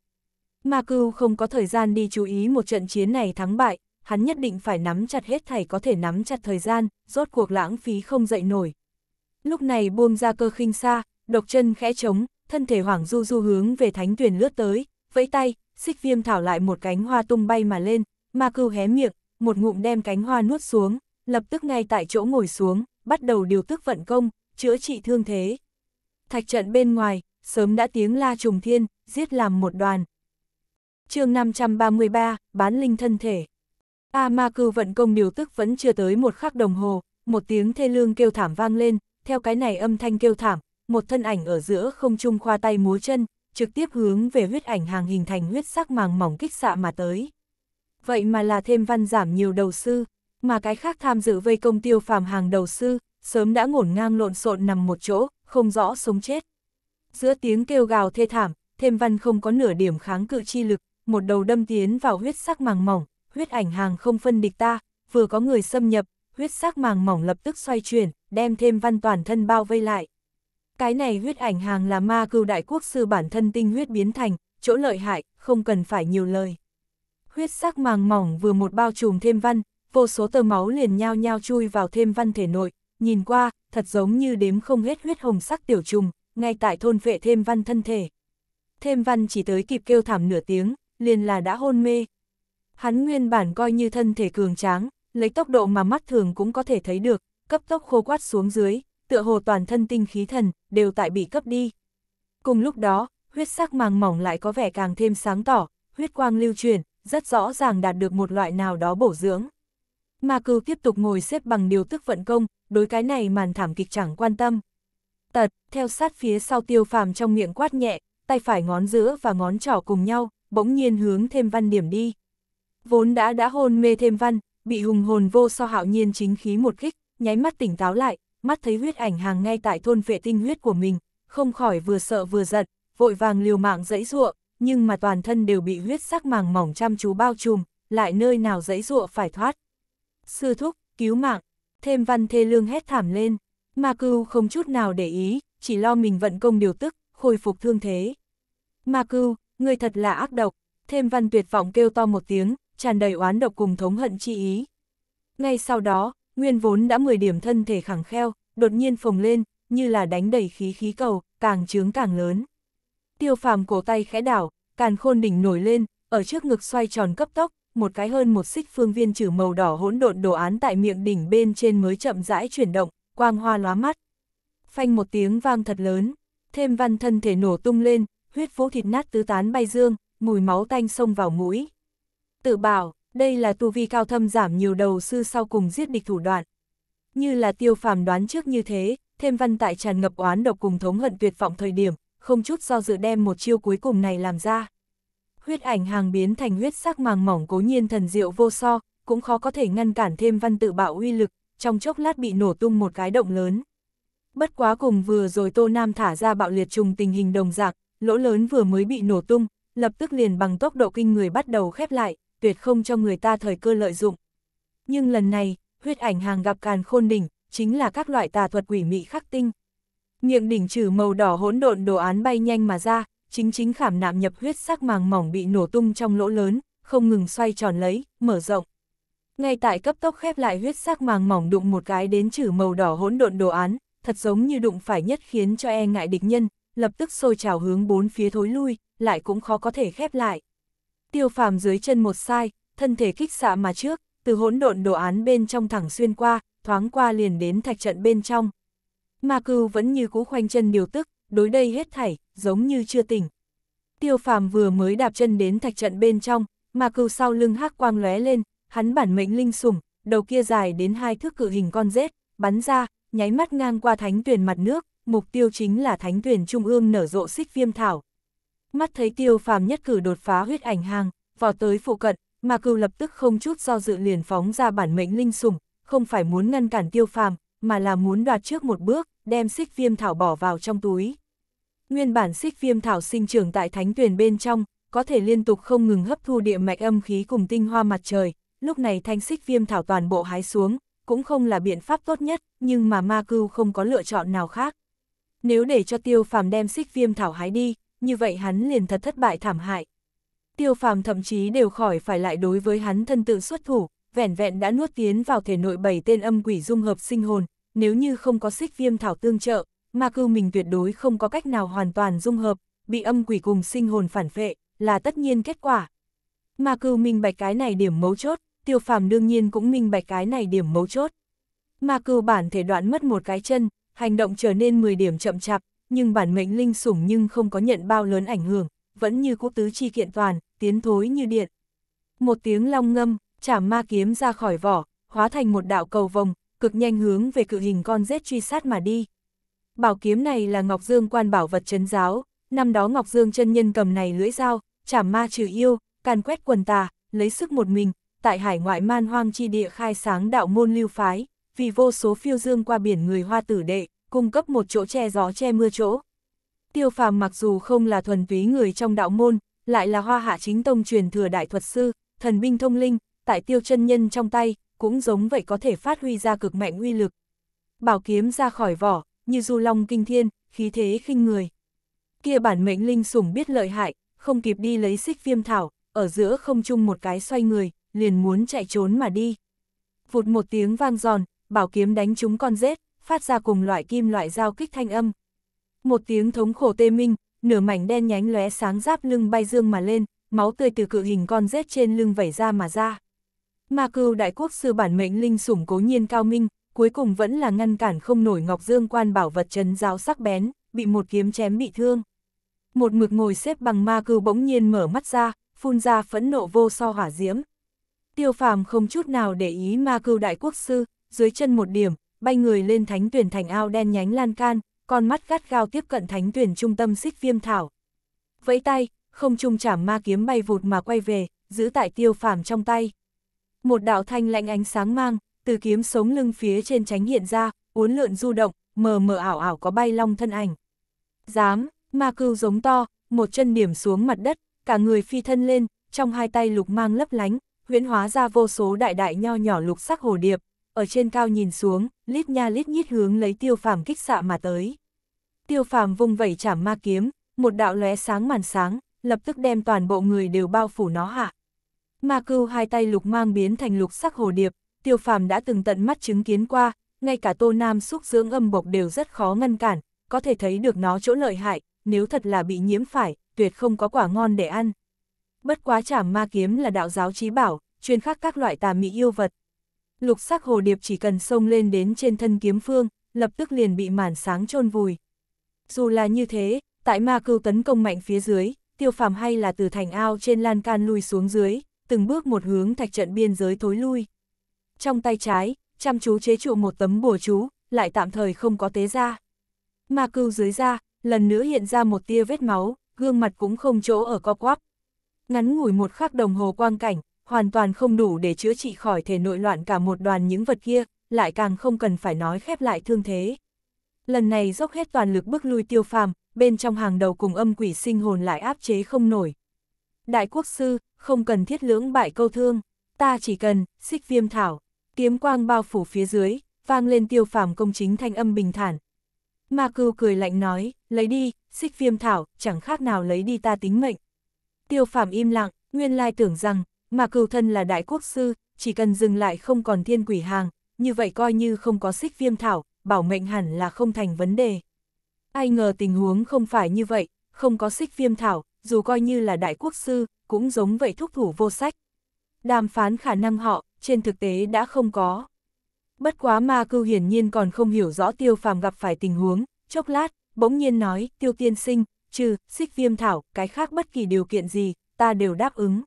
Ma cưu không có thời gian đi chú ý một trận chiến này thắng bại, hắn nhất định phải nắm chặt hết thảy có thể nắm chặt thời gian, rốt cuộc lãng phí không dậy nổi. Lúc này buông ra cơ khinh xa, độc chân khẽ trống, thân thể hoảng du du hướng về thánh tuyển lướt tới, vẫy tay, xích viêm thảo lại một cánh hoa tung bay mà lên, ma cưu hé miệng, một ngụm đem cánh hoa nuốt xuống, lập tức ngay tại chỗ ngồi xuống, bắt đầu điều tức vận công, chữa trị thương thế. Thạch trận bên ngoài, sớm đã tiếng la trùng thiên, giết làm một đoàn. chương 533, bán linh thân thể. A ma cư vận công điều tức vẫn chưa tới một khắc đồng hồ, một tiếng thê lương kêu thảm vang lên, theo cái này âm thanh kêu thảm, một thân ảnh ở giữa không trung khoa tay múa chân, trực tiếp hướng về huyết ảnh hàng hình thành huyết sắc màng mỏng kích xạ mà tới vậy mà là thêm văn giảm nhiều đầu sư, mà cái khác tham dự vây công tiêu phàm hàng đầu sư, sớm đã ngổn ngang lộn xộn nằm một chỗ, không rõ sống chết. Giữa tiếng kêu gào thê thảm, thêm văn không có nửa điểm kháng cự chi lực, một đầu đâm tiến vào huyết sắc màng mỏng, huyết ảnh hàng không phân địch ta, vừa có người xâm nhập, huyết sắc màng mỏng lập tức xoay chuyển, đem thêm văn toàn thân bao vây lại. Cái này huyết ảnh hàng là ma cưu đại quốc sư bản thân tinh huyết biến thành, chỗ lợi hại, không cần phải nhiều lời huyết sắc màng mỏng vừa một bao trùm thêm văn, vô số tờ máu liền nhao nhao chui vào thêm văn thể nội, nhìn qua, thật giống như đếm không hết huyết hồng sắc tiểu trùng, ngay tại thôn vệ thêm văn thân thể. Thêm văn chỉ tới kịp kêu thảm nửa tiếng, liền là đã hôn mê. Hắn nguyên bản coi như thân thể cường tráng, lấy tốc độ mà mắt thường cũng có thể thấy được, cấp tốc khô quát xuống dưới, tựa hồ toàn thân tinh khí thần, đều tại bị cấp đi. Cùng lúc đó, huyết sắc màng mỏng lại có vẻ càng thêm sáng tỏ, huyết quang lưu truyền, rất rõ ràng đạt được một loại nào đó bổ dưỡng. Mà cứ tiếp tục ngồi xếp bằng điều tức vận công, đối cái này màn thảm kịch chẳng quan tâm. Tật, theo sát phía sau tiêu phàm trong miệng quát nhẹ, tay phải ngón giữa và ngón trỏ cùng nhau, bỗng nhiên hướng thêm văn điểm đi. Vốn đã đã hôn mê thêm văn, bị hùng hồn vô so hạo nhiên chính khí một kích, nháy mắt tỉnh táo lại, mắt thấy huyết ảnh hàng ngay tại thôn vệ tinh huyết của mình, không khỏi vừa sợ vừa giật, vội vàng liều mạng dẫy ruộng, nhưng mà toàn thân đều bị huyết sắc màng mỏng chăm chú bao trùm, lại nơi nào dãy dụa phải thoát. Sư thúc, cứu mạng, thêm văn thê lương hét thảm lên, ma cưu không chút nào để ý, chỉ lo mình vận công điều tức, khôi phục thương thế. Ma cưu, người thật là ác độc, thêm văn tuyệt vọng kêu to một tiếng, tràn đầy oán độc cùng thống hận chi ý. Ngay sau đó, nguyên vốn đã 10 điểm thân thể khẳng kheo, đột nhiên phồng lên, như là đánh đầy khí khí cầu, càng trướng càng lớn. Tiêu phàm cổ tay khẽ đảo, càn khôn đỉnh nổi lên, ở trước ngực xoay tròn cấp tốc, một cái hơn một xích phương viên trừ màu đỏ hỗn độn đồ án tại miệng đỉnh bên trên mới chậm rãi chuyển động, quang hoa lóa mắt. Phanh một tiếng vang thật lớn, thêm văn thân thể nổ tung lên, huyết vũ thịt nát tứ tán bay dương, mùi máu tanh xông vào mũi. Tự bảo, đây là tu vi cao thâm giảm nhiều đầu sư sau cùng giết địch thủ đoạn. Như là tiêu phàm đoán trước như thế, thêm văn tại tràn ngập oán độc cùng thống hận tuyệt vọng thời điểm, không chút do dự đem một chiêu cuối cùng này làm ra. Huyết ảnh hàng biến thành huyết sắc màng mỏng cố nhiên thần diệu vô so, cũng khó có thể ngăn cản thêm văn tự bạo uy lực, trong chốc lát bị nổ tung một cái động lớn. Bất quá cùng vừa rồi Tô Nam thả ra bạo liệt trùng tình hình đồng dạng, lỗ lớn vừa mới bị nổ tung, lập tức liền bằng tốc độ kinh người bắt đầu khép lại, tuyệt không cho người ta thời cơ lợi dụng. Nhưng lần này, huyết ảnh hàng gặp càn khôn đỉnh, chính là các loại tà thuật quỷ mị khắc tinh, miệng đỉnh trừ màu đỏ hỗn độn đồ án bay nhanh mà ra, chính chính khảm nạm nhập huyết sắc màng mỏng bị nổ tung trong lỗ lớn, không ngừng xoay tròn lấy, mở rộng. Ngay tại cấp tốc khép lại huyết sắc màng mỏng đụng một cái đến trừ màu đỏ hỗn độn đồ án, thật giống như đụng phải nhất khiến cho e ngại địch nhân, lập tức sôi trào hướng bốn phía thối lui, lại cũng khó có thể khép lại. Tiêu phàm dưới chân một sai, thân thể kích xạ mà trước, từ hỗn độn đồ án bên trong thẳng xuyên qua, thoáng qua liền đến thạch trận bên trong, Ma cưu vẫn như cũ khoanh chân điều tức, đối đây hết thảy, giống như chưa tỉnh. Tiêu phàm vừa mới đạp chân đến thạch trận bên trong, ma cưu sau lưng hắc quang lóe lên, hắn bản mệnh linh sủng, đầu kia dài đến hai thước cự hình con rết, bắn ra, nháy mắt ngang qua thánh tuyển mặt nước, mục tiêu chính là thánh tuyển trung ương nở rộ xích viêm thảo. Mắt thấy tiêu phàm nhất cử đột phá huyết ảnh hàng, vào tới phụ cận, Ma cừu lập tức không chút do dự liền phóng ra bản mệnh linh sủng, không phải muốn ngăn cản tiêu phàm, mà là muốn đoạt trước một bước, đem xích viêm thảo bỏ vào trong túi. Nguyên bản xích viêm thảo sinh trưởng tại thánh tuyển bên trong, có thể liên tục không ngừng hấp thu địa mạch âm khí cùng tinh hoa mặt trời, lúc này thanh xích viêm thảo toàn bộ hái xuống, cũng không là biện pháp tốt nhất, nhưng mà ma cưu không có lựa chọn nào khác. Nếu để cho tiêu phàm đem xích viêm thảo hái đi, như vậy hắn liền thật thất bại thảm hại. Tiêu phàm thậm chí đều khỏi phải lại đối với hắn thân tự xuất thủ, vẻn vẹn đã nuốt tiến vào thể nội bảy tên âm quỷ dung hợp sinh hồn, nếu như không có xích viêm thảo tương trợ, ma cưu mình tuyệt đối không có cách nào hoàn toàn dung hợp, bị âm quỷ cùng sinh hồn phản phệ, là tất nhiên kết quả. Ma cưu mình bạch cái này điểm mấu chốt, tiêu phàm đương nhiên cũng minh bạch cái này điểm mấu chốt. Ma cưu bản thể đoạn mất một cái chân, hành động trở nên 10 điểm chậm chạp, nhưng bản mệnh linh sủng nhưng không có nhận bao lớn ảnh hưởng, vẫn như quốc tứ chi kiện toàn, tiến thối như điện. Một tiếng long ngâm, chảm ma kiếm ra khỏi vỏ, hóa thành một đạo cầu vòng, cực nhanh hướng về cự hình con rết truy sát mà đi. Bảo kiếm này là Ngọc Dương quan bảo vật trấn giáo, năm đó Ngọc Dương chân nhân cầm này lưỡi dao, chảm ma trừ yêu, càn quét quần tà, lấy sức một mình, tại hải ngoại man hoang chi địa khai sáng đạo môn lưu phái, vì vô số phiêu dương qua biển người hoa tử đệ, cung cấp một chỗ che gió che mưa chỗ. Tiêu phàm mặc dù không là thuần túy người trong đạo môn, lại là hoa hạ chính tông truyền thừa đại thuật sư, thần binh thông linh, tại tiêu chân nhân trong tay, cũng giống vậy có thể phát huy ra cực mạnh uy lực. Bảo kiếm ra khỏi vỏ, như du long kinh thiên, khí thế khinh người. Kia bản mệnh linh sủng biết lợi hại, không kịp đi lấy xích viêm thảo, ở giữa không chung một cái xoay người, liền muốn chạy trốn mà đi. Vụt một tiếng vang giòn, bảo kiếm đánh trúng con rết, phát ra cùng loại kim loại dao kích thanh âm. Một tiếng thống khổ tê minh, nửa mảnh đen nhánh lóe sáng giáp lưng bay dương mà lên, máu tươi từ cự hình con rết trên lưng vẩy ra mà ra. Ma cưu đại quốc sư bản mệnh linh sủng cố nhiên cao minh, cuối cùng vẫn là ngăn cản không nổi Ngọc Dương quan bảo vật trấn giáo sắc bén, bị một kiếm chém bị thương. Một mực ngồi xếp bằng ma cưu bỗng nhiên mở mắt ra, phun ra phẫn nộ vô so hỏa diễm. Tiêu phàm không chút nào để ý ma cưu đại quốc sư, dưới chân một điểm, bay người lên thánh tuyển thành ao đen nhánh lan can, con mắt gắt gao tiếp cận thánh tuyển trung tâm xích viêm thảo. Vẫy tay, không trung chảm ma kiếm bay vụt mà quay về, giữ tại tiêu phàm trong tay một đạo thanh lạnh ánh sáng mang, từ kiếm sống lưng phía trên tránh hiện ra, uốn lượn du động, mờ mờ ảo ảo có bay long thân ảnh. Dám, ma cưu giống to, một chân điểm xuống mặt đất, cả người phi thân lên, trong hai tay lục mang lấp lánh, huyễn hóa ra vô số đại đại nho nhỏ lục sắc hồ điệp, ở trên cao nhìn xuống, lít nha lít nhít hướng lấy tiêu phàm kích xạ mà tới. Tiêu phàm vung vẩy chảm ma kiếm, một đạo lóe sáng màn sáng, lập tức đem toàn bộ người đều bao phủ nó hạ ma cưu hai tay lục mang biến thành lục sắc hồ điệp, tiêu phàm đã từng tận mắt chứng kiến qua, ngay cả tô nam xúc dưỡng âm bộc đều rất khó ngăn cản, có thể thấy được nó chỗ lợi hại, nếu thật là bị nhiễm phải, tuyệt không có quả ngon để ăn. Bất quá trảm ma kiếm là đạo giáo trí bảo, chuyên khắc các loại tà mỹ yêu vật. Lục sắc hồ điệp chỉ cần xông lên đến trên thân kiếm phương, lập tức liền bị màn sáng chôn vùi. Dù là như thế, tại ma cưu tấn công mạnh phía dưới, tiêu phàm hay là từ thành ao trên lan can lùi xuống dưới, từng bước một hướng thạch trận biên giới thối lui. Trong tay trái, chăm chú chế trụ một tấm bùa chú, lại tạm thời không có tế ra. Ma cưu dưới da, lần nữa hiện ra một tia vết máu, gương mặt cũng không chỗ ở co quắp. Ngắn ngủi một khắc đồng hồ quang cảnh, hoàn toàn không đủ để chữa trị khỏi thể nội loạn cả một đoàn những vật kia, lại càng không cần phải nói khép lại thương thế. Lần này dốc hết toàn lực bước lui tiêu phàm, bên trong hàng đầu cùng âm quỷ sinh hồn lại áp chế không nổi, đại quốc sư, không cần thiết lưỡng bại câu thương, ta chỉ cần, xích viêm thảo, kiếm quang bao phủ phía dưới, vang lên tiêu phàm công chính thanh âm bình thản. Ma cưu cười lạnh nói, lấy đi, xích viêm thảo, chẳng khác nào lấy đi ta tính mệnh. Tiêu phàm im lặng, nguyên lai tưởng rằng, mà cưu thân là đại quốc sư, chỉ cần dừng lại không còn thiên quỷ hàng, như vậy coi như không có xích viêm thảo, bảo mệnh hẳn là không thành vấn đề. Ai ngờ tình huống không phải như vậy, không có xích viêm thảo, dù coi như là đại quốc sư, cũng giống vậy thúc thủ vô sách. Đàm phán khả năng họ, trên thực tế đã không có. Bất quá ma cư hiển nhiên còn không hiểu rõ tiêu phàm gặp phải tình huống, chốc lát, bỗng nhiên nói, tiêu tiên sinh, trừ, xích viêm thảo, cái khác bất kỳ điều kiện gì, ta đều đáp ứng.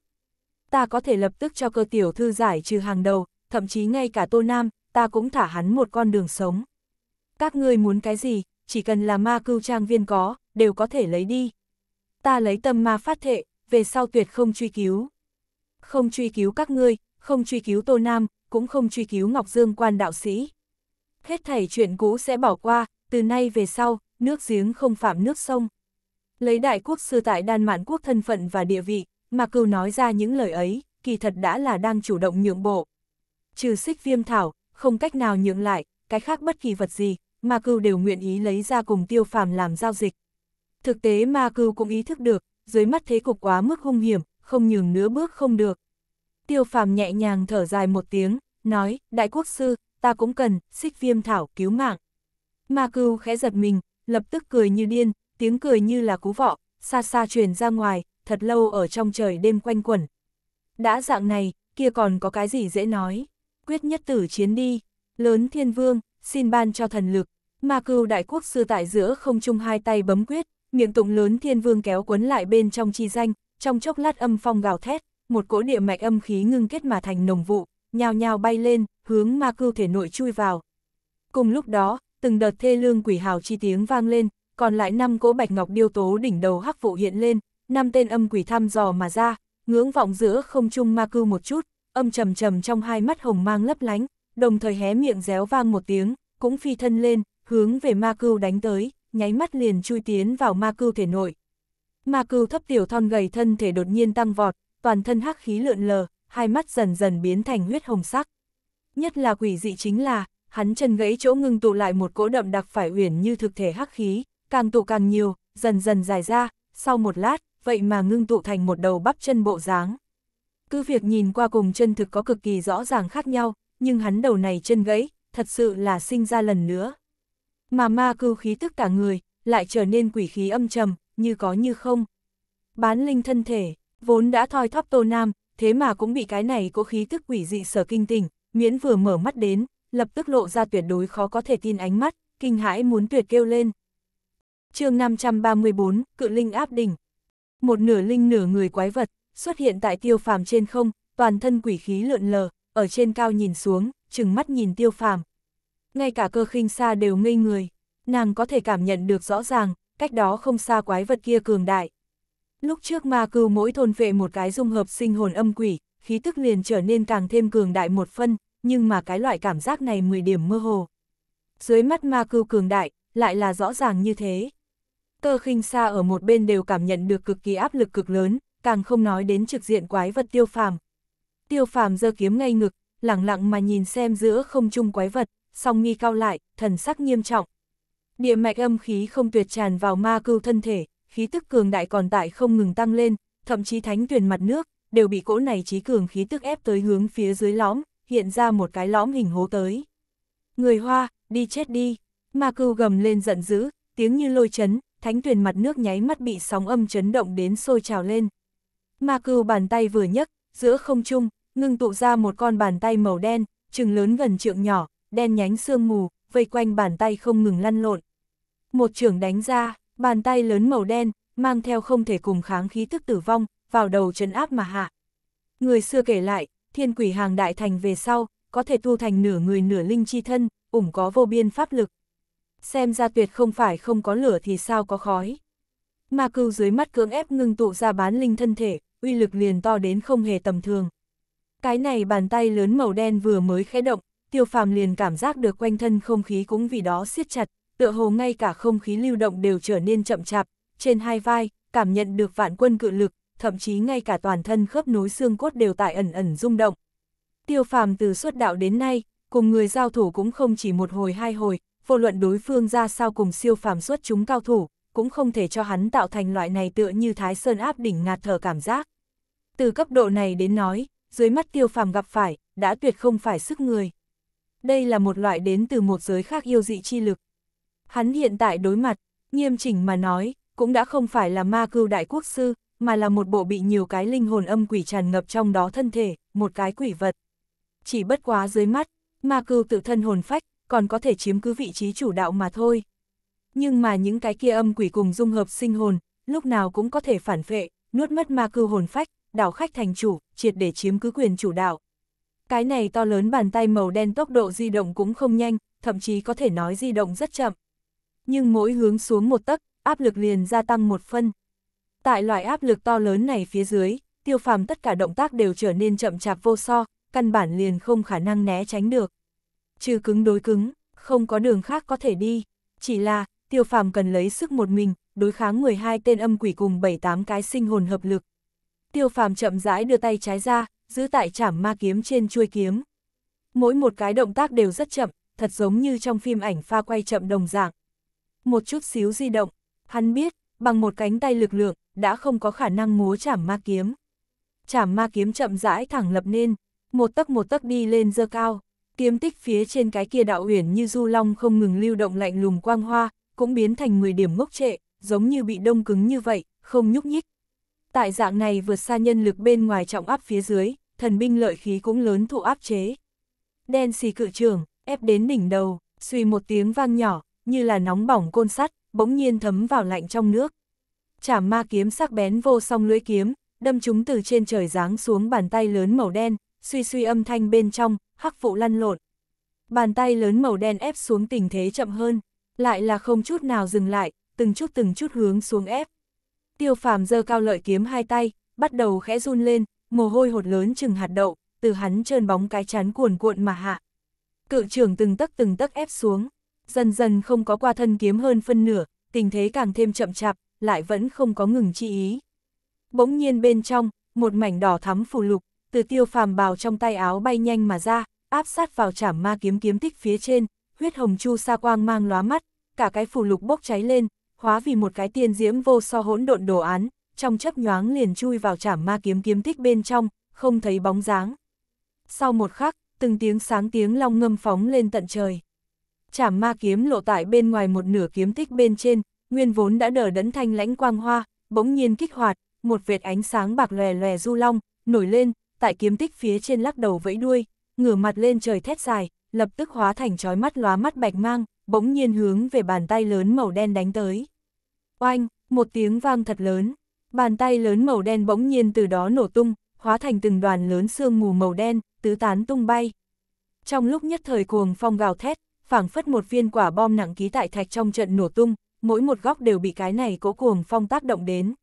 Ta có thể lập tức cho cơ tiểu thư giải trừ hàng đầu, thậm chí ngay cả tô nam, ta cũng thả hắn một con đường sống. Các ngươi muốn cái gì, chỉ cần là ma cư trang viên có, đều có thể lấy đi ta lấy tâm ma phát thệ, về sau tuyệt không truy cứu. Không truy cứu các ngươi, không truy cứu Tô Nam, cũng không truy cứu Ngọc Dương quan đạo sĩ. Hết thảy chuyện cũ sẽ bỏ qua, từ nay về sau, nước giếng không phạm nước sông. Lấy đại quốc sư tại Đan Mạn quốc thân phận và địa vị, mà cừu nói ra những lời ấy, kỳ thật đã là đang chủ động nhượng bộ. Trừ xích viêm thảo, không cách nào nhượng lại, cái khác bất kỳ vật gì, mà cừu đều nguyện ý lấy ra cùng tiêu phàm làm giao dịch. Thực tế ma cưu cũng ý thức được, dưới mắt thế cục quá mức hung hiểm, không nhường nửa bước không được. Tiêu phàm nhẹ nhàng thở dài một tiếng, nói, đại quốc sư, ta cũng cần, xích viêm thảo cứu mạng. Ma cưu khẽ giật mình, lập tức cười như điên, tiếng cười như là cú vọ, xa xa truyền ra ngoài, thật lâu ở trong trời đêm quanh quẩn. Đã dạng này, kia còn có cái gì dễ nói. Quyết nhất tử chiến đi, lớn thiên vương, xin ban cho thần lực. Ma cưu đại quốc sư tại giữa không chung hai tay bấm quyết, miệng tụng lớn thiên vương kéo quấn lại bên trong chi danh, trong chốc lát âm phong gào thét, một cỗ địa mạch âm khí ngưng kết mà thành nồng vụ, nhào nhào bay lên, hướng ma cưu thể nội chui vào. Cùng lúc đó, từng đợt thê lương quỷ hào chi tiếng vang lên, còn lại năm cỗ bạch ngọc điêu tố đỉnh đầu hắc vụ hiện lên, năm tên âm quỷ thăm dò mà ra, ngưỡng vọng giữa không trung ma cưu một chút, âm trầm trầm trong hai mắt hồng mang lấp lánh, đồng thời hé miệng réo vang một tiếng, cũng phi thân lên, hướng về ma cưu đánh tới nháy mắt liền chui tiến vào ma cưu thể nội. Ma cưu thấp tiểu thon gầy thân thể đột nhiên tăng vọt, toàn thân hắc khí lượn lờ, hai mắt dần dần biến thành huyết hồng sắc. Nhất là quỷ dị chính là, hắn chân gãy chỗ ngưng tụ lại một cỗ đậm đặc phải uyển như thực thể hắc khí, càng tụ càng nhiều, dần dần dài ra, sau một lát, vậy mà ngưng tụ thành một đầu bắp chân bộ dáng. Cứ việc nhìn qua cùng chân thực có cực kỳ rõ ràng khác nhau, nhưng hắn đầu này chân gãy, thật sự là sinh ra lần nữa. Mà ma cưu khí tức cả người, lại trở nên quỷ khí âm trầm, như có như không. Bán linh thân thể, vốn đã thoi thóp tô nam, thế mà cũng bị cái này có khí tức quỷ dị sở kinh tỉnh, miễn vừa mở mắt đến, lập tức lộ ra tuyệt đối khó có thể tin ánh mắt, kinh hãi muốn tuyệt kêu lên. chương 534, Cự Linh áp đỉnh. Một nửa linh nửa người quái vật, xuất hiện tại tiêu phàm trên không, toàn thân quỷ khí lượn lờ, ở trên cao nhìn xuống, chừng mắt nhìn tiêu phàm, ngay cả cơ khinh xa đều ngây người, nàng có thể cảm nhận được rõ ràng, cách đó không xa quái vật kia cường đại. Lúc trước ma cừu mỗi thôn vệ một cái dung hợp sinh hồn âm quỷ, khí tức liền trở nên càng thêm cường đại một phân, nhưng mà cái loại cảm giác này mười điểm mơ hồ. Dưới mắt ma cừu cường đại, lại là rõ ràng như thế. Cơ khinh xa ở một bên đều cảm nhận được cực kỳ áp lực cực lớn, càng không nói đến trực diện quái vật tiêu phàm. Tiêu phàm giơ kiếm ngay ngực, lặng lặng mà nhìn xem giữa không trung quái vật, song nghi cao lại, thần sắc nghiêm trọng. Địa mạch âm khí không tuyệt tràn vào ma cưu thân thể, khí tức cường đại còn tại không ngừng tăng lên, thậm chí thánh tuyển mặt nước, đều bị cỗ này trí cường khí tức ép tới hướng phía dưới lõm, hiện ra một cái lõm hình hố tới. Người Hoa, đi chết đi, ma cưu gầm lên giận dữ, tiếng như lôi chấn, thánh tuyển mặt nước nháy mắt bị sóng âm chấn động đến sôi trào lên. Ma cưu bàn tay vừa nhấc, giữa không trung, ngưng tụ ra một con bàn tay màu đen, chừng lớn gần trượng nhỏ, đen nhánh sương mù, vây quanh bàn tay không ngừng lăn lộn. Một trưởng đánh ra, bàn tay lớn màu đen, mang theo không thể cùng kháng khí tức tử vong, vào đầu chấn áp mà hạ. Người xưa kể lại, thiên quỷ hàng đại thành về sau, có thể tu thành nửa người nửa linh chi thân, ủng có vô biên pháp lực. Xem ra tuyệt không phải không có lửa thì sao có khói. Ma cưu dưới mắt cưỡng ép ngưng tụ ra bán linh thân thể, uy lực liền to đến không hề tầm thường. Cái này bàn tay lớn màu đen vừa mới khẽ động, tiêu phàm liền cảm giác được quanh thân không khí cũng vì đó siết chặt, tựa hồ ngay cả không khí lưu động đều trở nên chậm chạp, trên hai vai, cảm nhận được vạn quân cự lực, thậm chí ngay cả toàn thân khớp nối xương cốt đều tại ẩn ẩn rung động. Tiêu phàm từ xuất đạo đến nay, cùng người giao thủ cũng không chỉ một hồi hai hồi, vô luận đối phương ra sao cùng siêu phàm xuất chúng cao thủ, cũng không thể cho hắn tạo thành loại này tựa như thái sơn áp đỉnh ngạt thở cảm giác. Từ cấp độ này đến nói, dưới mắt tiêu phàm gặp phải, đã tuyệt không phải sức người đây là một loại đến từ một giới khác yêu dị chi lực. Hắn hiện tại đối mặt, nghiêm chỉnh mà nói, cũng đã không phải là ma cưu đại quốc sư, mà là một bộ bị nhiều cái linh hồn âm quỷ tràn ngập trong đó thân thể, một cái quỷ vật. Chỉ bất quá dưới mắt, ma cưu tự thân hồn phách, còn có thể chiếm cứ vị trí chủ đạo mà thôi. Nhưng mà những cái kia âm quỷ cùng dung hợp sinh hồn, lúc nào cũng có thể phản phệ, nuốt mất ma cưu hồn phách, đảo khách thành chủ, triệt để chiếm cứ quyền chủ đạo. Cái này to lớn bàn tay màu đen tốc độ di động cũng không nhanh, thậm chí có thể nói di động rất chậm. Nhưng mỗi hướng xuống một tấc, áp lực liền gia tăng một phân. Tại loại áp lực to lớn này phía dưới, tiêu phàm tất cả động tác đều trở nên chậm chạp vô so, căn bản liền không khả năng né tránh được. Trừ cứng đối cứng, không có đường khác có thể đi, chỉ là tiêu phàm cần lấy sức một mình, đối kháng 12 tên âm quỷ cùng 7-8 cái sinh hồn hợp lực. Tiêu phàm chậm rãi đưa tay trái ra, giữ tại chảm ma kiếm trên chuôi kiếm. Mỗi một cái động tác đều rất chậm, thật giống như trong phim ảnh pha quay chậm đồng dạng. Một chút xíu di động, hắn biết, bằng một cánh tay lực lượng, đã không có khả năng múa chảm ma kiếm. Chảm ma kiếm chậm rãi thẳng lập nên, một tấc một tấc đi lên dơ cao, kiếm tích phía trên cái kia đạo uyển như du long không ngừng lưu động lạnh lùng quang hoa, cũng biến thành 10 điểm ngốc trệ, giống như bị đông cứng như vậy, không nhúc nhích. Tại dạng này vượt xa nhân lực bên ngoài trọng áp phía dưới, thần binh lợi khí cũng lớn thụ áp chế. Đen xì cự trường ép đến đỉnh đầu, suy một tiếng vang nhỏ, như là nóng bỏng côn sắt, bỗng nhiên thấm vào lạnh trong nước. Chả ma kiếm sắc bén vô song lưỡi kiếm, đâm chúng từ trên trời giáng xuống bàn tay lớn màu đen, suy suy âm thanh bên trong, hắc vụ lăn lộn. Bàn tay lớn màu đen ép xuống tình thế chậm hơn, lại là không chút nào dừng lại, từng chút từng chút hướng xuống ép. Tiêu phàm giơ cao lợi kiếm hai tay, bắt đầu khẽ run lên, mồ hôi hột lớn chừng hạt đậu, từ hắn trơn bóng cái chán cuồn cuộn mà hạ. Cự trưởng từng tấc từng tấc ép xuống, dần dần không có qua thân kiếm hơn phân nửa, tình thế càng thêm chậm chạp, lại vẫn không có ngừng chi ý. Bỗng nhiên bên trong, một mảnh đỏ thắm phù lục, từ tiêu phàm bào trong tay áo bay nhanh mà ra, áp sát vào chảm ma kiếm kiếm tích phía trên, huyết hồng chu sa quang mang lóa mắt, cả cái phù lục bốc cháy lên, hóa vì một cái tiên diễm vô so hỗn độn đồ án, trong chấp nhoáng liền chui vào chảm ma kiếm kiếm tích bên trong, không thấy bóng dáng. Sau một khắc, từng tiếng sáng tiếng long ngâm phóng lên tận trời. Chảm ma kiếm lộ tại bên ngoài một nửa kiếm tích bên trên, nguyên vốn đã đờ đẫn thanh lãnh quang hoa, bỗng nhiên kích hoạt, một vệt ánh sáng bạc lòe lòe du long, nổi lên, tại kiếm tích phía trên lắc đầu vẫy đuôi, ngửa mặt lên trời thét dài, lập tức hóa thành chói mắt lóa mắt bạch mang, bỗng nhiên hướng về bàn tay lớn màu đen đánh tới. Oanh, một tiếng vang thật lớn, bàn tay lớn màu đen bỗng nhiên từ đó nổ tung, hóa thành từng đoàn lớn sương mù màu đen, tứ tán tung bay. Trong lúc nhất thời cuồng phong gào thét, phảng phất một viên quả bom nặng ký tại thạch trong trận nổ tung, mỗi một góc đều bị cái này cỗ cuồng phong tác động đến.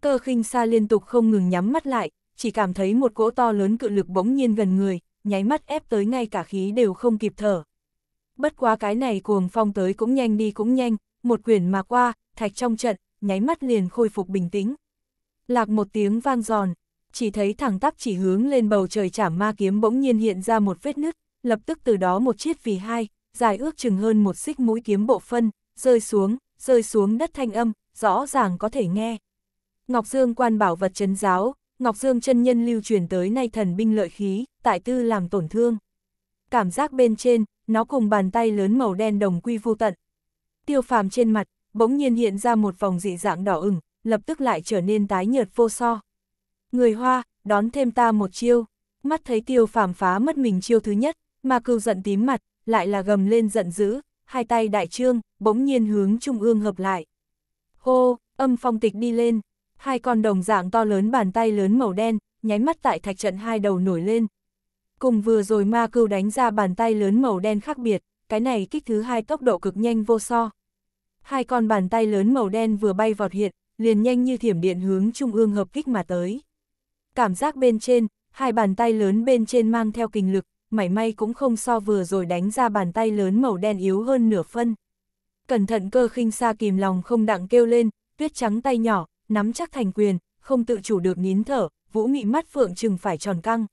Cơ khinh xa liên tục không ngừng nhắm mắt lại, chỉ cảm thấy một cỗ to lớn cự lực bỗng nhiên gần người, nháy mắt ép tới ngay cả khí đều không kịp thở, bất quá cái này cuồng phong tới cũng nhanh đi cũng nhanh, một quyển mà qua, thạch trong trận, nháy mắt liền khôi phục bình tĩnh. Lạc một tiếng vang giòn, chỉ thấy thẳng tắp chỉ hướng lên bầu trời chảm ma kiếm bỗng nhiên hiện ra một vết nứt, lập tức từ đó một chiếc vì hai, dài ước chừng hơn một xích mũi kiếm bộ phân, rơi xuống, rơi xuống đất thanh âm, rõ ràng có thể nghe. Ngọc Dương quan bảo vật chấn giáo, Ngọc Dương chân nhân lưu truyền tới nay thần binh lợi khí, tại tư làm tổn thương. Cảm giác bên trên, nó cùng bàn tay lớn màu đen đồng quy vu tận. Tiêu phàm trên mặt, bỗng nhiên hiện ra một vòng dị dạng đỏ ửng, lập tức lại trở nên tái nhợt vô so. Người Hoa, đón thêm ta một chiêu, mắt thấy tiêu phàm phá mất mình chiêu thứ nhất, mà cưu giận tím mặt, lại là gầm lên giận dữ, hai tay đại trương, bỗng nhiên hướng trung ương hợp lại. Hô, âm phong tịch đi lên, hai con đồng dạng to lớn bàn tay lớn màu đen, nháy mắt tại thạch trận hai đầu nổi lên, cùng vừa rồi ma cưu đánh ra bàn tay lớn màu đen khác biệt, cái này kích thứ hai tốc độ cực nhanh vô so. Hai con bàn tay lớn màu đen vừa bay vọt hiện, liền nhanh như thiểm điện hướng trung ương hợp kích mà tới. Cảm giác bên trên, hai bàn tay lớn bên trên mang theo kinh lực, mảy may cũng không so vừa rồi đánh ra bàn tay lớn màu đen yếu hơn nửa phân. Cẩn thận cơ khinh xa kìm lòng không đặng kêu lên, tuyết trắng tay nhỏ, nắm chắc thành quyền, không tự chủ được nín thở, vũ nghị mắt phượng chừng phải tròn căng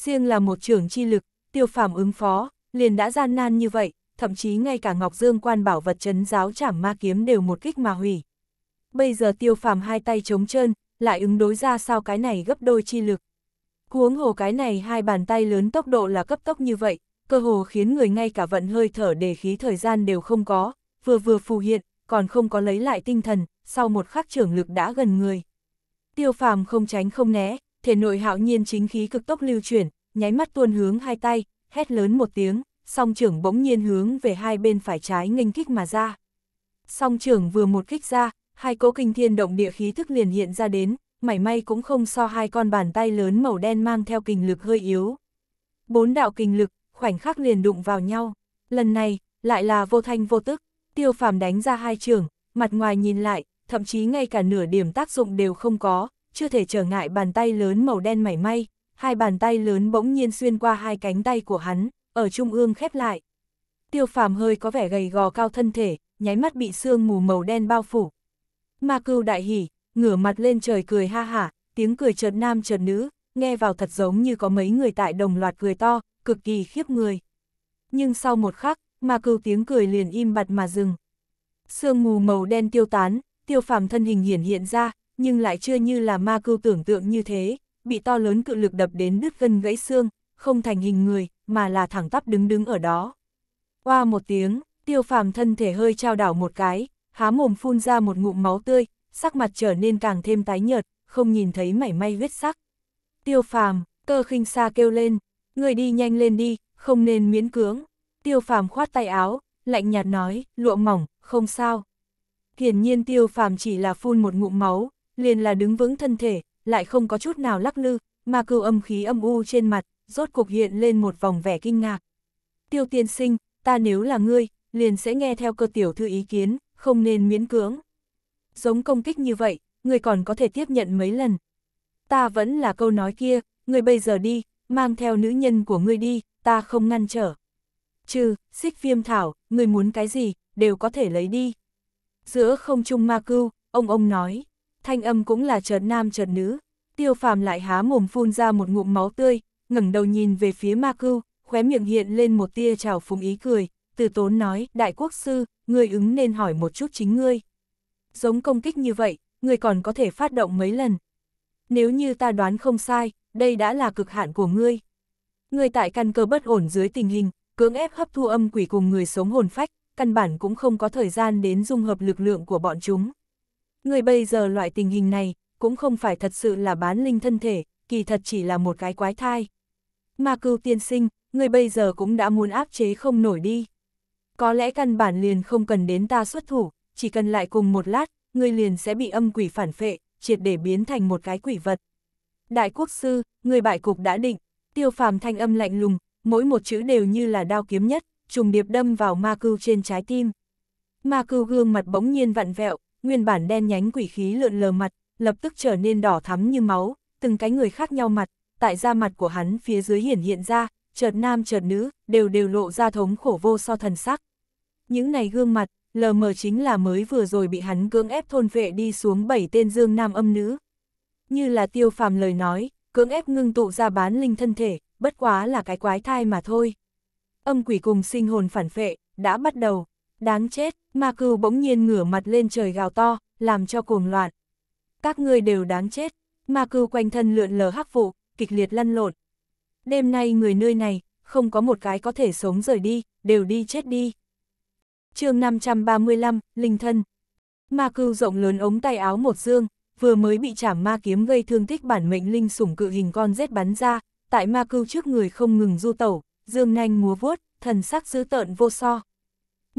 riêng là một trưởng chi lực, tiêu phàm ứng phó, liền đã gian nan như vậy, thậm chí ngay cả Ngọc Dương quan bảo vật chấn giáo trảm ma kiếm đều một kích mà hủy. Bây giờ tiêu phàm hai tay trống trơn, lại ứng đối ra sao cái này gấp đôi chi lực. Huống hồ cái này hai bàn tay lớn tốc độ là cấp tốc như vậy, cơ hồ khiến người ngay cả vận hơi thở để khí thời gian đều không có, vừa vừa phù hiện, còn không có lấy lại tinh thần, sau một khắc trưởng lực đã gần người. Tiêu phàm không tránh không né, thể nội hạo nhiên chính khí cực tốc lưu chuyển, nháy mắt tuôn hướng hai tay, hét lớn một tiếng, song trưởng bỗng nhiên hướng về hai bên phải trái nghênh kích mà ra. Song trưởng vừa một kích ra, hai cỗ kinh thiên động địa khí thức liền hiện ra đến, mảy may cũng không so hai con bàn tay lớn màu đen mang theo kinh lực hơi yếu. Bốn đạo kinh lực, khoảnh khắc liền đụng vào nhau, lần này, lại là vô thanh vô tức, tiêu phàm đánh ra hai trường, mặt ngoài nhìn lại, thậm chí ngay cả nửa điểm tác dụng đều không có, chưa thể trở ngại bàn tay lớn màu đen mảy may, hai bàn tay lớn bỗng nhiên xuyên qua hai cánh tay của hắn, ở trung ương khép lại. Tiêu phàm hơi có vẻ gầy gò cao thân thể, nháy mắt bị sương mù màu đen bao phủ. Ma cưu đại hỉ, ngửa mặt lên trời cười ha hả, tiếng cười chợt nam chợt nữ, nghe vào thật giống như có mấy người tại đồng loạt cười to, cực kỳ khiếp người. Nhưng sau một khắc, ma cưu tiếng cười liền im bặt mà dừng. Sương mù màu đen tiêu tán, tiêu phàm thân hình hiển hiện ra, nhưng lại chưa như là ma cưu tưởng tượng như thế, bị to lớn cự lực đập đến đứt gân gãy xương, không thành hình người, mà là thẳng tắp đứng đứng ở đó. Qua một tiếng, tiêu phàm thân thể hơi trao đảo một cái, há mồm phun ra một ngụm máu tươi, sắc mặt trở nên càng thêm tái nhợt, không nhìn thấy mảy may huyết sắc. Tiêu phàm, cơ khinh xa kêu lên, người đi nhanh lên đi, không nên miễn cưỡng. Tiêu phàm khoát tay áo, lạnh nhạt nói, lụa mỏng, không sao. Hiển nhiên tiêu phàm chỉ là phun một ngụm máu, liền là đứng vững thân thể, lại không có chút nào lắc lư, mà cừu âm khí âm u trên mặt, rốt cục hiện lên một vòng vẻ kinh ngạc. Tiêu tiên sinh, ta nếu là ngươi, liền sẽ nghe theo cơ tiểu thư ý kiến, không nên miễn cưỡng. Giống công kích như vậy, ngươi còn có thể tiếp nhận mấy lần. Ta vẫn là câu nói kia, ngươi bây giờ đi, mang theo nữ nhân của ngươi đi, ta không ngăn trở. Trừ, xích viêm thảo, ngươi muốn cái gì, đều có thể lấy đi. Giữa không trung ma cưu, ông ông nói thanh âm cũng là chợt nam chợt nữ. Tiêu phàm lại há mồm phun ra một ngụm máu tươi, ngẩng đầu nhìn về phía ma cưu, khóe miệng hiện lên một tia trào phúng ý cười, từ tốn nói, đại quốc sư, ngươi ứng nên hỏi một chút chính ngươi. Giống công kích như vậy, ngươi còn có thể phát động mấy lần. Nếu như ta đoán không sai, đây đã là cực hạn của ngươi. Ngươi tại căn cơ bất ổn dưới tình hình, cưỡng ép hấp thu âm quỷ cùng người sống hồn phách, căn bản cũng không có thời gian đến dung hợp lực lượng của bọn chúng. Người bây giờ loại tình hình này, cũng không phải thật sự là bán linh thân thể, kỳ thật chỉ là một cái quái thai. Mà cưu tiên sinh, người bây giờ cũng đã muốn áp chế không nổi đi. Có lẽ căn bản liền không cần đến ta xuất thủ, chỉ cần lại cùng một lát, người liền sẽ bị âm quỷ phản phệ, triệt để biến thành một cái quỷ vật. Đại quốc sư, người bại cục đã định, tiêu phàm thanh âm lạnh lùng, mỗi một chữ đều như là đao kiếm nhất, trùng điệp đâm vào ma cưu trên trái tim. Ma cưu gương mặt bỗng nhiên vặn vẹo, nguyên bản đen nhánh quỷ khí lượn lờ mặt, lập tức trở nên đỏ thắm như máu, từng cái người khác nhau mặt, tại da mặt của hắn phía dưới hiển hiện ra, chợt nam chợt nữ, đều đều lộ ra thống khổ vô so thần sắc. Những này gương mặt, lờ mờ chính là mới vừa rồi bị hắn cưỡng ép thôn vệ đi xuống bảy tên dương nam âm nữ. Như là tiêu phàm lời nói, cưỡng ép ngưng tụ ra bán linh thân thể, bất quá là cái quái thai mà thôi. Âm quỷ cùng sinh hồn phản phệ, đã bắt đầu. Đáng chết, ma cừu bỗng nhiên ngửa mặt lên trời gào to, làm cho cuồng loạn. Các ngươi đều đáng chết, ma cừu quanh thân lượn lờ hắc vụ, kịch liệt lăn lộn. Đêm nay người nơi này, không có một cái có thể sống rời đi, đều đi chết đi. chương 535, Linh Thân Ma cừu rộng lớn ống tay áo một dương, vừa mới bị chảm ma kiếm gây thương tích bản mệnh linh sủng cự hình con rết bắn ra, tại ma cưu trước người không ngừng du tẩu, dương nanh múa vuốt, thần sắc dữ tợn vô so.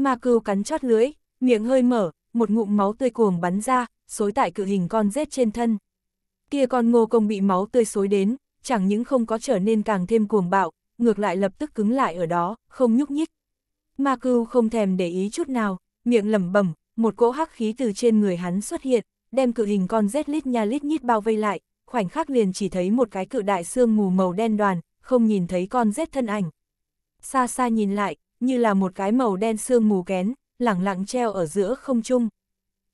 Ma cừu cắn chót lưỡi, miệng hơi mở, một ngụm máu tươi cuồng bắn ra, xối tại cự hình con rết trên thân. Kia con ngô công bị máu tươi xối đến, chẳng những không có trở nên càng thêm cuồng bạo, ngược lại lập tức cứng lại ở đó, không nhúc nhích. Ma cừu không thèm để ý chút nào, miệng lẩm bẩm, một cỗ hắc khí từ trên người hắn xuất hiện, đem cự hình con rết lít nha lít nhít bao vây lại, khoảnh khắc liền chỉ thấy một cái cự đại xương mù màu đen đoàn, không nhìn thấy con rết thân ảnh. Xa xa nhìn lại, như là một cái màu đen sương mù kén, lẳng lặng treo ở giữa không trung.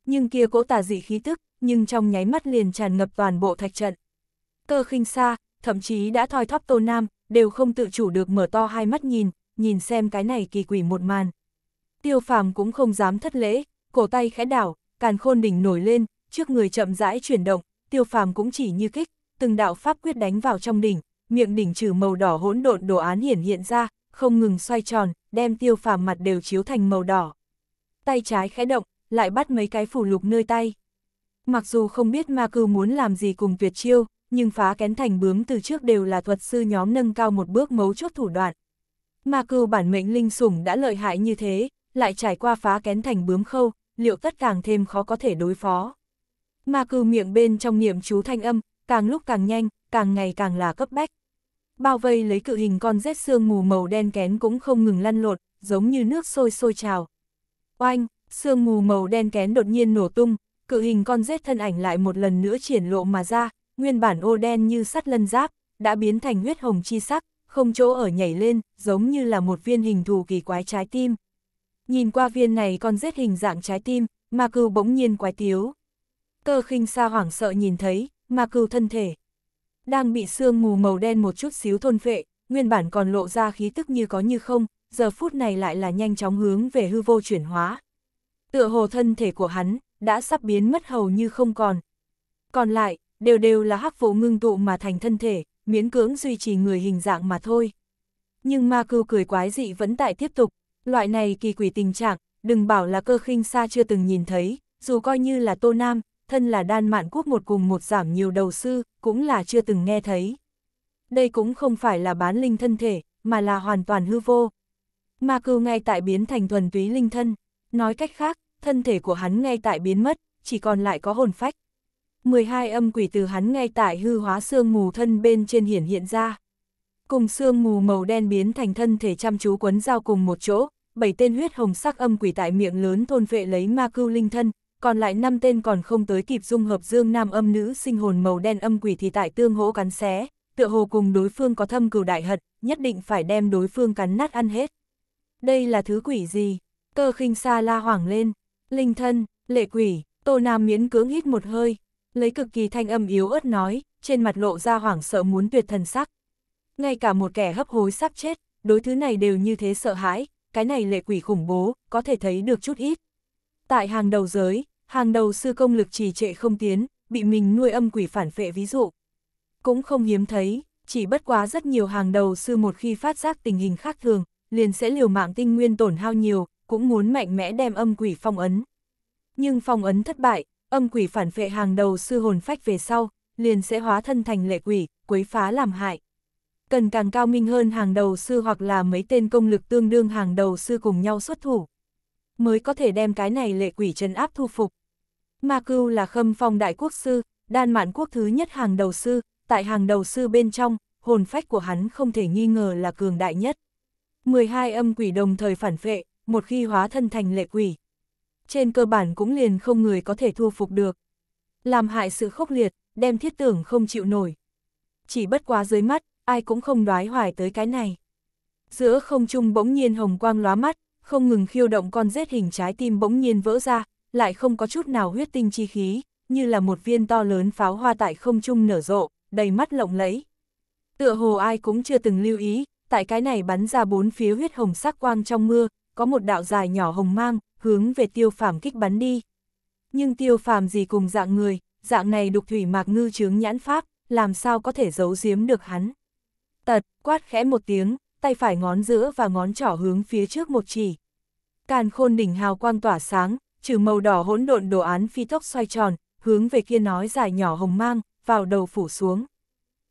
Nhưng kia cỗ tà dị khí tức, nhưng trong nháy mắt liền tràn ngập toàn bộ thạch trận. Cơ khinh xa, thậm chí đã thoi thóp Tô Nam, đều không tự chủ được mở to hai mắt nhìn, nhìn xem cái này kỳ quỷ một màn. Tiêu phàm cũng không dám thất lễ, cổ tay khẽ đảo, càn khôn đỉnh nổi lên, trước người chậm rãi chuyển động, tiêu phàm cũng chỉ như kích, từng đạo pháp quyết đánh vào trong đỉnh, miệng đỉnh trừ màu đỏ hỗn độn đồ án hiển hiện ra, không ngừng xoay tròn, đem tiêu phàm mặt đều chiếu thành màu đỏ. Tay trái khẽ động, lại bắt mấy cái phủ lục nơi tay. Mặc dù không biết ma cư muốn làm gì cùng tuyệt chiêu, nhưng phá kén thành bướm từ trước đều là thuật sư nhóm nâng cao một bước mấu chốt thủ đoạn. Ma cư bản mệnh linh sủng đã lợi hại như thế, lại trải qua phá kén thành bướm khâu, liệu tất càng thêm khó có thể đối phó. Ma cư miệng bên trong niệm chú thanh âm, càng lúc càng nhanh, càng ngày càng là cấp bách bao vây lấy cự hình con rết xương mù màu đen kén cũng không ngừng lăn lột, giống như nước sôi sôi trào. Oanh, xương mù màu đen kén đột nhiên nổ tung, cự hình con rết thân ảnh lại một lần nữa triển lộ mà ra, nguyên bản ô đen như sắt lân giáp, đã biến thành huyết hồng chi sắc, không chỗ ở nhảy lên, giống như là một viên hình thù kỳ quái trái tim. Nhìn qua viên này con rết hình dạng trái tim, mà cừu bỗng nhiên quái tiếu. Cơ khinh xa hoảng sợ nhìn thấy, mà cừu thân thể, đang bị sương mù màu đen một chút xíu thôn phệ, nguyên bản còn lộ ra khí tức như có như không, giờ phút này lại là nhanh chóng hướng về hư vô chuyển hóa. Tựa hồ thân thể của hắn, đã sắp biến mất hầu như không còn. Còn lại, đều đều là hắc vụ ngưng tụ mà thành thân thể, miễn cưỡng duy trì người hình dạng mà thôi. Nhưng ma cưu cười quái dị vẫn tại tiếp tục, loại này kỳ quỷ tình trạng, đừng bảo là cơ khinh xa chưa từng nhìn thấy, dù coi như là tô nam, thân là đan mạn quốc một cùng một giảm nhiều đầu sư, cũng là chưa từng nghe thấy. Đây cũng không phải là bán linh thân thể, mà là hoàn toàn hư vô. Ma cưu ngay tại biến thành thuần túy linh thân, nói cách khác, thân thể của hắn ngay tại biến mất, chỉ còn lại có hồn phách. 12 âm quỷ từ hắn ngay tại hư hóa xương mù thân bên trên hiển hiện ra. Cùng xương mù màu đen biến thành thân thể chăm chú quấn giao cùng một chỗ, bảy tên huyết hồng sắc âm quỷ tại miệng lớn thôn vệ lấy ma cưu linh thân, còn lại năm tên còn không tới kịp dung hợp dương nam âm nữ sinh hồn màu đen âm quỷ thì tại tương hỗ cắn xé, tựa hồ cùng đối phương có thâm cừu đại hận, nhất định phải đem đối phương cắn nát ăn hết. Đây là thứ quỷ gì? Cơ khinh xa la hoảng lên. Linh thân, lệ quỷ, tô nam miễn cưỡng hít một hơi, lấy cực kỳ thanh âm yếu ớt nói, trên mặt lộ ra hoảng sợ muốn tuyệt thần sắc. Ngay cả một kẻ hấp hối sắp chết, đối thứ này đều như thế sợ hãi, cái này lệ quỷ khủng bố, có thể thấy được chút ít. Tại hàng đầu giới, hàng đầu sư công lực trì trệ không tiến, bị mình nuôi âm quỷ phản phệ ví dụ. Cũng không hiếm thấy, chỉ bất quá rất nhiều hàng đầu sư một khi phát giác tình hình khác thường, liền sẽ liều mạng tinh nguyên tổn hao nhiều, cũng muốn mạnh mẽ đem âm quỷ phong ấn. Nhưng phong ấn thất bại, âm quỷ phản phệ hàng đầu sư hồn phách về sau, liền sẽ hóa thân thành lệ quỷ, quấy phá làm hại. Cần càng cao minh hơn hàng đầu sư hoặc là mấy tên công lực tương đương hàng đầu sư cùng nhau xuất thủ mới có thể đem cái này lệ quỷ trấn áp thu phục. Ma Cưu là khâm phong đại quốc sư, đan mạn quốc thứ nhất hàng đầu sư, tại hàng đầu sư bên trong, hồn phách của hắn không thể nghi ngờ là cường đại nhất. 12 âm quỷ đồng thời phản phệ, một khi hóa thân thành lệ quỷ. Trên cơ bản cũng liền không người có thể thu phục được. Làm hại sự khốc liệt, đem thiết tưởng không chịu nổi. Chỉ bất quá dưới mắt, ai cũng không đoái hoài tới cái này. Giữa không trung bỗng nhiên hồng quang lóa mắt, không ngừng khiêu động con rết hình trái tim bỗng nhiên vỡ ra, lại không có chút nào huyết tinh chi khí, như là một viên to lớn pháo hoa tại không trung nở rộ, đầy mắt lộng lẫy. Tựa hồ ai cũng chưa từng lưu ý, tại cái này bắn ra bốn phía huyết hồng sắc quang trong mưa, có một đạo dài nhỏ hồng mang, hướng về tiêu phàm kích bắn đi. Nhưng tiêu phàm gì cùng dạng người, dạng này đục thủy mạc ngư chướng nhãn pháp, làm sao có thể giấu giếm được hắn. Tật, quát khẽ một tiếng, tay phải ngón giữa và ngón trỏ hướng phía trước một chỉ. Càn khôn đỉnh hào quang tỏa sáng, trừ màu đỏ hỗn độn đồ án phi tốc xoay tròn, hướng về kia nói dài nhỏ hồng mang, vào đầu phủ xuống.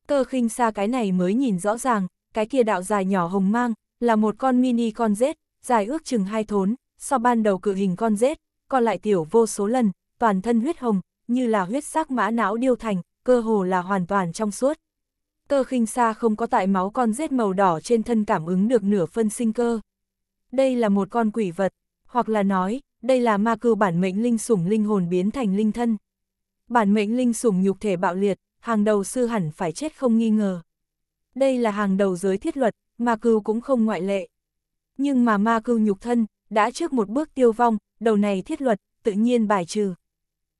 Cơ khinh xa cái này mới nhìn rõ ràng, cái kia đạo dài nhỏ hồng mang, là một con mini con rết, dài ước chừng hai thốn, so ban đầu cự hình con rết, còn lại tiểu vô số lần, toàn thân huyết hồng, như là huyết sắc mã não điêu thành, cơ hồ là hoàn toàn trong suốt. Cơ khinh xa không có tại máu con rết màu đỏ trên thân cảm ứng được nửa phân sinh cơ. Đây là một con quỷ vật, hoặc là nói, đây là ma cưu bản mệnh linh sủng linh hồn biến thành linh thân. Bản mệnh linh sủng nhục thể bạo liệt, hàng đầu sư hẳn phải chết không nghi ngờ. Đây là hàng đầu giới thiết luật, ma cưu cũng không ngoại lệ. Nhưng mà ma cưu nhục thân, đã trước một bước tiêu vong, đầu này thiết luật, tự nhiên bài trừ.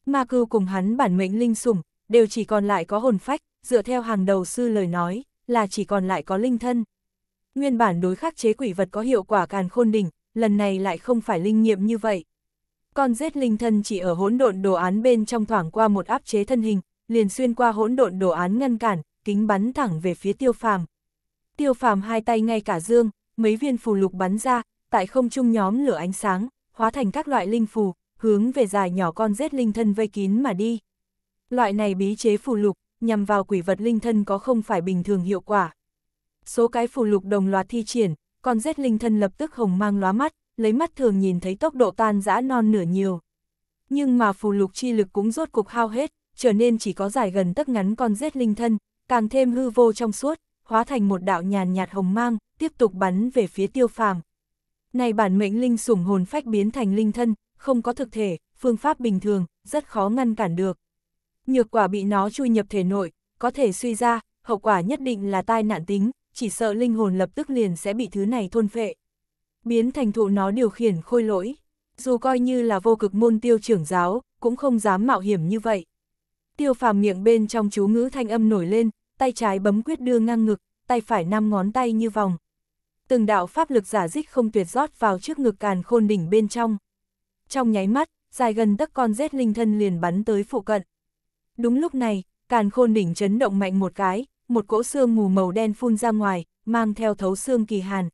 Ma cưu cùng hắn bản mệnh linh sủng, đều chỉ còn lại có hồn phách, dựa theo hàng đầu sư lời nói, là chỉ còn lại có linh thân. Nguyên bản đối khắc chế quỷ vật có hiệu quả càn khôn đỉnh, lần này lại không phải linh nghiệm như vậy. Con rết linh thân chỉ ở hỗn độn đồ án bên trong thoảng qua một áp chế thân hình, liền xuyên qua hỗn độn đồ án ngăn cản, kính bắn thẳng về phía tiêu phàm. Tiêu phàm hai tay ngay cả dương, mấy viên phù lục bắn ra, tại không trung nhóm lửa ánh sáng, hóa thành các loại linh phù, hướng về dài nhỏ con rết linh thân vây kín mà đi. Loại này bí chế phù lục, nhằm vào quỷ vật linh thân có không phải bình thường hiệu quả. Số cái phù lục đồng loạt thi triển, con rết linh thân lập tức hồng mang lóa mắt, lấy mắt thường nhìn thấy tốc độ tan dã non nửa nhiều. Nhưng mà phù lục chi lực cũng rốt cục hao hết, trở nên chỉ có dài gần tấc ngắn con rết linh thân, càng thêm hư vô trong suốt, hóa thành một đạo nhàn nhạt hồng mang, tiếp tục bắn về phía tiêu phàm. Này bản mệnh linh sủng hồn phách biến thành linh thân, không có thực thể, phương pháp bình thường, rất khó ngăn cản được nhược quả bị nó chui nhập thể nội, có thể suy ra, hậu quả nhất định là tai nạn tính, chỉ sợ linh hồn lập tức liền sẽ bị thứ này thôn phệ. Biến thành thụ nó điều khiển khôi lỗi, dù coi như là vô cực môn tiêu trưởng giáo, cũng không dám mạo hiểm như vậy. Tiêu phàm miệng bên trong chú ngữ thanh âm nổi lên, tay trái bấm quyết đưa ngang ngực, tay phải năm ngón tay như vòng. Từng đạo pháp lực giả dích không tuyệt rót vào trước ngực càn khôn đỉnh bên trong. Trong nháy mắt, dài gần tất con rết linh thân liền bắn tới phụ cận. Đúng lúc này, càn khôn đỉnh chấn động mạnh một cái, một cỗ xương mù màu đen phun ra ngoài, mang theo thấu xương kỳ hàn.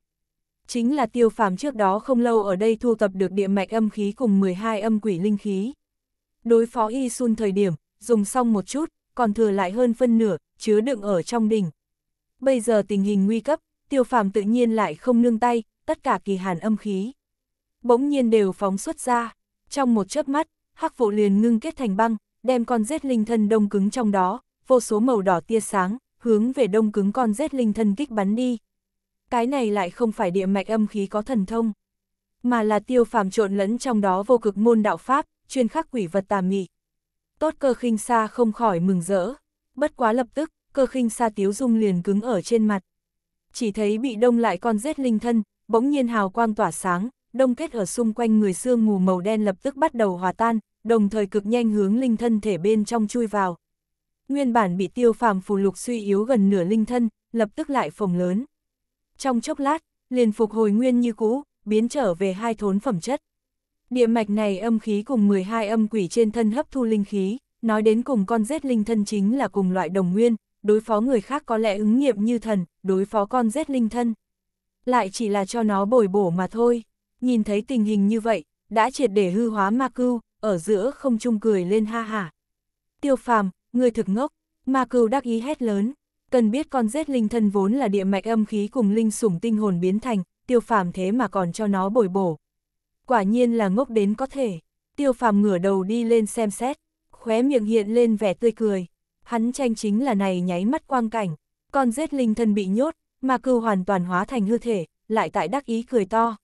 Chính là tiêu phàm trước đó không lâu ở đây thu tập được địa mạch âm khí cùng 12 âm quỷ linh khí. Đối phó y sun thời điểm, dùng xong một chút, còn thừa lại hơn phân nửa, chứa đựng ở trong đỉnh. Bây giờ tình hình nguy cấp, tiêu phàm tự nhiên lại không nương tay, tất cả kỳ hàn âm khí. Bỗng nhiên đều phóng xuất ra, trong một chớp mắt, hắc vụ liền ngưng kết thành băng, đem con rết linh thân đông cứng trong đó, vô số màu đỏ tia sáng, hướng về đông cứng con rết linh thân kích bắn đi. Cái này lại không phải địa mạch âm khí có thần thông, mà là tiêu phàm trộn lẫn trong đó vô cực môn đạo pháp, chuyên khắc quỷ vật tà mị. Tốt cơ khinh xa không khỏi mừng rỡ, bất quá lập tức, cơ khinh xa tiếu dung liền cứng ở trên mặt. Chỉ thấy bị đông lại con rết linh thân, bỗng nhiên hào quang tỏa sáng, đông kết ở xung quanh người xương mù màu đen lập tức bắt đầu hòa tan, đồng thời cực nhanh hướng linh thân thể bên trong chui vào. Nguyên bản bị tiêu phàm phù lục suy yếu gần nửa linh thân, lập tức lại phồng lớn. Trong chốc lát, liền phục hồi nguyên như cũ, biến trở về hai thốn phẩm chất. Địa mạch này âm khí cùng 12 âm quỷ trên thân hấp thu linh khí, nói đến cùng con rết linh thân chính là cùng loại đồng nguyên, đối phó người khác có lẽ ứng nghiệm như thần, đối phó con rết linh thân. Lại chỉ là cho nó bồi bổ mà thôi. Nhìn thấy tình hình như vậy, đã triệt để hư hóa ma cưu, ở giữa không trung cười lên ha hả. Tiêu phàm, người thực ngốc, ma cừu đắc ý hét lớn, cần biết con rết linh thân vốn là địa mạch âm khí cùng linh sủng tinh hồn biến thành, tiêu phàm thế mà còn cho nó bồi bổ. Quả nhiên là ngốc đến có thể, tiêu phàm ngửa đầu đi lên xem xét, khóe miệng hiện lên vẻ tươi cười, hắn tranh chính là này nháy mắt quang cảnh, con rết linh thân bị nhốt, ma cừu hoàn toàn hóa thành hư thể, lại tại đắc ý cười to.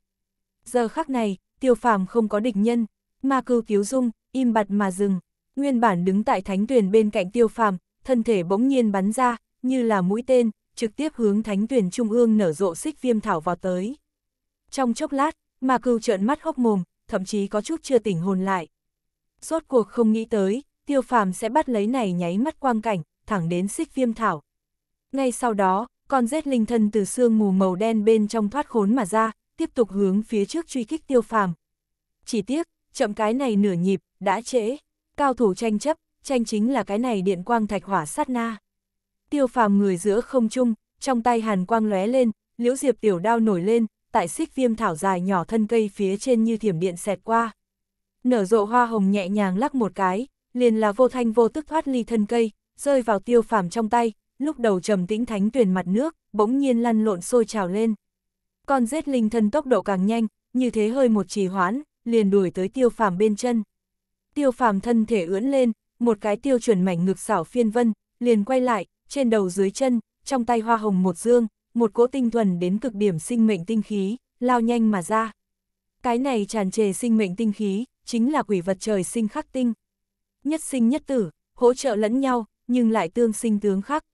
Giờ khắc này, tiêu phàm không có địch nhân, Ma cưu cứu dung, im bặt mà dừng, nguyên bản đứng tại thánh tuyển bên cạnh tiêu phàm, thân thể bỗng nhiên bắn ra, như là mũi tên, trực tiếp hướng thánh tuyển trung ương nở rộ xích viêm thảo vào tới. Trong chốc lát, ma cưu trợn mắt hốc mồm, thậm chí có chút chưa tỉnh hồn lại. Rốt cuộc không nghĩ tới, tiêu phàm sẽ bắt lấy này nháy mắt quang cảnh, thẳng đến xích viêm thảo. Ngay sau đó, con rết linh thân từ xương mù màu đen bên trong thoát khốn mà ra, tiếp tục hướng phía trước truy kích tiêu phàm. Chỉ tiếc, chậm cái này nửa nhịp, đã trễ. Cao thủ tranh chấp, tranh chính là cái này điện quang thạch hỏa sát na. Tiêu phàm người giữa không trung, trong tay hàn quang lóe lên, liễu diệp tiểu đao nổi lên, tại xích viêm thảo dài nhỏ thân cây phía trên như thiểm điện xẹt qua. Nở rộ hoa hồng nhẹ nhàng lắc một cái, liền là vô thanh vô tức thoát ly thân cây, rơi vào tiêu phàm trong tay, lúc đầu trầm tĩnh thánh tuyển mặt nước, bỗng nhiên lăn lộn sôi trào lên. Con rết linh thân tốc độ càng nhanh, như thế hơi một trì hoãn, liền đuổi tới tiêu phàm bên chân. Tiêu phàm thân thể ưỡn lên, một cái tiêu chuẩn mảnh ngực xảo phiên vân, liền quay lại, trên đầu dưới chân, trong tay hoa hồng một dương, một cỗ tinh thuần đến cực điểm sinh mệnh tinh khí, lao nhanh mà ra. Cái này tràn trề sinh mệnh tinh khí, chính là quỷ vật trời sinh khắc tinh. Nhất sinh nhất tử, hỗ trợ lẫn nhau, nhưng lại tương sinh tướng khắc.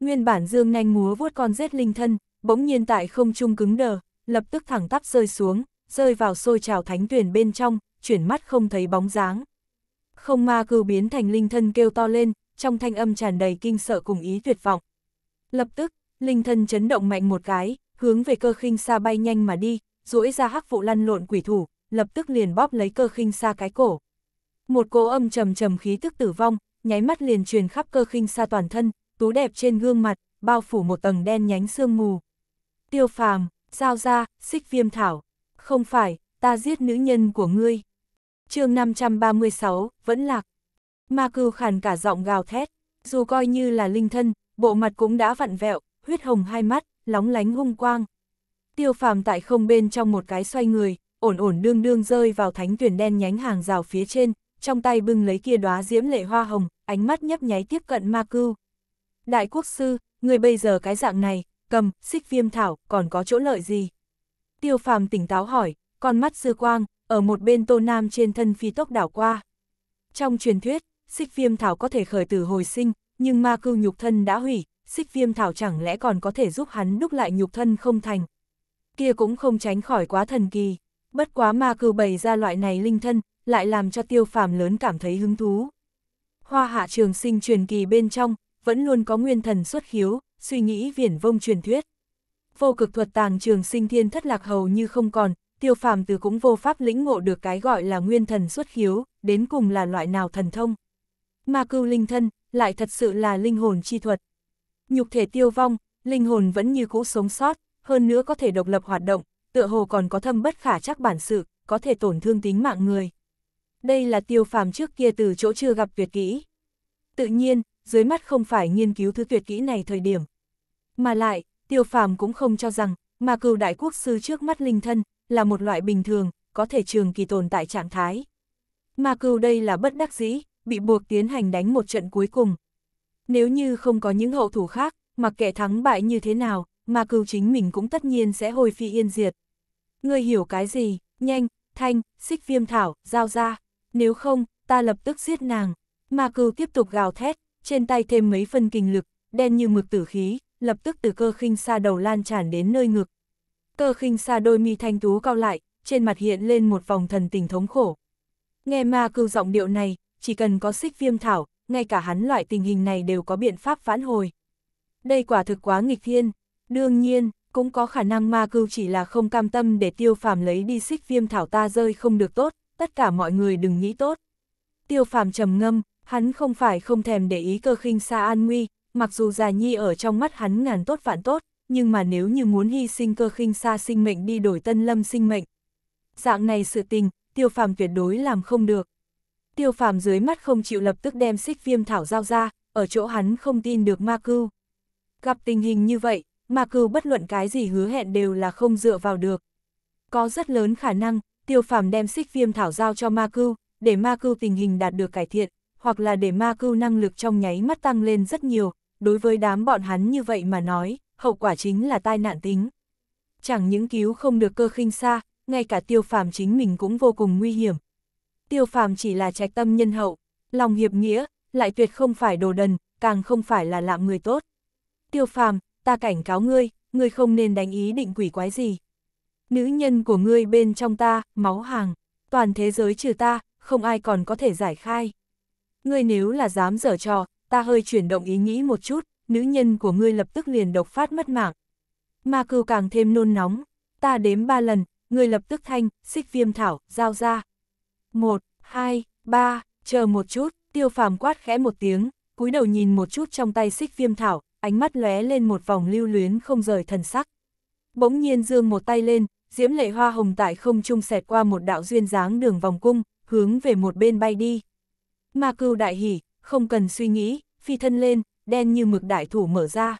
Nguyên bản dương nanh múa vuốt con rết linh thân, bỗng nhiên tại không trung cứng đờ, lập tức thẳng tắp rơi xuống, rơi vào sôi trào thánh tuyển bên trong, chuyển mắt không thấy bóng dáng. Không ma cừu biến thành linh thân kêu to lên, trong thanh âm tràn đầy kinh sợ cùng ý tuyệt vọng. Lập tức, linh thân chấn động mạnh một cái, hướng về cơ khinh xa bay nhanh mà đi, duỗi ra hắc vụ lăn lộn quỷ thủ, lập tức liền bóp lấy cơ khinh xa cái cổ. Một cỗ âm trầm trầm khí tức tử vong, nháy mắt liền truyền khắp cơ khinh xa toàn thân, tú đẹp trên gương mặt, bao phủ một tầng đen nhánh sương mù. Tiêu phàm, giao ra, xích viêm thảo. Không phải, ta giết nữ nhân của ngươi. chương 536, vẫn lạc. Ma cừu khàn cả giọng gào thét, dù coi như là linh thân, bộ mặt cũng đã vặn vẹo, huyết hồng hai mắt, lóng lánh hung quang. Tiêu phàm tại không bên trong một cái xoay người, ổn ổn đương đương rơi vào thánh tuyển đen nhánh hàng rào phía trên, trong tay bưng lấy kia đóa diễm lệ hoa hồng, ánh mắt nhấp nháy tiếp cận ma cưu. Đại quốc sư, người bây giờ cái dạng này, cầm, xích viêm thảo, còn có chỗ lợi gì? tiêu phàm tỉnh táo hỏi, con mắt dư quang, ở một bên tô nam trên thân phi tốc đảo qua. Trong truyền thuyết, xích viêm thảo có thể khởi tử hồi sinh, nhưng ma cưu nhục thân đã hủy, xích viêm thảo chẳng lẽ còn có thể giúp hắn đúc lại nhục thân không thành. Kia cũng không tránh khỏi quá thần kỳ, bất quá ma cưu bày ra loại này linh thân, lại làm cho tiêu phàm lớn cảm thấy hứng thú. Hoa hạ trường sinh truyền kỳ bên trong, vẫn luôn có nguyên thần xuất khiếu, suy nghĩ viển vông truyền thuyết vô cực thuật tàng trường sinh thiên thất lạc hầu như không còn, tiêu phàm từ cũng vô pháp lĩnh ngộ được cái gọi là nguyên thần xuất khiếu, đến cùng là loại nào thần thông. Mà cưu linh thân, lại thật sự là linh hồn chi thuật. Nhục thể tiêu vong, linh hồn vẫn như cũ sống sót, hơn nữa có thể độc lập hoạt động, tựa hồ còn có thâm bất khả chắc bản sự, có thể tổn thương tính mạng người. Đây là tiêu phàm trước kia từ chỗ chưa gặp tuyệt kỹ. Tự nhiên, dưới mắt không phải nghiên cứu thứ tuyệt kỹ này thời điểm. Mà lại, tiêu phàm cũng không cho rằng, mà cừu đại quốc sư trước mắt linh thân, là một loại bình thường, có thể trường kỳ tồn tại trạng thái. Mà cừu đây là bất đắc dĩ, bị buộc tiến hành đánh một trận cuối cùng. Nếu như không có những hậu thủ khác, mặc kệ thắng bại như thế nào, mà cừu chính mình cũng tất nhiên sẽ hồi phi yên diệt. Ngươi hiểu cái gì, nhanh, thanh, xích viêm thảo, giao ra, nếu không, ta lập tức giết nàng. Mà cừu tiếp tục gào thét, trên tay thêm mấy phân kinh lực, đen như mực tử khí, lập tức từ cơ khinh xa đầu lan tràn đến nơi ngực. Cơ khinh xa đôi mi thanh tú cao lại, trên mặt hiện lên một vòng thần tình thống khổ. Nghe ma cưu giọng điệu này, chỉ cần có xích viêm thảo, ngay cả hắn loại tình hình này đều có biện pháp phản hồi. Đây quả thực quá nghịch thiên, đương nhiên, cũng có khả năng ma cưu chỉ là không cam tâm để tiêu phàm lấy đi xích viêm thảo ta rơi không được tốt, tất cả mọi người đừng nghĩ tốt. Tiêu phàm trầm ngâm, hắn không phải không thèm để ý cơ khinh xa an nguy, mặc dù già nhi ở trong mắt hắn ngàn tốt vạn tốt, nhưng mà nếu như muốn hy sinh cơ khinh xa sinh mệnh đi đổi tân lâm sinh mệnh. Dạng này sự tình, tiêu phàm tuyệt đối làm không được. Tiêu phàm dưới mắt không chịu lập tức đem xích viêm thảo giao ra, ở chỗ hắn không tin được ma cưu. Gặp tình hình như vậy, ma cưu bất luận cái gì hứa hẹn đều là không dựa vào được. Có rất lớn khả năng, tiêu phàm đem xích viêm thảo giao cho ma cưu, để ma cưu tình hình đạt được cải thiện, hoặc là để ma cưu năng lực trong nháy mắt tăng lên rất nhiều, đối với đám bọn hắn như vậy mà nói, hậu quả chính là tai nạn tính. Chẳng những cứu không được cơ khinh xa, ngay cả tiêu phàm chính mình cũng vô cùng nguy hiểm. Tiêu phàm chỉ là trạch tâm nhân hậu, lòng hiệp nghĩa, lại tuyệt không phải đồ đần, càng không phải là lạm người tốt. Tiêu phàm, ta cảnh cáo ngươi, ngươi không nên đánh ý định quỷ quái gì. Nữ nhân của ngươi bên trong ta, máu hàng, toàn thế giới trừ ta, không ai còn có thể giải khai. Ngươi nếu là dám dở trò, ta hơi chuyển động ý nghĩ một chút, nữ nhân của ngươi lập tức liền độc phát mất mạng. Ma cừu càng thêm nôn nóng, ta đếm ba lần, ngươi lập tức thanh, xích viêm thảo, giao ra. Một, hai, ba, chờ một chút, tiêu phàm quát khẽ một tiếng, cúi đầu nhìn một chút trong tay xích viêm thảo, ánh mắt lóe lên một vòng lưu luyến không rời thần sắc. Bỗng nhiên dương một tay lên, diễm lệ hoa hồng tại không trung xẹt qua một đạo duyên dáng đường vòng cung, hướng về một bên bay đi. Ma cưu đại hỉ, không cần suy nghĩ, phi thân lên, đen như mực đại thủ mở ra.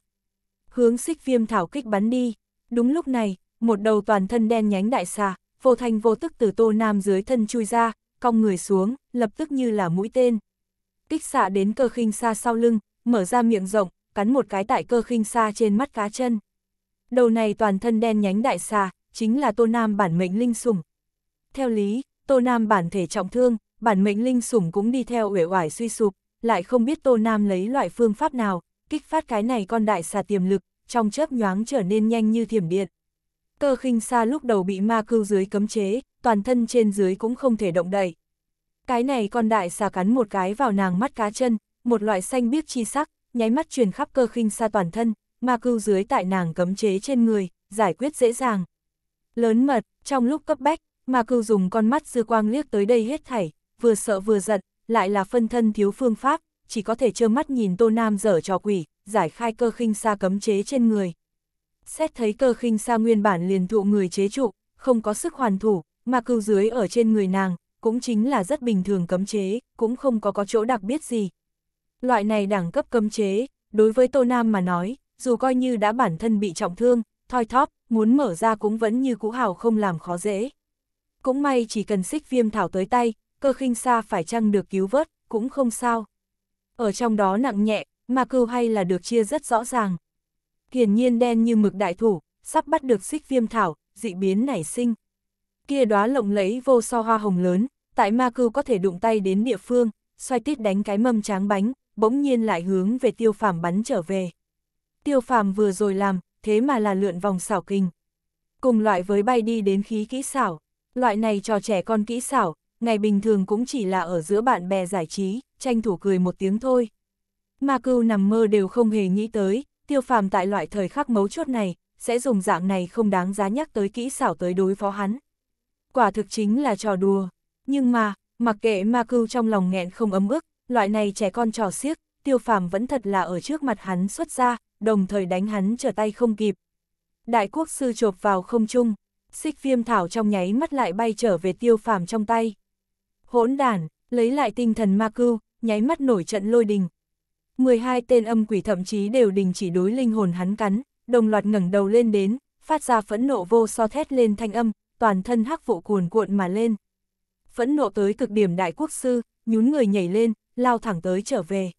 Hướng xích viêm thảo kích bắn đi, đúng lúc này, một đầu toàn thân đen nhánh đại xà, vô thanh vô tức từ tô nam dưới thân chui ra, cong người xuống, lập tức như là mũi tên. Kích xạ đến cơ khinh xa sau lưng, mở ra miệng rộng, cắn một cái tại cơ khinh xa trên mắt cá chân. Đầu này toàn thân đen nhánh đại xà, chính là Tô Nam bản mệnh linh sủng. Theo lý, Tô Nam bản thể trọng thương, bản mệnh linh sủng cũng đi theo uể oải suy sụp, lại không biết Tô Nam lấy loại phương pháp nào, kích phát cái này con đại xà tiềm lực, trong chớp nhoáng trở nên nhanh như thiểm điện. Cơ khinh xa lúc đầu bị ma cưu dưới cấm chế, toàn thân trên dưới cũng không thể động đậy. Cái này con đại xà cắn một cái vào nàng mắt cá chân, một loại xanh biếc chi sắc, nháy mắt truyền khắp cơ khinh xa toàn thân, ma cưu dưới tại nàng cấm chế trên người, giải quyết dễ dàng. Lớn mật, trong lúc cấp bách, ma cưu dùng con mắt dư quang liếc tới đây hết thảy, vừa sợ vừa giận, lại là phân thân thiếu phương pháp, chỉ có thể trơ mắt nhìn Tô Nam dở trò quỷ, giải khai cơ khinh xa cấm chế trên người. Xét thấy cơ khinh xa nguyên bản liền thụ người chế trụ, không có sức hoàn thủ, mà cưu dưới ở trên người nàng, cũng chính là rất bình thường cấm chế, cũng không có có chỗ đặc biệt gì. Loại này đẳng cấp cấm chế, đối với Tô Nam mà nói, dù coi như đã bản thân bị trọng thương, thoi thóp, muốn mở ra cũng vẫn như cũ hào không làm khó dễ. Cũng may chỉ cần xích viêm thảo tới tay, cơ khinh xa phải chăng được cứu vớt, cũng không sao. Ở trong đó nặng nhẹ, mà cừu hay là được chia rất rõ ràng. Hiển nhiên đen như mực đại thủ, sắp bắt được xích viêm thảo, dị biến nảy sinh. Kia đóa lộng lẫy vô so hoa hồng lớn, tại ma cừu có thể đụng tay đến địa phương, xoay tít đánh cái mâm tráng bánh, bỗng nhiên lại hướng về tiêu phàm bắn trở về. Tiêu phàm vừa rồi làm, thế mà là lượn vòng xảo kinh. Cùng loại với bay đi đến khí kỹ xảo, loại này trò trẻ con kỹ xảo, ngày bình thường cũng chỉ là ở giữa bạn bè giải trí, tranh thủ cười một tiếng thôi. Mà cưu nằm mơ đều không hề nghĩ tới, tiêu phàm tại loại thời khắc mấu chốt này, sẽ dùng dạng này không đáng giá nhắc tới kỹ xảo tới đối phó hắn. Quả thực chính là trò đùa, nhưng mà, mặc kệ ma cưu trong lòng nghẹn không ấm ức, loại này trẻ con trò xiếc, tiêu phàm vẫn thật là ở trước mặt hắn xuất ra, đồng thời đánh hắn trở tay không kịp. Đại quốc sư chộp vào không trung, xích viêm thảo trong nháy mắt lại bay trở về tiêu phàm trong tay hỗn đản, lấy lại tinh thần ma cưu, nháy mắt nổi trận lôi đình. 12 tên âm quỷ thậm chí đều đình chỉ đối linh hồn hắn cắn, đồng loạt ngẩng đầu lên đến, phát ra phẫn nộ vô so thét lên thanh âm, toàn thân hắc vụ cuồn cuộn mà lên. Phẫn nộ tới cực điểm đại quốc sư, nhún người nhảy lên, lao thẳng tới trở về.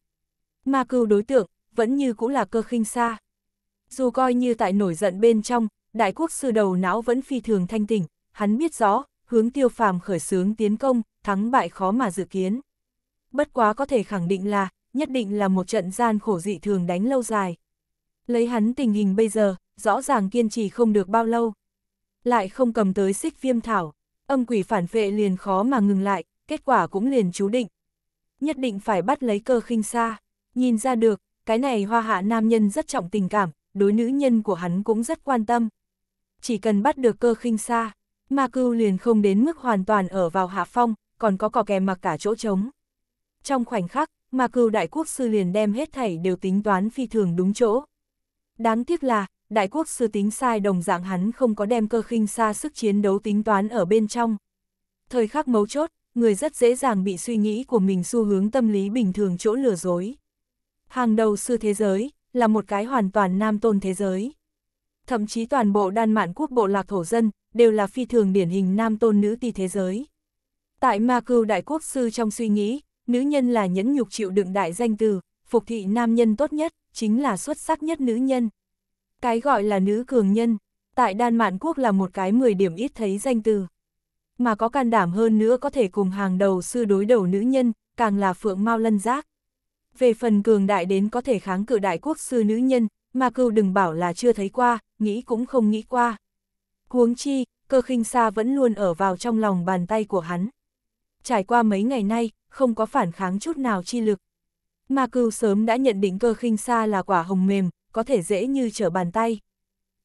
Ma cưu đối tượng, vẫn như cũng là cơ khinh xa. Dù coi như tại nổi giận bên trong, đại quốc sư đầu não vẫn phi thường thanh tỉnh, hắn biết rõ, hướng tiêu phàm khởi xướng tiến công, thắng bại khó mà dự kiến. Bất quá có thể khẳng định là, nhất định là một trận gian khổ dị thường đánh lâu dài. Lấy hắn tình hình bây giờ, rõ ràng kiên trì không được bao lâu. Lại không cầm tới xích viêm thảo, âm quỷ phản vệ liền khó mà ngừng lại, kết quả cũng liền chú định. Nhất định phải bắt lấy cơ khinh xa, nhìn ra được, cái này hoa hạ nam nhân rất trọng tình cảm, đối nữ nhân của hắn cũng rất quan tâm. Chỉ cần bắt được cơ khinh xa, ma cưu liền không đến mức hoàn toàn ở vào hạ phong, còn có cò kè mặc cả chỗ trống. Trong khoảnh khắc, mà cừu đại quốc sư liền đem hết thảy đều tính toán phi thường đúng chỗ. Đáng tiếc là, đại quốc sư tính sai đồng dạng hắn không có đem cơ khinh xa sức chiến đấu tính toán ở bên trong. Thời khắc mấu chốt, người rất dễ dàng bị suy nghĩ của mình xu hướng tâm lý bình thường chỗ lừa dối. Hàng đầu sư thế giới, là một cái hoàn toàn nam tôn thế giới. Thậm chí toàn bộ đan mạn quốc bộ lạc thổ dân, đều là phi thường điển hình nam tôn nữ ti thế giới. Tại ma cưu đại quốc sư trong suy nghĩ, nữ nhân là nhẫn nhục chịu đựng đại danh từ, phục thị nam nhân tốt nhất, chính là xuất sắc nhất nữ nhân. Cái gọi là nữ cường nhân, tại Đan Mạn Quốc là một cái 10 điểm ít thấy danh từ. Mà có can đảm hơn nữa có thể cùng hàng đầu sư đối đầu nữ nhân, càng là phượng mau lân giác. Về phần cường đại đến có thể kháng cự đại quốc sư nữ nhân, ma cưu đừng bảo là chưa thấy qua, nghĩ cũng không nghĩ qua. Huống chi, cơ khinh xa vẫn luôn ở vào trong lòng bàn tay của hắn trải qua mấy ngày nay, không có phản kháng chút nào chi lực. Ma cưu sớm đã nhận định cơ khinh xa là quả hồng mềm, có thể dễ như trở bàn tay.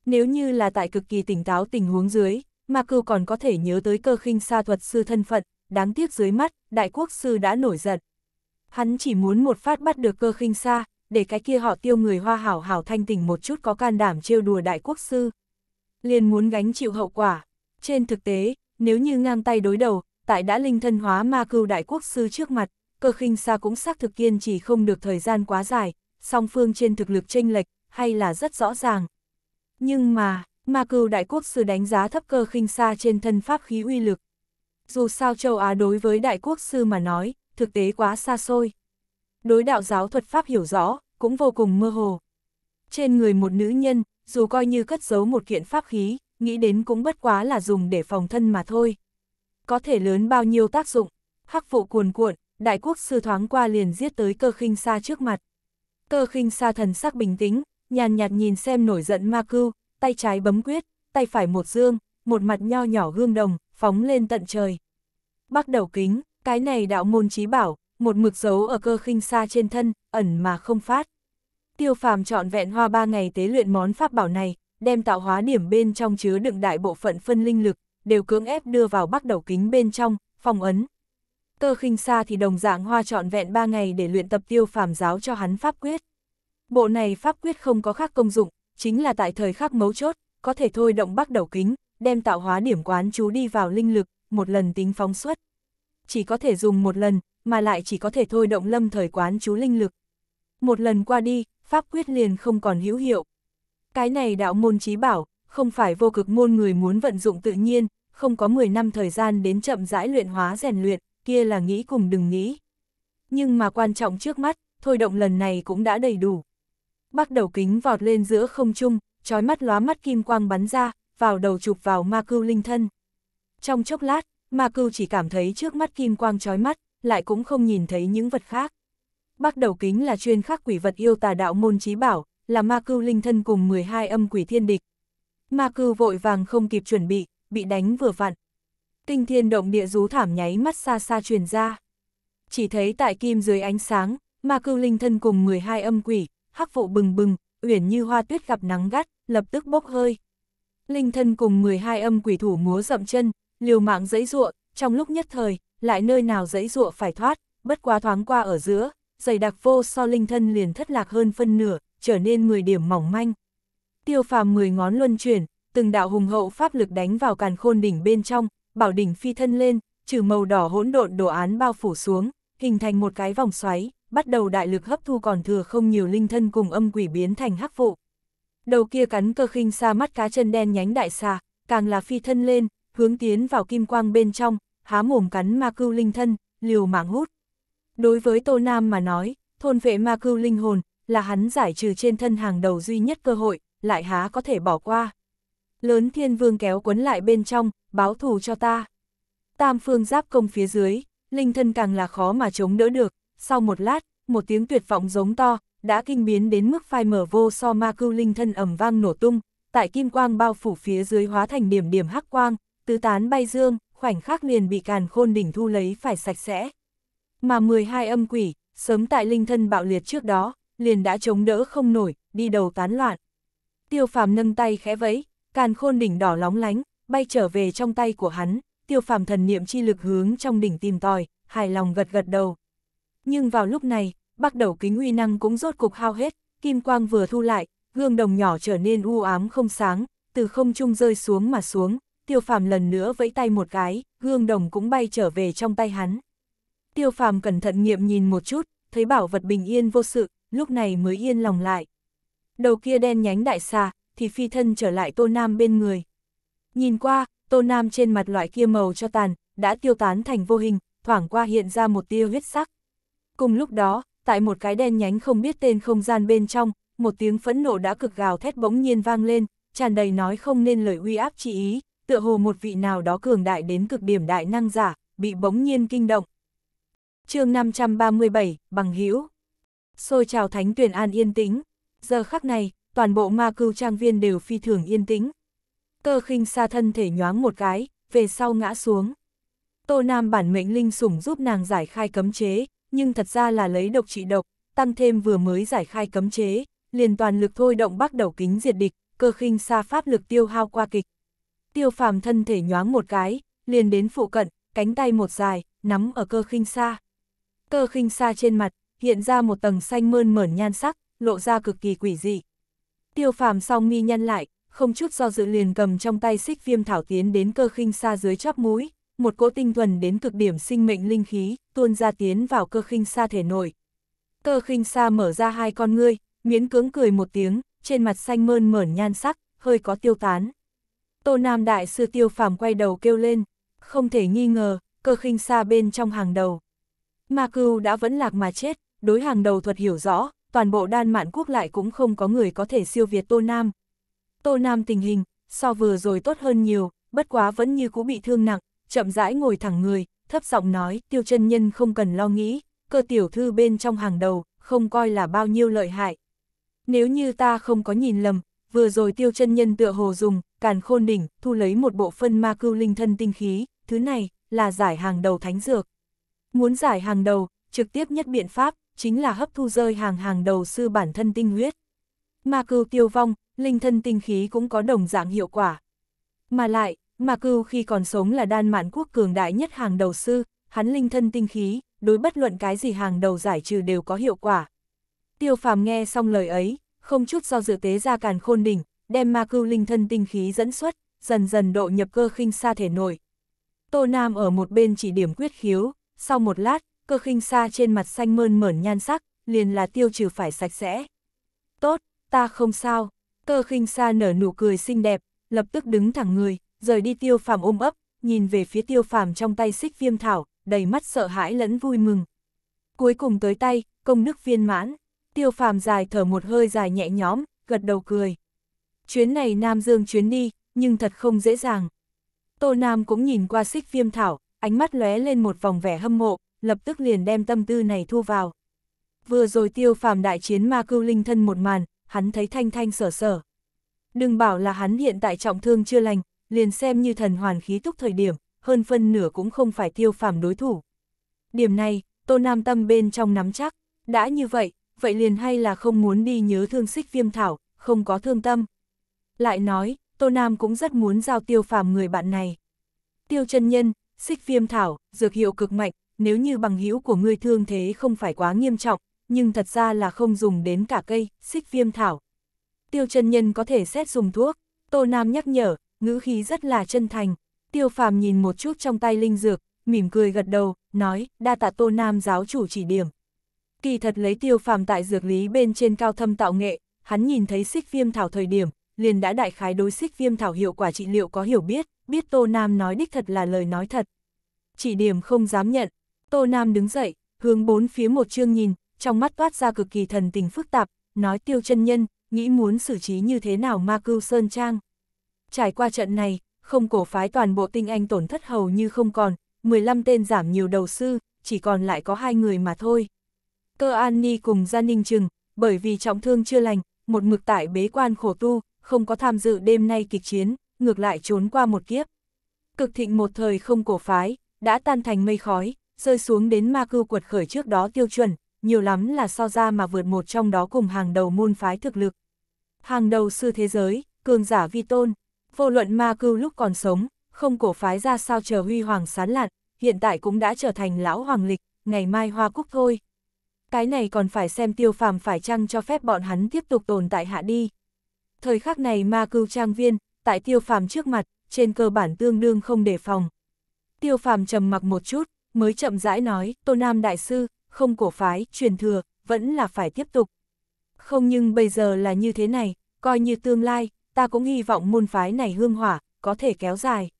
Nếu như là tại cực kỳ tỉnh táo tình huống dưới, Ma cưu còn có thể nhớ tới cơ khinh xa thuật sư thân phận, đáng tiếc dưới mắt, đại quốc sư đã nổi giận. Hắn chỉ muốn một phát bắt được cơ khinh xa, để cái kia họ tiêu người hoa hảo hảo thanh tỉnh một chút có can đảm trêu đùa đại quốc sư. Liền muốn gánh chịu hậu quả. Trên thực tế, nếu như ngang tay đối đầu, tại đã linh thân hóa ma cưu đại quốc sư trước mặt, cơ khinh xa cũng xác thực kiên chỉ không được thời gian quá dài, song phương trên thực lực chênh lệch, hay là rất rõ ràng. Nhưng mà, ma cưu đại quốc sư đánh giá thấp cơ khinh xa trên thân pháp khí uy lực. Dù sao châu Á đối với đại quốc sư mà nói, thực tế quá xa xôi. Đối đạo giáo thuật pháp hiểu rõ, cũng vô cùng mơ hồ. Trên người một nữ nhân, dù coi như cất giấu một kiện pháp khí, nghĩ đến cũng bất quá là dùng để phòng thân mà thôi có thể lớn bao nhiêu tác dụng. Hắc vụ cuồn cuộn, đại quốc sư thoáng qua liền giết tới cơ khinh xa trước mặt. Cơ khinh xa thần sắc bình tĩnh, nhàn nhạt nhìn xem nổi giận ma cưu, tay trái bấm quyết, tay phải một dương, một mặt nho nhỏ gương đồng, phóng lên tận trời. bắt đầu kính, cái này đạo môn trí bảo, một mực dấu ở cơ khinh xa trên thân, ẩn mà không phát. Tiêu phàm trọn vẹn hoa ba ngày tế luyện món pháp bảo này, đem tạo hóa điểm bên trong chứa đựng đại bộ phận phân linh lực, đều cưỡng ép đưa vào bắt đầu kính bên trong, phòng ấn. Cơ khinh xa thì đồng dạng hoa trọn vẹn 3 ngày để luyện tập tiêu phàm giáo cho hắn pháp quyết. Bộ này pháp quyết không có khác công dụng, chính là tại thời khắc mấu chốt, có thể thôi động bắt đầu kính, đem tạo hóa điểm quán chú đi vào linh lực, một lần tính phóng xuất. Chỉ có thể dùng một lần, mà lại chỉ có thể thôi động lâm thời quán chú linh lực. Một lần qua đi, pháp quyết liền không còn hữu hiệu. Cái này đạo môn trí bảo, không phải vô cực môn người muốn vận dụng tự nhiên, không có 10 năm thời gian đến chậm rãi luyện hóa rèn luyện, kia là nghĩ cùng đừng nghĩ. Nhưng mà quan trọng trước mắt, thôi động lần này cũng đã đầy đủ. Bắc đầu kính vọt lên giữa không trung, trói mắt lóa mắt kim quang bắn ra, vào đầu chụp vào ma cưu linh thân. Trong chốc lát, ma cưu chỉ cảm thấy trước mắt kim quang trói mắt, lại cũng không nhìn thấy những vật khác. Bắc đầu kính là chuyên khắc quỷ vật yêu tà đạo môn trí bảo, là ma cưu linh thân cùng 12 âm quỷ thiên địch, Ma cư vội vàng không kịp chuẩn bị, bị đánh vừa vặn. Tinh thiên động địa rú thảm nháy mắt xa xa truyền ra. Chỉ thấy tại kim dưới ánh sáng, ma cư linh thân cùng 12 âm quỷ, hắc vụ bừng bừng, uyển như hoa tuyết gặp nắng gắt, lập tức bốc hơi. Linh thân cùng 12 âm quỷ thủ múa dậm chân, liều mạng dẫy dụa, trong lúc nhất thời, lại nơi nào dẫy dụa phải thoát, bất quá thoáng qua ở giữa, dày đặc vô so linh thân liền thất lạc hơn phân nửa, trở nên 10 điểm mỏng manh tiêu phàm mười ngón luân chuyển, từng đạo hùng hậu pháp lực đánh vào càn khôn đỉnh bên trong, bảo đỉnh phi thân lên, trừ màu đỏ hỗn độn đồ án bao phủ xuống, hình thành một cái vòng xoáy, bắt đầu đại lực hấp thu còn thừa không nhiều linh thân cùng âm quỷ biến thành hắc vụ. Đầu kia cắn cơ khinh xa mắt cá chân đen nhánh đại xà, càng là phi thân lên, hướng tiến vào kim quang bên trong, há mồm cắn ma cưu linh thân, liều mạng hút. Đối với Tô Nam mà nói, thôn vệ ma cưu linh hồn, là hắn giải trừ trên thân hàng đầu duy nhất cơ hội, lại há có thể bỏ qua. Lớn thiên vương kéo quấn lại bên trong, báo thù cho ta. Tam phương giáp công phía dưới, linh thân càng là khó mà chống đỡ được, sau một lát, một tiếng tuyệt vọng giống to, đã kinh biến đến mức phai mở vô so ma cưu linh thân ẩm vang nổ tung, tại kim quang bao phủ phía dưới hóa thành điểm điểm hắc quang, tứ tán bay dương, khoảnh khắc liền bị càn khôn đỉnh thu lấy phải sạch sẽ. Mà 12 âm quỷ, sớm tại linh thân bạo liệt trước đó, liền đã chống đỡ không nổi, đi đầu tán loạn tiêu phàm nâng tay khẽ vẫy, càn khôn đỉnh đỏ lóng lánh, bay trở về trong tay của hắn, tiêu phàm thần niệm chi lực hướng trong đỉnh tìm tòi, hài lòng gật gật đầu. Nhưng vào lúc này, bắt đầu kính uy năng cũng rốt cục hao hết, kim quang vừa thu lại, gương đồng nhỏ trở nên u ám không sáng, từ không trung rơi xuống mà xuống, tiêu phàm lần nữa vẫy tay một cái, gương đồng cũng bay trở về trong tay hắn. Tiêu phàm cẩn thận nghiệm nhìn một chút, thấy bảo vật bình yên vô sự, lúc này mới yên lòng lại. Đầu kia đen nhánh đại xà, thì phi thân trở lại Tô Nam bên người. Nhìn qua, Tô Nam trên mặt loại kia màu cho tàn, đã tiêu tán thành vô hình, thoảng qua hiện ra một tia huyết sắc. Cùng lúc đó, tại một cái đen nhánh không biết tên không gian bên trong, một tiếng phẫn nộ đã cực gào thét bỗng nhiên vang lên, tràn đầy nói không nên lời uy áp chỉ ý, tựa hồ một vị nào đó cường đại đến cực điểm đại năng giả, bị bỗng nhiên kinh động. chương 537, bằng hữu Xôi trào thánh tuyển an yên tĩnh, Giờ khắc này, toàn bộ ma cưu trang viên đều phi thường yên tĩnh. Cơ khinh xa thân thể nhoáng một cái, về sau ngã xuống. Tô Nam bản mệnh linh sủng giúp nàng giải khai cấm chế, nhưng thật ra là lấy độc trị độc, tăng thêm vừa mới giải khai cấm chế, liền toàn lực thôi động bắt đầu kính diệt địch, cơ khinh xa pháp lực tiêu hao qua kịch. Tiêu phàm thân thể nhoáng một cái, liền đến phụ cận, cánh tay một dài, nắm ở cơ khinh xa. Cơ khinh xa trên mặt, hiện ra một tầng xanh mơn mởn nhan sắc, lộ ra cực kỳ quỷ dị. Tiêu phàm song mi nhăn lại, không chút do dự liền cầm trong tay xích viêm thảo tiến đến cơ khinh xa dưới chóp mũi, một cỗ tinh thuần đến cực điểm sinh mệnh linh khí, tuôn ra tiến vào cơ khinh xa thể nội. Cơ khinh xa mở ra hai con ngươi, miễn cưỡng cười một tiếng, trên mặt xanh mơn mởn nhan sắc, hơi có tiêu tán. Tô Nam Đại sư tiêu phàm quay đầu kêu lên, không thể nghi ngờ, cơ khinh xa bên trong hàng đầu. Ma cưu đã vẫn lạc mà chết, đối hàng đầu thuật hiểu rõ, toàn bộ Đan Mạn Quốc lại cũng không có người có thể siêu việt Tô Nam. Tô Nam tình hình, so vừa rồi tốt hơn nhiều, bất quá vẫn như cũ bị thương nặng, chậm rãi ngồi thẳng người, thấp giọng nói, tiêu chân nhân không cần lo nghĩ, cơ tiểu thư bên trong hàng đầu, không coi là bao nhiêu lợi hại. Nếu như ta không có nhìn lầm, vừa rồi tiêu chân nhân tựa hồ dùng, càn khôn đỉnh, thu lấy một bộ phân ma cưu linh thân tinh khí, thứ này, là giải hàng đầu thánh dược. Muốn giải hàng đầu, trực tiếp nhất biện pháp, chính là hấp thu rơi hàng hàng đầu sư bản thân tinh huyết. ma cừu tiêu vong, linh thân tinh khí cũng có đồng dạng hiệu quả. Mà lại, ma cừu khi còn sống là đan mạn quốc cường đại nhất hàng đầu sư, hắn linh thân tinh khí, đối bất luận cái gì hàng đầu giải trừ đều có hiệu quả. Tiêu phàm nghe xong lời ấy, không chút do dự tế ra càn khôn đỉnh, đem ma cưu linh thân tinh khí dẫn xuất, dần dần độ nhập cơ khinh xa thể nội. Tô Nam ở một bên chỉ điểm quyết khiếu, sau một lát, cơ khinh xa trên mặt xanh mơn mởn nhan sắc, liền là tiêu trừ phải sạch sẽ. Tốt, ta không sao, cơ khinh xa nở nụ cười xinh đẹp, lập tức đứng thẳng người, rời đi tiêu phàm ôm ấp, nhìn về phía tiêu phàm trong tay xích viêm thảo, đầy mắt sợ hãi lẫn vui mừng. Cuối cùng tới tay, công đức viên mãn, tiêu phàm dài thở một hơi dài nhẹ nhõm, gật đầu cười. Chuyến này Nam Dương chuyến đi, nhưng thật không dễ dàng. Tô Nam cũng nhìn qua xích viêm thảo, ánh mắt lóe lên một vòng vẻ hâm mộ, lập tức liền đem tâm tư này thu vào. Vừa rồi tiêu phàm đại chiến ma cưu linh thân một màn, hắn thấy thanh thanh sở sở. Đừng bảo là hắn hiện tại trọng thương chưa lành, liền xem như thần hoàn khí túc thời điểm, hơn phân nửa cũng không phải tiêu phàm đối thủ. Điểm này, Tô Nam Tâm bên trong nắm chắc, đã như vậy, vậy liền hay là không muốn đi nhớ thương xích viêm thảo, không có thương tâm. Lại nói, Tô Nam cũng rất muốn giao tiêu phàm người bạn này. Tiêu chân nhân, xích viêm thảo, dược hiệu cực mạnh, nếu như bằng hữu của ngươi thương thế không phải quá nghiêm trọng, nhưng thật ra là không dùng đến cả cây, xích viêm thảo. Tiêu chân nhân có thể xét dùng thuốc, Tô Nam nhắc nhở, ngữ khí rất là chân thành. Tiêu phàm nhìn một chút trong tay linh dược, mỉm cười gật đầu, nói, đa tạ Tô Nam giáo chủ chỉ điểm. Kỳ thật lấy tiêu phàm tại dược lý bên trên cao thâm tạo nghệ, hắn nhìn thấy xích viêm thảo thời điểm, liền đã đại khái đối xích viêm thảo hiệu quả trị liệu có hiểu biết, biết Tô Nam nói đích thật là lời nói thật. Chỉ điểm không dám nhận, Tô Nam đứng dậy, hướng bốn phía một chương nhìn, trong mắt toát ra cực kỳ thần tình phức tạp, nói tiêu chân nhân, nghĩ muốn xử trí như thế nào ma cưu sơn trang. Trải qua trận này, không cổ phái toàn bộ tinh anh tổn thất hầu như không còn, 15 tên giảm nhiều đầu sư, chỉ còn lại có hai người mà thôi. Cơ An Ni cùng Gia Ninh Trừng, bởi vì trọng thương chưa lành, một mực tại bế quan khổ tu, không có tham dự đêm nay kịch chiến, ngược lại trốn qua một kiếp. Cực thịnh một thời không cổ phái, đã tan thành mây khói, rơi xuống đến ma cưu quật khởi trước đó tiêu chuẩn, nhiều lắm là so ra mà vượt một trong đó cùng hàng đầu môn phái thực lực. Hàng đầu sư thế giới, cường giả vi tôn, vô luận ma cưu lúc còn sống, không cổ phái ra sao chờ huy hoàng sán lạn, hiện tại cũng đã trở thành lão hoàng lịch, ngày mai hoa cúc thôi. Cái này còn phải xem tiêu phàm phải chăng cho phép bọn hắn tiếp tục tồn tại hạ đi. Thời khắc này ma cưu trang viên, tại tiêu phàm trước mặt, trên cơ bản tương đương không đề phòng. Tiêu phàm trầm mặc một chút, mới chậm rãi nói, Tô Nam Đại Sư, không cổ phái, truyền thừa, vẫn là phải tiếp tục. Không nhưng bây giờ là như thế này, coi như tương lai, ta cũng hy vọng môn phái này hương hỏa, có thể kéo dài.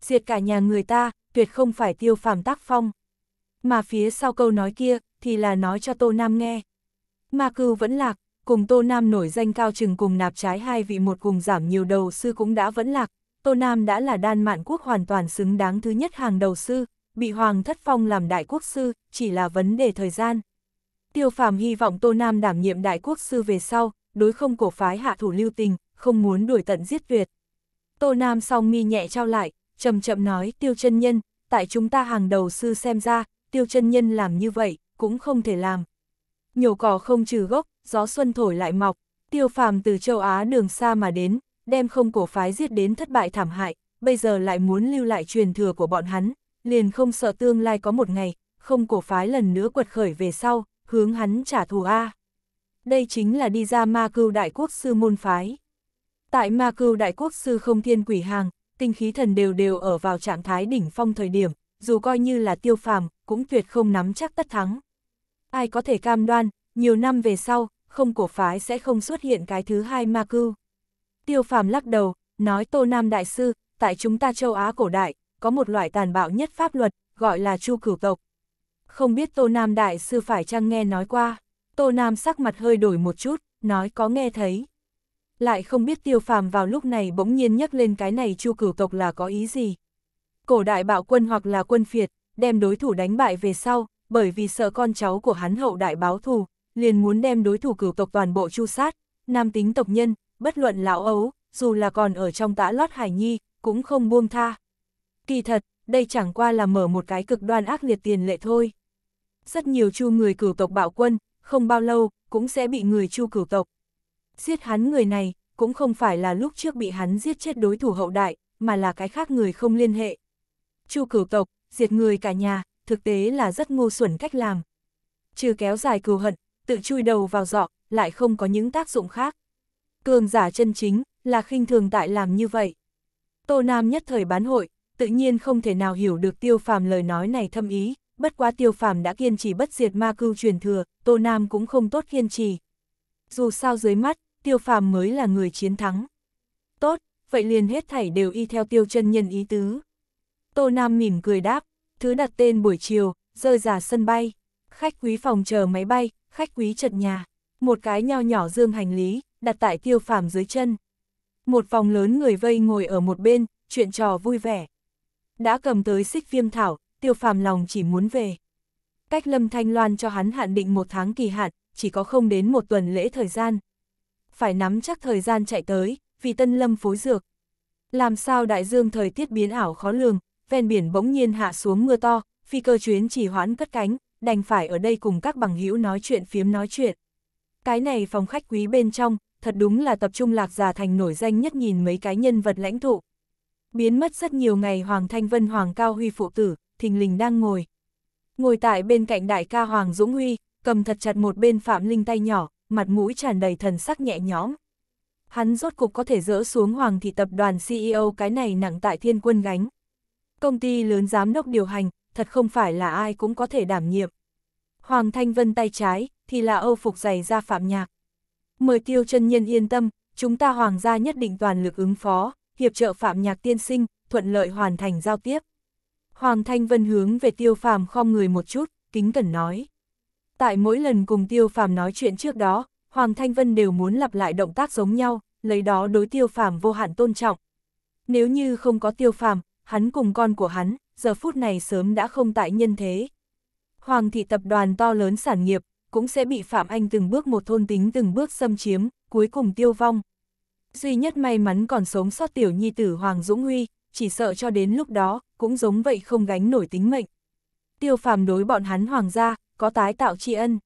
Diệt cả nhà người ta, tuyệt không phải tiêu phàm tác phong. Mà phía sau câu nói kia, thì là nói cho Tô Nam nghe. Ma cưu vẫn lạc, cùng Tô Nam nổi danh cao chừng cùng nạp trái hai vị một cùng giảm nhiều đầu sư cũng đã vẫn lạc. Tô Nam đã là đan mạn quốc hoàn toàn xứng đáng thứ nhất hàng đầu sư, bị Hoàng thất phong làm đại quốc sư, chỉ là vấn đề thời gian. Tiêu phàm hy vọng Tô Nam đảm nhiệm đại quốc sư về sau, đối không cổ phái hạ thủ lưu tình, không muốn đuổi tận giết tuyệt. Tô Nam song mi nhẹ trao lại, chậm chậm nói tiêu chân nhân, tại chúng ta hàng đầu sư xem ra, tiêu chân nhân làm như vậy, cũng không thể làm. Nhổ cỏ không trừ gốc, gió xuân thổi lại mọc, tiêu phàm từ châu Á đường xa mà đến, đem không cổ phái giết đến thất bại thảm hại, bây giờ lại muốn lưu lại truyền thừa của bọn hắn, liền không sợ tương lai có một ngày, không cổ phái lần nữa quật khởi về sau, hướng hắn trả thù A. Đây chính là đi ra ma cưu đại quốc sư môn phái. Tại ma cưu đại quốc sư không thiên quỷ hàng, tinh khí thần đều đều ở vào trạng thái đỉnh phong thời điểm, dù coi như là tiêu phàm, cũng tuyệt không nắm chắc tất thắng. Ai có thể cam đoan, nhiều năm về sau, không cổ phái sẽ không xuất hiện cái thứ hai ma cưu. Tiêu phàm lắc đầu, nói Tô Nam Đại Sư, tại chúng ta châu Á cổ đại, có một loại tàn bạo nhất pháp luật, gọi là chu cửu tộc. Không biết Tô Nam Đại Sư phải chăng nghe nói qua, Tô Nam sắc mặt hơi đổi một chút, nói có nghe thấy. Lại không biết tiêu phàm vào lúc này bỗng nhiên nhắc lên cái này chu cửu tộc là có ý gì. Cổ đại bạo quân hoặc là quân phiệt, đem đối thủ đánh bại về sau, bởi vì sợ con cháu của hắn hậu đại báo thù, liền muốn đem đối thủ cửu tộc toàn bộ chu sát, nam tính tộc nhân, bất luận lão ấu, dù là còn ở trong tã lót hải nhi, cũng không buông tha. Kỳ thật, đây chẳng qua là mở một cái cực đoan ác liệt tiền lệ thôi. Rất nhiều chu người cửu tộc bạo quân, không bao lâu, cũng sẽ bị người chu cửu tộc. Giết hắn người này, cũng không phải là lúc trước bị hắn giết chết đối thủ hậu đại, mà là cái khác người không liên hệ. Chu cửu tộc, diệt người cả nhà, thực tế là rất ngu xuẩn cách làm. Trừ kéo dài cừu hận, tự chui đầu vào dọ, lại không có những tác dụng khác. Cường giả chân chính, là khinh thường tại làm như vậy. Tô Nam nhất thời bán hội, tự nhiên không thể nào hiểu được tiêu phàm lời nói này thâm ý, bất quá tiêu phàm đã kiên trì bất diệt ma cưu truyền thừa, Tô Nam cũng không tốt kiên trì. Dù sao dưới mắt, tiêu phàm mới là người chiến thắng. Tốt, vậy liền hết thảy đều y theo tiêu chân nhân ý tứ. Tô Nam mỉm cười đáp, thứ đặt tên buổi chiều, rơi giả sân bay, khách quý phòng chờ máy bay, khách quý chật nhà, một cái nho nhỏ dương hành lý, đặt tại tiêu phàm dưới chân. Một vòng lớn người vây ngồi ở một bên, chuyện trò vui vẻ đã cầm tới xích viêm thảo, tiêu phàm lòng chỉ muốn về. Cách Lâm Thanh Loan cho hắn hạn định một tháng kỳ hạn, chỉ có không đến một tuần lễ thời gian. Phải nắm chắc thời gian chạy tới, vì Tân Lâm phối dược. Làm sao đại dương thời tiết biến ảo khó lường, ven biển bỗng nhiên hạ xuống mưa to, phi cơ chuyến chỉ hoãn cất cánh, đành phải ở đây cùng các bằng hữu nói chuyện phiếm nói chuyện. Cái này phòng khách quý bên trong, thật đúng là tập trung lạc già thành nổi danh nhất nhìn mấy cái nhân vật lãnh thụ, Biến mất rất nhiều ngày Hoàng Thanh Vân Hoàng Cao Huy phụ tử, thình lình đang ngồi. Ngồi tại bên cạnh đại ca Hoàng Dũng Huy, cầm thật chặt một bên Phạm Linh tay nhỏ, mặt mũi tràn đầy thần sắc nhẹ nhõm. Hắn rốt cục có thể dỡ xuống Hoàng thị tập đoàn CEO cái này nặng tại thiên quân gánh. Công ty lớn giám đốc điều hành, thật không phải là ai cũng có thể đảm nhiệm. Hoàng Thanh Vân tay trái, thì là âu phục giày ra phạm nhạc. Mời tiêu chân nhân yên tâm, chúng ta hoàng gia nhất định toàn lực ứng phó hiệp trợ Phạm Nhạc tiên sinh, thuận lợi hoàn thành giao tiếp. Hoàng Thanh Vân hướng về Tiêu Phàm khom người một chút, kính cẩn nói. Tại mỗi lần cùng Tiêu Phàm nói chuyện trước đó, Hoàng Thanh Vân đều muốn lặp lại động tác giống nhau, lấy đó đối Tiêu Phàm vô hạn tôn trọng. Nếu như không có Tiêu Phàm, hắn cùng con của hắn, giờ phút này sớm đã không tại nhân thế. Hoàng thị tập đoàn to lớn sản nghiệp, cũng sẽ bị Phạm Anh từng bước một thôn tính từng bước xâm chiếm, cuối cùng tiêu vong. Duy nhất may mắn còn sống sót tiểu nhi tử Hoàng Dũng Huy, chỉ sợ cho đến lúc đó, cũng giống vậy không gánh nổi tính mệnh. Tiêu phàm đối bọn hắn hoàng gia, có tái tạo tri ân.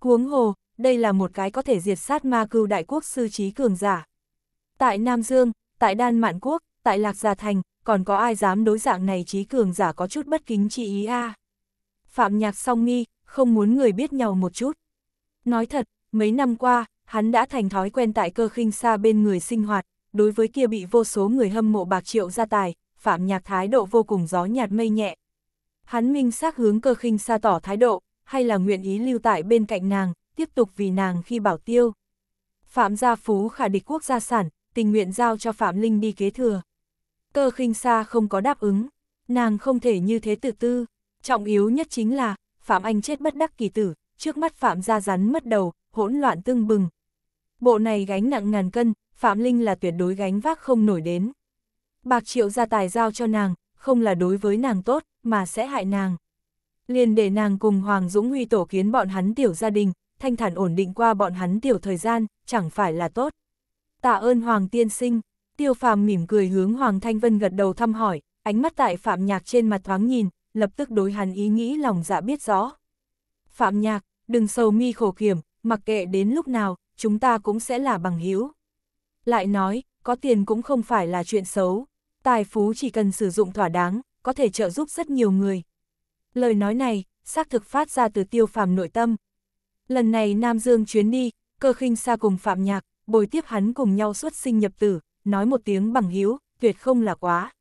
Huống hồ, đây là một cái có thể diệt sát ma cưu đại quốc sư trí cường giả. Tại Nam Dương, tại Đan Mạn Quốc, tại Lạc Gia Thành, còn có ai dám đối dạng này trí cường giả có chút bất kính chị ý a Phạm nhạc song nghi, không muốn người biết nhau một chút. Nói thật, mấy năm qua, hắn đã thành thói quen tại cơ khinh xa bên người sinh hoạt, đối với kia bị vô số người hâm mộ bạc triệu gia tài, phạm nhạc thái độ vô cùng gió nhạt mây nhẹ. Hắn minh xác hướng cơ khinh xa tỏ thái độ, hay là nguyện ý lưu tại bên cạnh nàng, tiếp tục vì nàng khi bảo tiêu. Phạm gia phú khả địch quốc gia sản, tình nguyện giao cho Phạm Linh đi kế thừa. Cơ khinh xa không có đáp ứng, nàng không thể như thế tự tư. Trọng yếu nhất chính là, Phạm Anh chết bất đắc kỳ tử, trước mắt Phạm gia rắn mất đầu, hỗn loạn tương bừng, bộ này gánh nặng ngàn cân, Phạm Linh là tuyệt đối gánh vác không nổi đến. Bạc triệu gia tài giao cho nàng, không là đối với nàng tốt, mà sẽ hại nàng. Liền để nàng cùng Hoàng Dũng Huy tổ kiến bọn hắn tiểu gia đình, thanh thản ổn định qua bọn hắn tiểu thời gian, chẳng phải là tốt. Tạ ơn Hoàng tiên sinh, tiêu phàm mỉm cười hướng Hoàng Thanh Vân gật đầu thăm hỏi, ánh mắt tại Phạm Nhạc trên mặt thoáng nhìn, lập tức đối hắn ý nghĩ lòng dạ biết rõ. Phạm Nhạc, đừng sầu mi khổ kiểm, mặc kệ đến lúc nào, chúng ta cũng sẽ là bằng hữu. Lại nói, có tiền cũng không phải là chuyện xấu, tài phú chỉ cần sử dụng thỏa đáng, có thể trợ giúp rất nhiều người. Lời nói này, xác thực phát ra từ tiêu phàm nội tâm. Lần này Nam Dương chuyến đi, cơ khinh xa cùng Phạm Nhạc, bồi tiếp hắn cùng nhau xuất sinh nhập tử, nói một tiếng bằng hữu, tuyệt không là quá.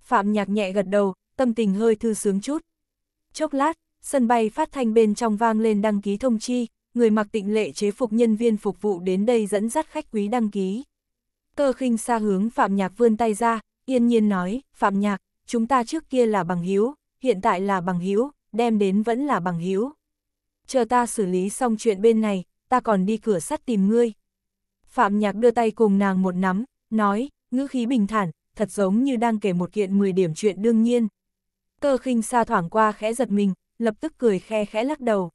Phạm Nhạc nhẹ gật đầu, tâm tình hơi thư sướng chút. Chốc lát, sân bay phát thanh bên trong vang lên đăng ký thông chi, người mặc tịnh lệ chế phục nhân viên phục vụ đến đây dẫn dắt khách quý đăng ký. Cơ khinh xa hướng Phạm Nhạc vươn tay ra, yên nhiên nói, Phạm Nhạc, chúng ta trước kia là bằng hiếu, hiện tại là bằng hiếu, đem đến vẫn là bằng hiếu. Chờ ta xử lý xong chuyện bên này, ta còn đi cửa sắt tìm ngươi. Phạm Nhạc đưa tay cùng nàng một nắm, nói, ngữ khí bình thản, thật giống như đang kể một kiện 10 điểm chuyện đương nhiên. Cơ khinh xa thoảng qua khẽ giật mình, lập tức cười khe khẽ lắc đầu.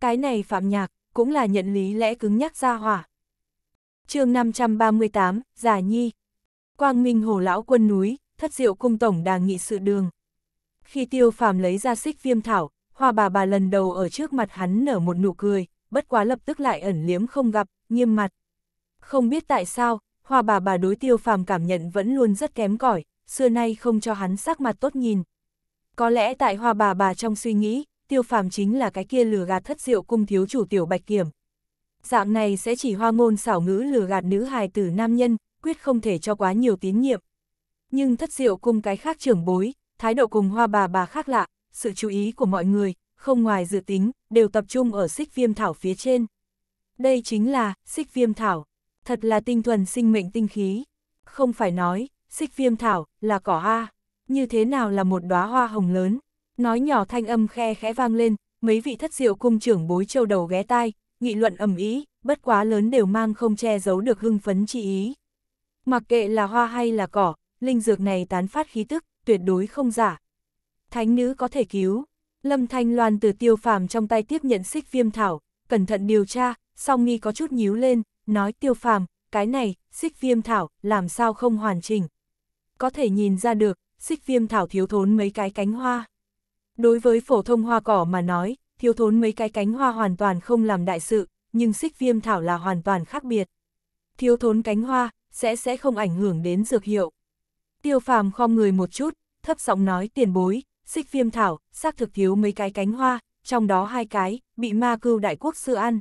Cái này phạm nhạc, cũng là nhận lý lẽ cứng nhắc ra hỏa. chương 538, Giả Nhi Quang Minh Hồ Lão Quân Núi, Thất Diệu Cung Tổng Đàng Nghị Sự Đường. Khi tiêu phàm lấy ra xích viêm thảo, hoa bà bà lần đầu ở trước mặt hắn nở một nụ cười, bất quá lập tức lại ẩn liếm không gặp, nghiêm mặt. Không biết tại sao, hoa bà bà đối tiêu phàm cảm nhận vẫn luôn rất kém cỏi xưa nay không cho hắn sắc mặt tốt nhìn. Có lẽ tại hoa bà bà trong suy nghĩ, tiêu phàm chính là cái kia lừa gạt thất diệu cung thiếu chủ tiểu bạch kiểm. Dạng này sẽ chỉ hoa ngôn xảo ngữ lừa gạt nữ hài tử nam nhân, quyết không thể cho quá nhiều tín nhiệm. Nhưng thất diệu cung cái khác trưởng bối, thái độ cùng hoa bà bà khác lạ, sự chú ý của mọi người, không ngoài dự tính, đều tập trung ở xích viêm thảo phía trên. Đây chính là xích viêm thảo, thật là tinh thuần sinh mệnh tinh khí. Không phải nói, xích viêm thảo là cỏ A, như thế nào là một đóa hoa hồng lớn. Nói nhỏ thanh âm khe khẽ vang lên, mấy vị thất diệu cung trưởng bối châu đầu ghé tai, nghị luận ầm ý, bất quá lớn đều mang không che giấu được hưng phấn chi ý. Mặc kệ là hoa hay là cỏ, linh dược này tán phát khí tức, tuyệt đối không giả. Thánh nữ có thể cứu. Lâm Thanh Loan từ tiêu phàm trong tay tiếp nhận xích viêm thảo, cẩn thận điều tra, song nghi có chút nhíu lên, nói tiêu phàm, cái này, xích viêm thảo, làm sao không hoàn chỉnh. Có thể nhìn ra được, xích viêm thảo thiếu thốn mấy cái cánh hoa. Đối với phổ thông hoa cỏ mà nói, thiếu thốn mấy cái cánh hoa hoàn toàn không làm đại sự, nhưng xích viêm thảo là hoàn toàn khác biệt. Thiếu thốn cánh hoa, sẽ sẽ không ảnh hưởng đến dược hiệu. Tiêu phàm khom người một chút, thấp giọng nói tiền bối, xích viêm thảo, xác thực thiếu mấy cái cánh hoa, trong đó hai cái, bị ma cưu đại quốc sư ăn.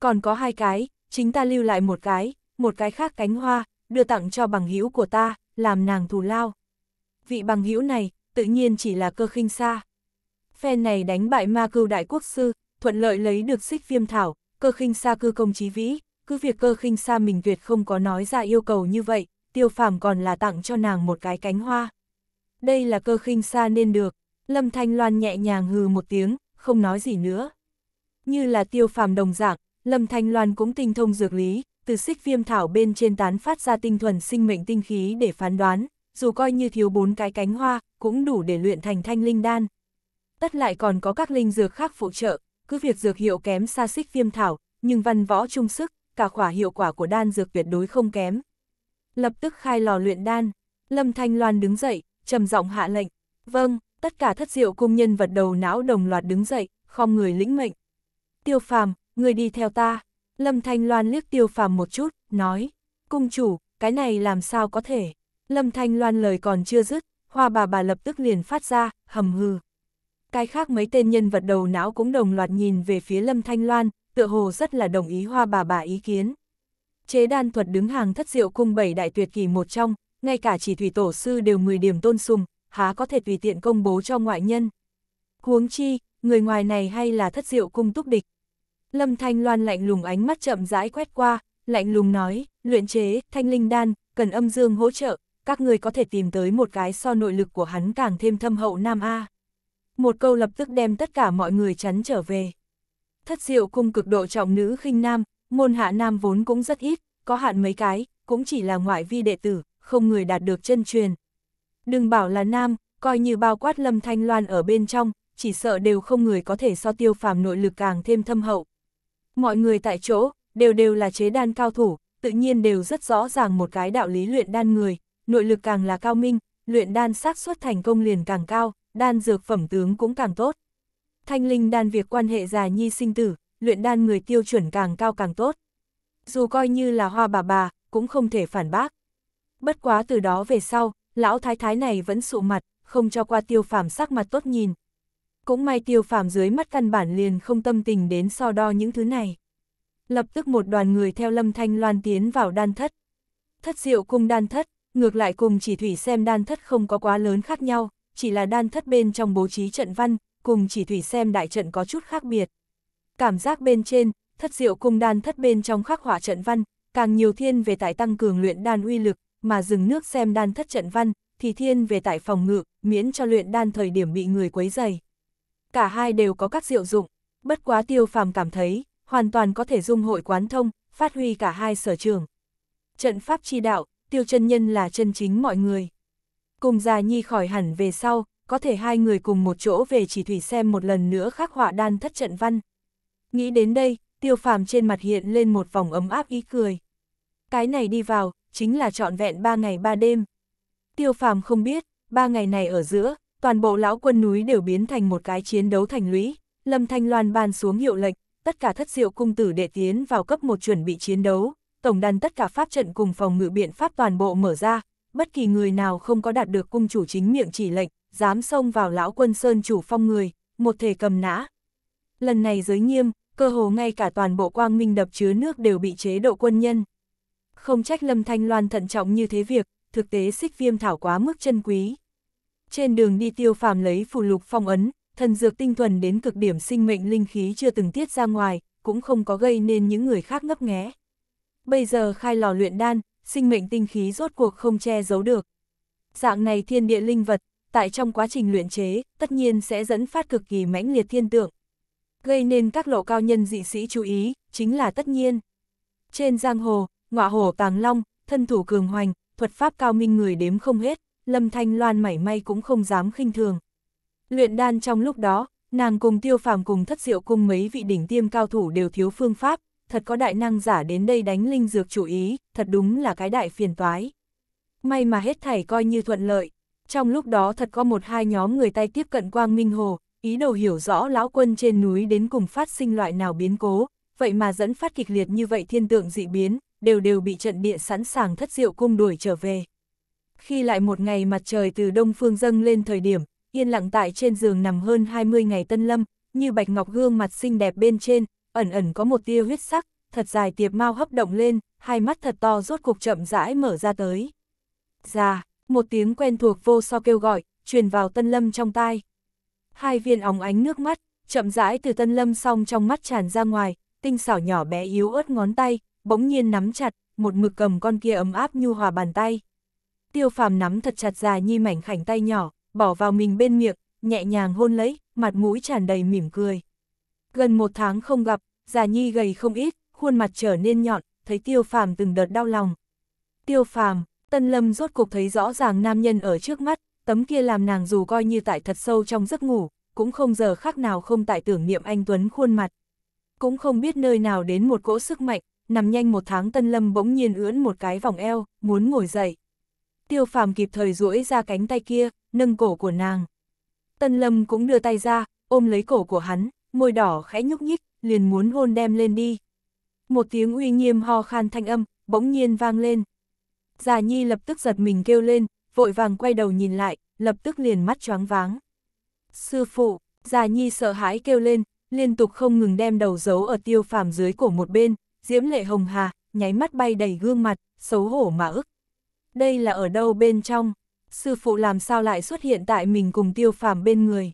Còn có hai cái, chính ta lưu lại một cái, một cái khác cánh hoa, đưa tặng cho bằng hữu của ta, làm nàng thù lao. Vị bằng hữu này, tự nhiên chỉ là cơ khinh xa. Phe này đánh bại ma cưu đại quốc sư, thuận lợi lấy được xích viêm thảo, cơ khinh xa cư công chí vĩ, cứ việc cơ khinh xa mình tuyệt không có nói ra yêu cầu như vậy, tiêu phàm còn là tặng cho nàng một cái cánh hoa. Đây là cơ khinh xa nên được, Lâm Thanh Loan nhẹ nhàng hừ một tiếng, không nói gì nữa. Như là tiêu phàm đồng dạng, Lâm Thanh Loan cũng tinh thông dược lý, từ xích viêm thảo bên trên tán phát ra tinh thuần sinh mệnh tinh khí để phán đoán, dù coi như thiếu bốn cái cánh hoa, cũng đủ để luyện thành thanh linh đan, tất lại còn có các linh dược khác phụ trợ, cứ việc dược hiệu kém xa xích viêm thảo, nhưng văn võ trung sức, cả khỏa hiệu quả của đan dược tuyệt đối không kém. Lập tức khai lò luyện đan, Lâm Thanh Loan đứng dậy, trầm giọng hạ lệnh, vâng, tất cả thất diệu cung nhân vật đầu não đồng loạt đứng dậy, không người lĩnh mệnh. Tiêu phàm, người đi theo ta, Lâm Thanh Loan liếc tiêu phàm một chút, nói, cung chủ, cái này làm sao có thể. Lâm Thanh Loan lời còn chưa dứt, hoa bà bà lập tức liền phát ra, hầm hừ cái khác mấy tên nhân vật đầu não cũng đồng loạt nhìn về phía Lâm Thanh Loan, tựa hồ rất là đồng ý hoa bà bà ý kiến. Chế đan thuật đứng hàng thất diệu cung bảy đại tuyệt kỳ một trong, ngay cả chỉ thủy tổ sư đều 10 điểm tôn sùng, há có thể tùy tiện công bố cho ngoại nhân. Huống chi, người ngoài này hay là thất diệu cung túc địch. Lâm Thanh Loan lạnh lùng ánh mắt chậm rãi quét qua, lạnh lùng nói, luyện chế, thanh linh đan, cần âm dương hỗ trợ, các người có thể tìm tới một cái so nội lực của hắn càng thêm thâm hậu nam A một câu lập tức đem tất cả mọi người chắn trở về. Thất diệu cung cực độ trọng nữ khinh nam, môn hạ nam vốn cũng rất ít, có hạn mấy cái, cũng chỉ là ngoại vi đệ tử, không người đạt được chân truyền. Đừng bảo là nam, coi như bao quát lâm thanh loan ở bên trong, chỉ sợ đều không người có thể so tiêu phàm nội lực càng thêm thâm hậu. Mọi người tại chỗ, đều đều là chế đan cao thủ, tự nhiên đều rất rõ ràng một cái đạo lý luyện đan người, nội lực càng là cao minh, luyện đan xác suất thành công liền càng cao, đan dược phẩm tướng cũng càng tốt. Thanh linh đan việc quan hệ dài nhi sinh tử, luyện đan người tiêu chuẩn càng cao càng tốt. Dù coi như là hoa bà bà, cũng không thể phản bác. Bất quá từ đó về sau, lão thái thái này vẫn sụ mặt, không cho qua tiêu phàm sắc mặt tốt nhìn. Cũng may tiêu phàm dưới mắt căn bản liền không tâm tình đến so đo những thứ này. Lập tức một đoàn người theo lâm thanh loan tiến vào đan thất. Thất diệu cung đan thất, ngược lại cùng chỉ thủy xem đan thất không có quá lớn khác nhau, chỉ là đan thất bên trong bố trí trận văn, cùng chỉ thủy xem đại trận có chút khác biệt. Cảm giác bên trên, thất diệu cung đan thất bên trong khắc hỏa trận văn, càng nhiều thiên về tại tăng cường luyện đan uy lực, mà dừng nước xem đan thất trận văn, thì thiên về tại phòng ngự, miễn cho luyện đan thời điểm bị người quấy dày. Cả hai đều có các diệu dụng, bất quá tiêu phàm cảm thấy, hoàn toàn có thể dung hội quán thông, phát huy cả hai sở trường. Trận pháp chi đạo, tiêu chân nhân là chân chính mọi người. Cùng Già Nhi khỏi hẳn về sau, có thể hai người cùng một chỗ về chỉ thủy xem một lần nữa khắc họa đan thất trận văn. Nghĩ đến đây, tiêu phàm trên mặt hiện lên một vòng ấm áp ý cười. Cái này đi vào, chính là trọn vẹn ba ngày ba đêm. Tiêu phàm không biết, ba ngày này ở giữa, toàn bộ lão quân núi đều biến thành một cái chiến đấu thành lũy, Lâm Thanh Loan ban xuống hiệu lệnh, tất cả thất diệu cung tử đệ tiến vào cấp một chuẩn bị chiến đấu, tổng đàn tất cả pháp trận cùng phòng ngự biện pháp toàn bộ mở ra, bất kỳ người nào không có đạt được cung chủ chính miệng chỉ lệnh, dám xông vào lão quân sơn chủ phong người, một thể cầm nã. Lần này giới nghiêm, cơ hồ ngay cả toàn bộ quang minh đập chứa nước đều bị chế độ quân nhân. Không trách Lâm Thanh Loan thận trọng như thế việc, thực tế xích viêm thảo quá mức chân quý. Trên đường đi tiêu phàm lấy phù lục phong ấn, thần dược tinh thuần đến cực điểm sinh mệnh linh khí chưa từng tiết ra ngoài, cũng không có gây nên những người khác ngấp nghé. Bây giờ khai lò luyện đan, sinh mệnh tinh khí rốt cuộc không che giấu được. Dạng này thiên địa linh vật, tại trong quá trình luyện chế, tất nhiên sẽ dẫn phát cực kỳ mãnh liệt thiên tượng. Gây nên các lộ cao nhân dị sĩ chú ý, chính là tất nhiên. Trên giang hồ, ngọa hổ tàng long, thân thủ cường hoành, thuật pháp cao minh người đếm không hết, lâm thanh loan mảy may cũng không dám khinh thường. Luyện đan trong lúc đó, nàng cùng tiêu phàm cùng thất diệu cùng mấy vị đỉnh tiêm cao thủ đều thiếu phương pháp, thật có đại năng giả đến đây đánh linh dược chủ ý, thật đúng là cái đại phiền toái. May mà hết thảy coi như thuận lợi, trong lúc đó thật có một hai nhóm người tay tiếp cận Quang Minh Hồ, ý đồ hiểu rõ lão quân trên núi đến cùng phát sinh loại nào biến cố, vậy mà dẫn phát kịch liệt như vậy thiên tượng dị biến, đều đều bị trận địa sẵn sàng thất diệu cung đuổi trở về. Khi lại một ngày mặt trời từ đông phương dâng lên thời điểm, yên lặng tại trên giường nằm hơn 20 ngày tân lâm, như bạch ngọc gương mặt xinh đẹp bên trên, ẩn ẩn có một tia huyết sắc, thật dài tiệp mau hấp động lên, hai mắt thật to rốt cục chậm rãi mở ra tới. Già, dạ, một tiếng quen thuộc vô so kêu gọi, truyền vào tân lâm trong tai. Hai viên óng ánh nước mắt, chậm rãi từ tân lâm song trong mắt tràn ra ngoài, tinh xảo nhỏ bé yếu ớt ngón tay, bỗng nhiên nắm chặt, một mực cầm con kia ấm áp nhu hòa bàn tay. Tiêu phàm nắm thật chặt dài như mảnh khảnh tay nhỏ, bỏ vào mình bên miệng, nhẹ nhàng hôn lấy, mặt mũi tràn đầy mỉm cười. Gần một tháng không gặp, già nhi gầy không ít, khuôn mặt trở nên nhọn, thấy tiêu phàm từng đợt đau lòng. Tiêu phàm, tân lâm rốt cục thấy rõ ràng nam nhân ở trước mắt, tấm kia làm nàng dù coi như tại thật sâu trong giấc ngủ, cũng không giờ khác nào không tại tưởng niệm anh Tuấn khuôn mặt. Cũng không biết nơi nào đến một cỗ sức mạnh, nằm nhanh một tháng tân lâm bỗng nhiên ưỡn một cái vòng eo, muốn ngồi dậy. Tiêu phàm kịp thời duỗi ra cánh tay kia, nâng cổ của nàng. Tân lâm cũng đưa tay ra, ôm lấy cổ của hắn, môi đỏ khẽ nhúc nhích, liền muốn hôn đem lên đi. Một tiếng uy nghiêm ho khan thanh âm, bỗng nhiên vang lên. Già Nhi lập tức giật mình kêu lên, vội vàng quay đầu nhìn lại, lập tức liền mắt choáng váng. Sư phụ, Già Nhi sợ hãi kêu lên, liên tục không ngừng đem đầu giấu ở tiêu phàm dưới của một bên, diễm lệ hồng hà, nháy mắt bay đầy gương mặt, xấu hổ mà ức. Đây là ở đâu bên trong? Sư phụ làm sao lại xuất hiện tại mình cùng tiêu phàm bên người?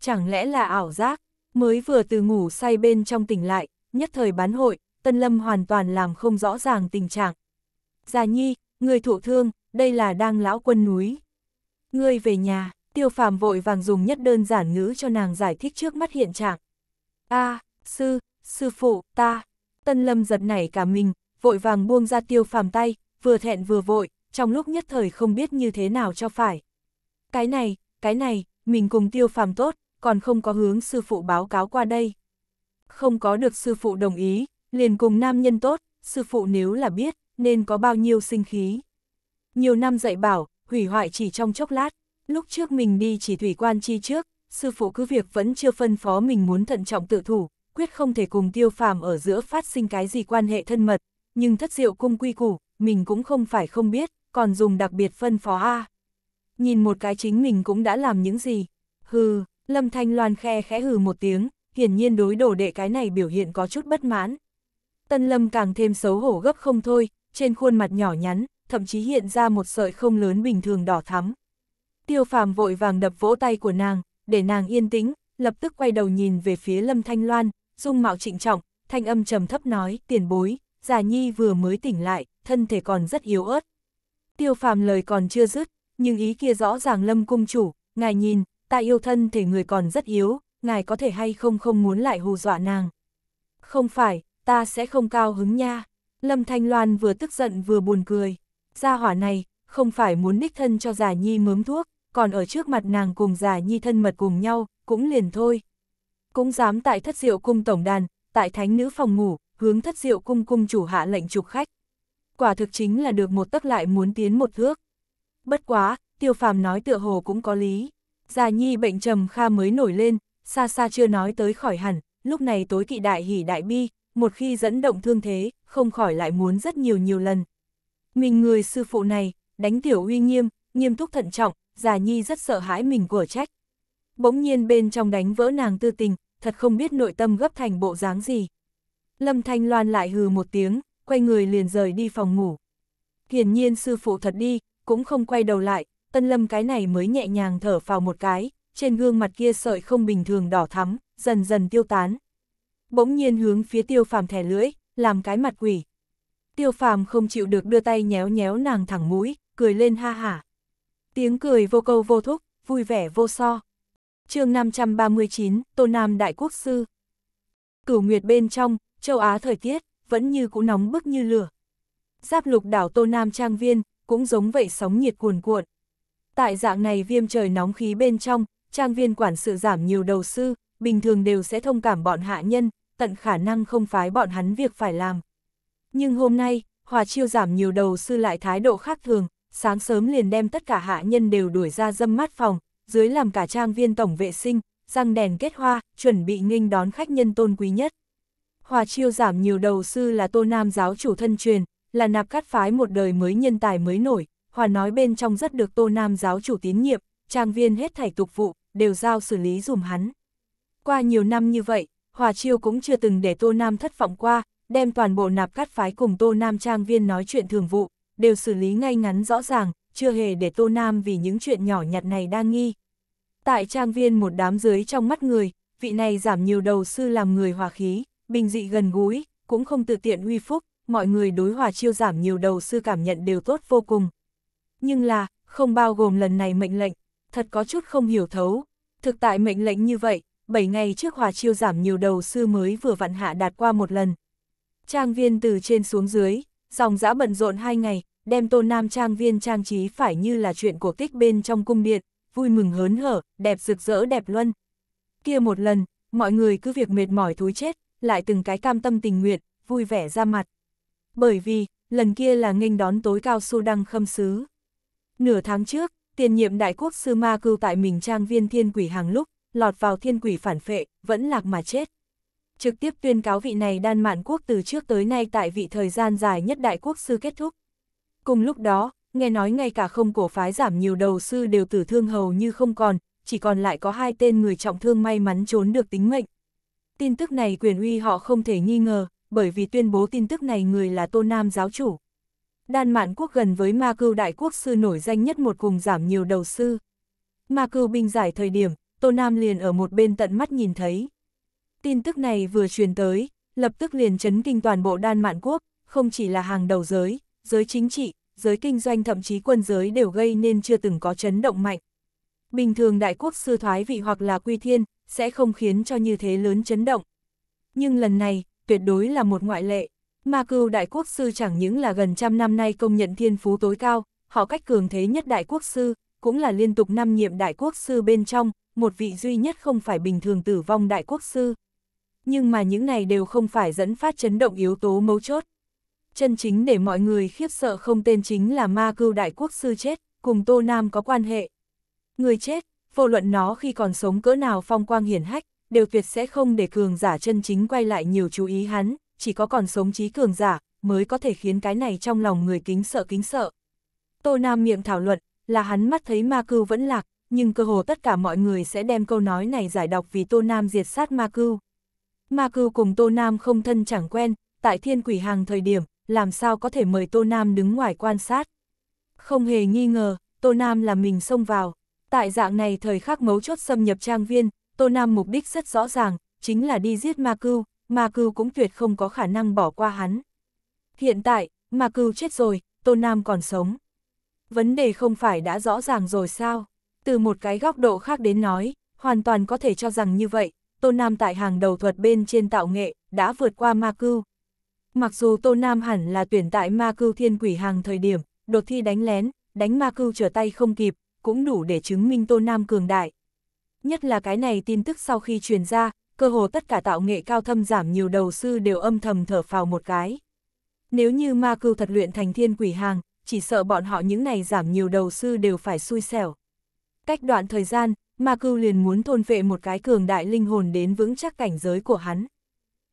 Chẳng lẽ là ảo giác? Mới vừa từ ngủ say bên trong tỉnh lại, nhất thời bán hội, Tân Lâm hoàn toàn làm không rõ ràng tình trạng. Già nhi, người thụ thương, đây là đang lão quân núi. Ngươi về nhà, tiêu phàm vội vàng dùng nhất đơn giản ngữ cho nàng giải thích trước mắt hiện trạng. a sư, sư phụ, ta. Tân lâm giật nảy cả mình, vội vàng buông ra tiêu phàm tay, vừa thẹn vừa vội, trong lúc nhất thời không biết như thế nào cho phải. Cái này, cái này, mình cùng tiêu phàm tốt, còn không có hướng sư phụ báo cáo qua đây. Không có được sư phụ đồng ý, liền cùng nam nhân tốt, sư phụ nếu là biết, nên có bao nhiêu sinh khí. Nhiều năm dạy bảo, hủy hoại chỉ trong chốc lát, lúc trước mình đi chỉ thủy quan chi trước, sư phụ cứ việc vẫn chưa phân phó mình muốn thận trọng tự thủ, quyết không thể cùng tiêu phàm ở giữa phát sinh cái gì quan hệ thân mật, nhưng thất diệu cung quy củ, mình cũng không phải không biết, còn dùng đặc biệt phân phó A. Nhìn một cái chính mình cũng đã làm những gì, hừ, Lâm Thanh Loan khe khẽ hừ một tiếng, hiển nhiên đối đổ đệ cái này biểu hiện có chút bất mãn. Tân Lâm càng thêm xấu hổ gấp không thôi, trên khuôn mặt nhỏ nhắn, thậm chí hiện ra một sợi không lớn bình thường đỏ thắm. Tiêu phàm vội vàng đập vỗ tay của nàng, để nàng yên tĩnh, lập tức quay đầu nhìn về phía Lâm Thanh Loan, dung mạo trịnh trọng, thanh âm trầm thấp nói, tiền bối, già nhi vừa mới tỉnh lại, thân thể còn rất yếu ớt. Tiêu phàm lời còn chưa dứt, nhưng ý kia rõ ràng Lâm Cung Chủ, ngài nhìn, ta yêu thân thể người còn rất yếu, ngài có thể hay không không muốn lại hù dọa nàng. Không phải, ta sẽ không cao hứng nha. Lâm Thanh Loan vừa tức giận vừa buồn cười. Gia hỏa này, không phải muốn đích thân cho giả nhi mớm thuốc, còn ở trước mặt nàng cùng giả nhi thân mật cùng nhau, cũng liền thôi. Cũng dám tại thất diệu cung tổng đàn, tại thánh nữ phòng ngủ, hướng thất diệu cung cung chủ hạ lệnh trục khách. Quả thực chính là được một tấc lại muốn tiến một thước. Bất quá, tiêu phàm nói tựa hồ cũng có lý già nhi bệnh trầm kha mới nổi lên, xa xa chưa nói tới khỏi hẳn, lúc này tối kỵ đại hỉ đại bi, một khi dẫn động thương thế, không khỏi lại muốn rất nhiều nhiều lần. Mình người sư phụ này, đánh tiểu uy nghiêm, nghiêm túc thận trọng, già nhi rất sợ hãi mình của trách. Bỗng nhiên bên trong đánh vỡ nàng tư tình, thật không biết nội tâm gấp thành bộ dáng gì. Lâm Thanh Loan lại hừ một tiếng, quay người liền rời đi phòng ngủ. Hiển nhiên sư phụ thật đi, cũng không quay đầu lại, Tân Lâm cái này mới nhẹ nhàng thở phào một cái, trên gương mặt kia sợi không bình thường đỏ thắm, dần dần tiêu tán. Bỗng nhiên hướng phía tiêu phàm thẻ lưỡi, làm cái mặt quỷ. Tiêu phàm không chịu được đưa tay nhéo nhéo nàng thẳng mũi, cười lên ha hả. Tiếng cười vô câu vô thúc, vui vẻ vô so. chương 539, Tô Nam Đại Quốc Sư. Cửu Nguyệt bên trong, châu Á thời tiết, vẫn như cũ nóng bức như lửa. Giáp lục đảo Tô Nam Trang Viên, cũng giống vậy sóng nhiệt cuồn cuộn. Tại dạng này viêm trời nóng khí bên trong, trang viên quản sự giảm nhiều đầu sư, bình thường đều sẽ thông cảm bọn hạ nhân, tận khả năng không phái bọn hắn việc phải làm. Nhưng hôm nay, Hòa Chiêu giảm nhiều đầu sư lại thái độ khác thường, sáng sớm liền đem tất cả hạ nhân đều đuổi ra dâm mát phòng, dưới làm cả trang viên tổng vệ sinh, răng đèn kết hoa, chuẩn bị nghênh đón khách nhân tôn quý nhất. Hòa Chiêu giảm nhiều đầu sư là Tô Nam giáo chủ thân truyền, là nạp cát phái một đời mới nhân tài mới nổi, hòa nói bên trong rất được Tô Nam giáo chủ tín nhiệm, trang viên hết thảy tục vụ, đều giao xử lý dùm hắn. Qua nhiều năm như vậy, Hòa Chiêu cũng chưa từng để Tô Nam thất vọng qua, đem toàn bộ nạp cát phái cùng Tô Nam trang viên nói chuyện thường vụ, đều xử lý ngay ngắn rõ ràng, chưa hề để Tô Nam vì những chuyện nhỏ nhặt này đang nghi. Tại trang viên một đám dưới trong mắt người, vị này giảm nhiều đầu sư làm người hòa khí, bình dị gần gũi, cũng không tự tiện uy phúc, mọi người đối Hòa Chiêu giảm nhiều đầu sư cảm nhận đều tốt vô cùng nhưng là, không bao gồm lần này mệnh lệnh, thật có chút không hiểu thấu. Thực tại mệnh lệnh như vậy, 7 ngày trước hòa chiêu giảm nhiều đầu sư mới vừa vặn hạ đạt qua một lần. Trang viên từ trên xuống dưới, dòng dã bận rộn hai ngày, đem tôn nam trang viên trang trí phải như là chuyện cổ tích bên trong cung điện, vui mừng hớn hở, đẹp rực rỡ đẹp luân. Kia một lần, mọi người cứ việc mệt mỏi thúi chết, lại từng cái cam tâm tình nguyện, vui vẻ ra mặt. Bởi vì, lần kia là nghênh đón tối cao su đăng khâm xứ. Nửa tháng trước, tiền nhiệm đại quốc sư ma cưu tại mình trang viên thiên quỷ hàng lúc, lọt vào thiên quỷ phản phệ, vẫn lạc mà chết. Trực tiếp tuyên cáo vị này đan mạn quốc từ trước tới nay tại vị thời gian dài nhất đại quốc sư kết thúc. Cùng lúc đó, nghe nói ngay cả không cổ phái giảm nhiều đầu sư đều tử thương hầu như không còn, chỉ còn lại có hai tên người trọng thương may mắn trốn được tính mệnh. Tin tức này quyền uy họ không thể nghi ngờ, bởi vì tuyên bố tin tức này người là Tô Nam giáo chủ. Đan Mạn quốc gần với Ma Cưu Đại Quốc sư nổi danh nhất một cùng giảm nhiều đầu sư. Ma Cưu binh giải thời điểm, Tô Nam liền ở một bên tận mắt nhìn thấy. Tin tức này vừa truyền tới, lập tức liền chấn kinh toàn bộ Đan Mạn quốc, không chỉ là hàng đầu giới, giới chính trị, giới kinh doanh thậm chí quân giới đều gây nên chưa từng có chấn động mạnh. Bình thường đại quốc sư thoái vị hoặc là quy thiên, sẽ không khiến cho như thế lớn chấn động. Nhưng lần này, tuyệt đối là một ngoại lệ. Ma cưu đại quốc sư chẳng những là gần trăm năm nay công nhận thiên phú tối cao, họ cách cường thế nhất đại quốc sư, cũng là liên tục năm nhiệm đại quốc sư bên trong, một vị duy nhất không phải bình thường tử vong đại quốc sư. Nhưng mà những này đều không phải dẫn phát chấn động yếu tố mấu chốt. Chân chính để mọi người khiếp sợ không tên chính là ma cưu đại quốc sư chết, cùng Tô Nam có quan hệ. Người chết, vô luận nó khi còn sống cỡ nào phong quang hiển hách, đều tuyệt sẽ không để cường giả chân chính quay lại nhiều chú ý hắn, chỉ có còn sống trí cường giả, mới có thể khiến cái này trong lòng người kính sợ kính sợ. Tô Nam miệng thảo luận, là hắn mắt thấy ma Cư vẫn lạc, nhưng cơ hồ tất cả mọi người sẽ đem câu nói này giải đọc vì Tô Nam diệt sát ma Cư. Ma Cư cùng Tô Nam không thân chẳng quen, tại thiên quỷ hàng thời điểm, làm sao có thể mời Tô Nam đứng ngoài quan sát. Không hề nghi ngờ, Tô Nam là mình xông vào. Tại dạng này thời khắc mấu chốt xâm nhập trang viên, Tô Nam mục đích rất rõ ràng, chính là đi giết ma Cư. Ma Cưu cũng tuyệt không có khả năng bỏ qua hắn. Hiện tại, Ma Cưu chết rồi, Tôn Nam còn sống. Vấn đề không phải đã rõ ràng rồi sao? Từ một cái góc độ khác đến nói, hoàn toàn có thể cho rằng như vậy, Tôn Nam tại hàng đầu thuật bên trên tạo nghệ, đã vượt qua Ma Cưu. Mặc dù Tôn Nam hẳn là tuyển tại Ma Cưu thiên quỷ hàng thời điểm, đột thi đánh lén, đánh Ma Cưu trở tay không kịp, cũng đủ để chứng minh Tôn Nam cường đại. Nhất là cái này tin tức sau khi truyền ra, cơ hồ tất cả tạo nghệ cao thâm giảm nhiều đầu sư đều âm thầm thở phào một cái. Nếu như ma cưu thật luyện thành thiên quỷ hàng, chỉ sợ bọn họ những này giảm nhiều đầu sư đều phải xui xẻo. Cách đoạn thời gian, ma cưu liền muốn thôn vệ một cái cường đại linh hồn đến vững chắc cảnh giới của hắn.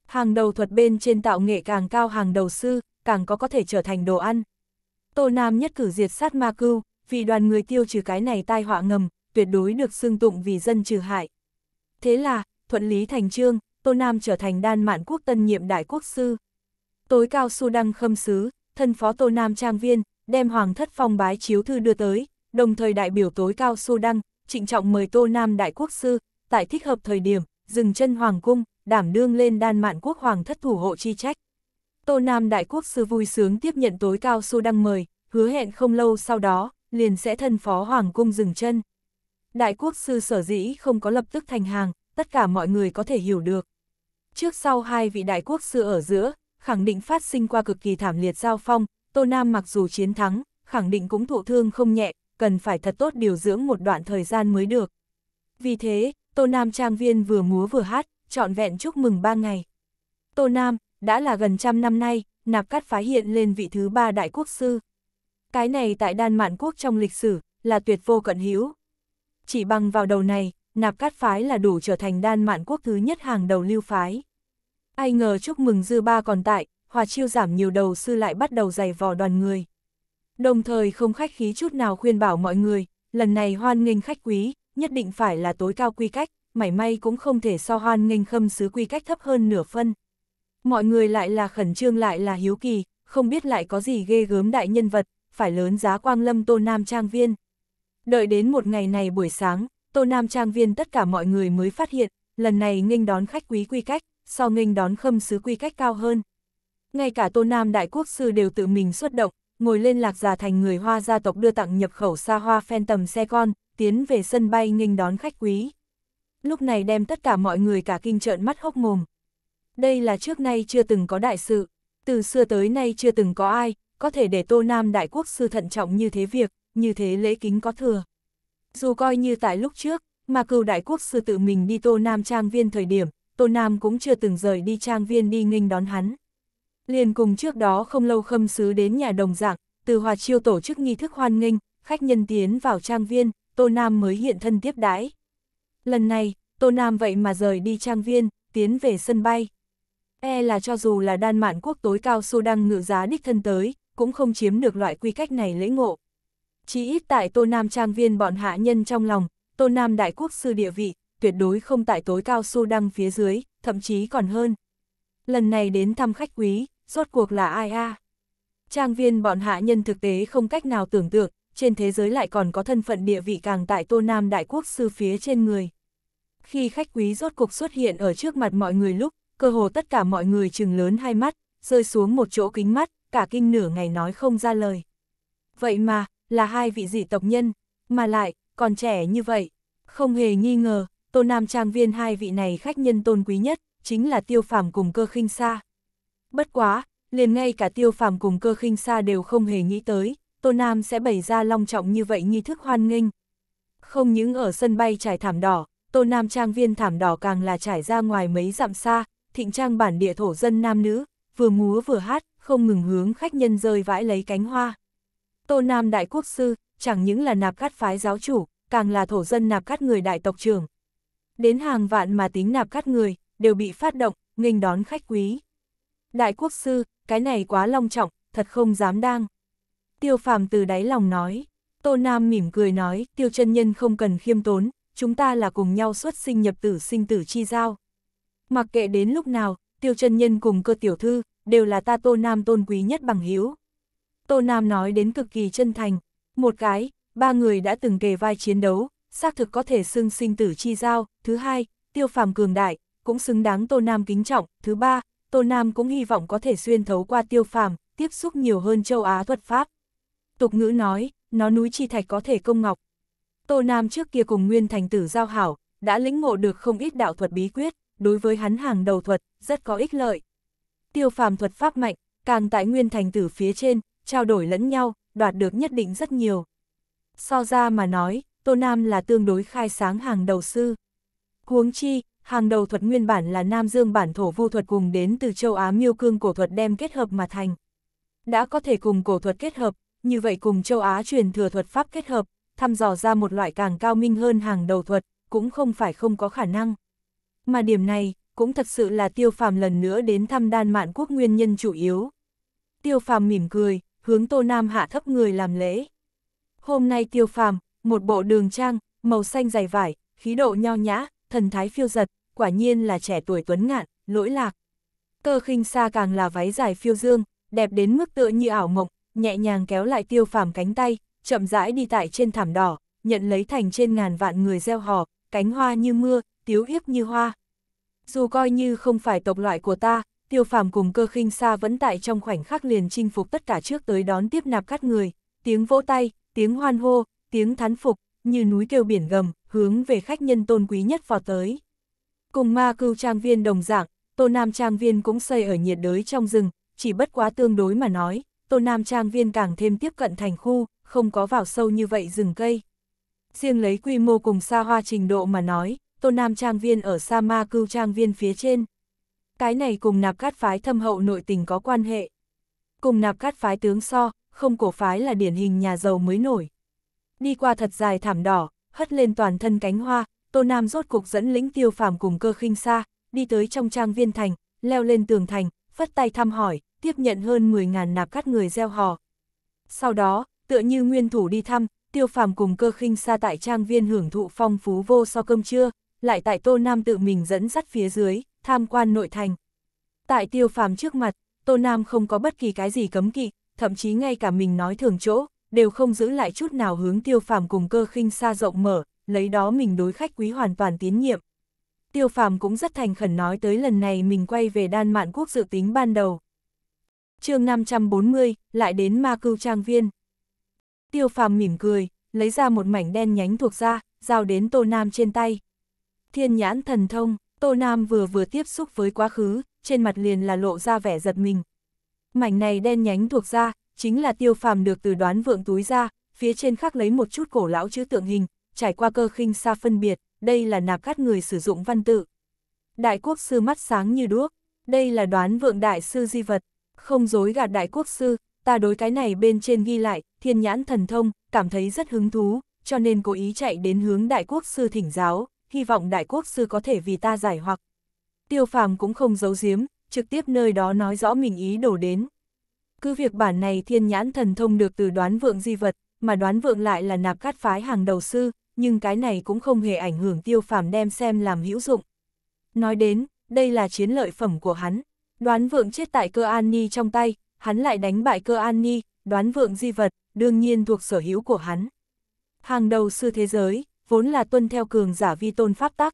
Hàng đầu thuật bên trên tạo nghệ càng cao hàng đầu sư, càng có có thể trở thành đồ ăn. Tô Nam nhất cử diệt sát ma cưu, vì đoàn người tiêu trừ cái này tai họa ngầm, tuyệt đối được xưng tụng vì dân trừ hại. Thế là, thuận lý thành trương, Tô Nam trở thành đan mạn quốc tân nhiệm đại quốc sư. Tối cao su đăng khâm sứ, thân phó Tô Nam trang viên, đem hoàng thất phong bái chiếu thư đưa tới, đồng thời đại biểu tối cao su đăng, trịnh trọng mời Tô Nam đại quốc sư, tại thích hợp thời điểm, dừng chân hoàng cung, đảm đương lên đan mạn quốc hoàng thất thủ hộ chi trách. Tô Nam đại quốc sư vui sướng tiếp nhận tối cao su đăng mời, hứa hẹn không lâu sau đó, liền sẽ thân phó hoàng cung dừng chân. Đại quốc sư sở dĩ không có lập tức thành hàng, tất cả mọi người có thể hiểu được. Trước sau hai vị đại quốc sư ở giữa, khẳng định phát sinh qua cực kỳ thảm liệt giao phong, Tô Nam mặc dù chiến thắng, khẳng định cũng thụ thương không nhẹ, cần phải thật tốt điều dưỡng một đoạn thời gian mới được. Vì thế, Tô Nam trang viên vừa múa vừa hát, trọn vẹn chúc mừng ba ngày. Tô Nam, đã là gần trăm năm nay, nạp cát phái hiện lên vị thứ ba đại quốc sư. Cái này tại Đan Mạn Quốc trong lịch sử, là tuyệt vô cận hữu. Chỉ bằng vào đầu này, nạp cát phái là đủ trở thành đan mạn quốc thứ nhất hàng đầu lưu phái. Ai ngờ chúc mừng dư ba còn tại, hòa chiêu giảm nhiều đầu sư lại bắt đầu giày vò đoàn người. Đồng thời không khách khí chút nào khuyên bảo mọi người, lần này hoan nghênh khách quý, nhất định phải là tối cao quy cách, mảy may cũng không thể so hoan nghênh khâm sứ quy cách thấp hơn nửa phân. Mọi người lại là khẩn trương lại là hiếu kỳ, không biết lại có gì ghê gớm đại nhân vật, phải lớn giá quang lâm tô nam trang viên. Đợi đến một ngày này buổi sáng, Tô Nam Trang Viên tất cả mọi người mới phát hiện, lần này nghênh đón khách quý quy cách, so nghênh đón khâm sứ quy cách cao hơn. Ngay cả Tô Nam Đại Quốc Sư đều tự mình xuất động, ngồi lên lạc già thành người Hoa gia tộc đưa tặng nhập khẩu xa hoa phen tầm xe con, tiến về sân bay nghênh đón khách quý. Lúc này đem tất cả mọi người cả kinh trợn mắt hốc mồm. Đây là trước nay chưa từng có đại sự, từ xưa tới nay chưa từng có ai, có thể để Tô Nam Đại Quốc Sư thận trọng như thế việc, như thế lễ kính có thừa. Dù coi như tại lúc trước, mà cựu đại quốc sư tự mình đi Tô Nam trang viên thời điểm, Tô Nam cũng chưa từng rời đi trang viên đi nghênh đón hắn. Liền cùng trước đó không lâu khâm sứ đến nhà đồng dạng, từ hòa chiêu tổ chức nghi thức hoan nghênh, khách nhân tiến vào trang viên, Tô Nam mới hiện thân tiếp đãi. Lần này, Tô Nam vậy mà rời đi trang viên, tiến về sân bay. E là cho dù là đan mạn quốc tối cao su đang ngự giá đích thân tới, cũng không chiếm được loại quy cách này lễ ngộ. Chí ít tại Tô Nam trang viên bọn hạ nhân trong lòng, Tô Nam đại quốc sư địa vị, tuyệt đối không tại tối cao su đăng phía dưới, thậm chí còn hơn. Lần này đến thăm khách quý, rốt cuộc là ai a? Trang viên bọn hạ nhân thực tế không cách nào tưởng tượng, trên thế giới lại còn có thân phận địa vị càng tại Tô Nam đại quốc sư phía trên người. Khi khách quý rốt cuộc xuất hiện ở trước mặt mọi người lúc, cơ hồ tất cả mọi người chừng lớn hai mắt, rơi xuống một chỗ kính mắt, cả kinh nửa ngày nói không ra lời. Vậy mà, là hai vị dị tộc nhân, mà lại, còn trẻ như vậy. Không hề nghi ngờ, Tô Nam Trang Viên hai vị này khách nhân tôn quý nhất, chính là Tiêu Phàm cùng Cơ Khinh Sa. Bất quá, liền ngay cả Tiêu Phàm cùng Cơ Khinh Sa đều không hề nghĩ tới, Tô Nam sẽ bày ra long trọng như vậy nghi thức hoan nghênh. Không những ở sân bay trải thảm đỏ, Tô Nam Trang Viên thảm đỏ càng là trải ra ngoài mấy dặm xa, thịnh trang bản địa thổ dân nam nữ, vừa múa vừa hát, không ngừng hướng khách nhân rơi vãi lấy cánh hoa. Tô Nam Đại Quốc Sư, chẳng những là nạp cát phái giáo chủ, càng là thổ dân nạp cát người đại tộc trưởng. Đến hàng vạn mà tính nạp cát người, đều bị phát động, nghênh đón khách quý. Đại Quốc Sư, cái này quá long trọng, thật không dám đang. Tiêu phàm từ đáy lòng nói, Tô Nam mỉm cười nói, tiêu chân nhân không cần khiêm tốn, chúng ta là cùng nhau xuất sinh nhập tử sinh tử chi giao. Mặc kệ đến lúc nào, tiêu chân nhân cùng cơ tiểu thư, đều là ta Tô Nam tôn quý nhất bằng hiếu. Tô Nam nói đến cực kỳ chân thành, một cái, ba người đã từng kề vai chiến đấu, xác thực có thể xưng sinh tử chi giao, thứ hai, tiêu phàm cường đại, cũng xứng đáng Tô Nam kính trọng, thứ ba, Tô Nam cũng hy vọng có thể xuyên thấu qua tiêu phàm, tiếp xúc nhiều hơn châu Á thuật pháp. Tục ngữ nói, nó núi chi thạch có thể công ngọc. Tô Nam trước kia cùng Nguyên Thành Tử giao hảo, đã lĩnh ngộ được không ít đạo thuật bí quyết, đối với hắn hàng đầu thuật, rất có ích lợi. Tiêu phàm thuật pháp mạnh, càng tại Nguyên Thành Tử phía trên, trao đổi lẫn nhau, đoạt được nhất định rất nhiều. So ra mà nói, Tô Nam là tương đối khai sáng hàng đầu sư. Huống chi, hàng đầu thuật nguyên bản là Nam Dương bản thổ vu thuật cùng đến từ châu Á miêu cương cổ thuật đem kết hợp mà thành. Đã có thể cùng cổ thuật kết hợp, như vậy cùng châu Á truyền thừa thuật pháp kết hợp, thăm dò ra một loại càng cao minh hơn hàng đầu thuật, cũng không phải không có khả năng. Mà điểm này, cũng thật sự là tiêu phàm lần nữa đến thăm đan mạn quốc nguyên nhân chủ yếu. Tiêu phàm mỉm cười, hướng Tô Nam hạ thấp người làm lễ. Hôm nay tiêu phàm, một bộ đường trang, màu xanh dày vải, khí độ nho nhã, thần thái phiêu giật, quả nhiên là trẻ tuổi tuấn ngạn, lỗi lạc. Cơ khinh xa càng là váy dài phiêu dương, đẹp đến mức tựa như ảo mộng, nhẹ nhàng kéo lại tiêu phàm cánh tay, chậm rãi đi tại trên thảm đỏ, nhận lấy thành trên ngàn vạn người gieo hò, cánh hoa như mưa, tiếu hiếp như hoa. Dù coi như không phải tộc loại của ta, tiêu phàm cùng cơ khinh xa vẫn tại trong khoảnh khắc liền chinh phục tất cả trước tới đón tiếp nạp các người, tiếng vỗ tay, tiếng hoan hô, tiếng thán phục, như núi kêu biển gầm, hướng về khách nhân tôn quý nhất vào tới. Cùng ma cưu trang viên đồng dạng, Tô Nam trang viên cũng xây ở nhiệt đới trong rừng, chỉ bất quá tương đối mà nói, Tô Nam trang viên càng thêm tiếp cận thành khu, không có vào sâu như vậy rừng cây. Riêng lấy quy mô cùng xa hoa trình độ mà nói, Tô Nam trang viên ở Sa Ma Cưu trang viên phía trên cái này cùng nạp cát phái thâm hậu nội tình có quan hệ. Cùng nạp cát phái tướng so, không cổ phái là điển hình nhà giàu mới nổi. Đi qua thật dài thảm đỏ, hất lên toàn thân cánh hoa, Tô Nam rốt cục dẫn lĩnh tiêu phàm cùng cơ khinh xa, đi tới trong trang viên thành, leo lên tường thành, phất tay thăm hỏi, tiếp nhận hơn 10.000 nạp cát người gieo hò. Sau đó, tựa như nguyên thủ đi thăm, tiêu phàm cùng cơ khinh xa tại trang viên hưởng thụ phong phú vô so cơm trưa, lại tại Tô Nam tự mình dẫn dắt phía dưới, tham quan nội thành. Tại tiêu phàm trước mặt, Tô Nam không có bất kỳ cái gì cấm kỵ, thậm chí ngay cả mình nói thường chỗ, đều không giữ lại chút nào hướng tiêu phàm cùng cơ khinh xa rộng mở, lấy đó mình đối khách quý hoàn toàn tiến nhiệm. Tiêu phàm cũng rất thành khẩn nói tới lần này mình quay về đan mạn quốc dự tính ban đầu. chương 540, lại đến ma cưu trang viên. Tiêu phàm mỉm cười, lấy ra một mảnh đen nhánh thuộc ra, giao đến tô nam trên tay. Thiên nhãn thần thông, Tô Nam vừa vừa tiếp xúc với quá khứ, trên mặt liền là lộ ra vẻ giật mình. Mảnh này đen nhánh thuộc ra, chính là tiêu phàm được từ đoán vượng túi ra, phía trên khắc lấy một chút cổ lão chữ tượng hình, trải qua cơ khinh xa phân biệt, đây là nạp cắt người sử dụng văn tự. Đại quốc sư mắt sáng như đuốc, đây là đoán vượng đại sư di vật, không dối gạt đại quốc sư, ta đối cái này bên trên ghi lại, thiên nhãn thần thông, cảm thấy rất hứng thú, cho nên cố ý chạy đến hướng đại quốc sư thỉnh giáo, hy vọng đại quốc sư có thể vì ta giải hoặc. Tiêu phàm cũng không giấu giếm, trực tiếp nơi đó nói rõ mình ý đổ đến. Cứ việc bản này thiên nhãn thần thông được từ đoán vượng di vật, mà đoán vượng lại là nạp cát phái hàng đầu sư, nhưng cái này cũng không hề ảnh hưởng tiêu phàm đem xem làm hữu dụng. Nói đến, đây là chiến lợi phẩm của hắn. Đoán vượng chết tại cơ an ni trong tay, hắn lại đánh bại cơ an ni, đoán vượng di vật, đương nhiên thuộc sở hữu của hắn. Hàng đầu sư thế giới, vốn là tuân theo cường giả vi tôn pháp tắc.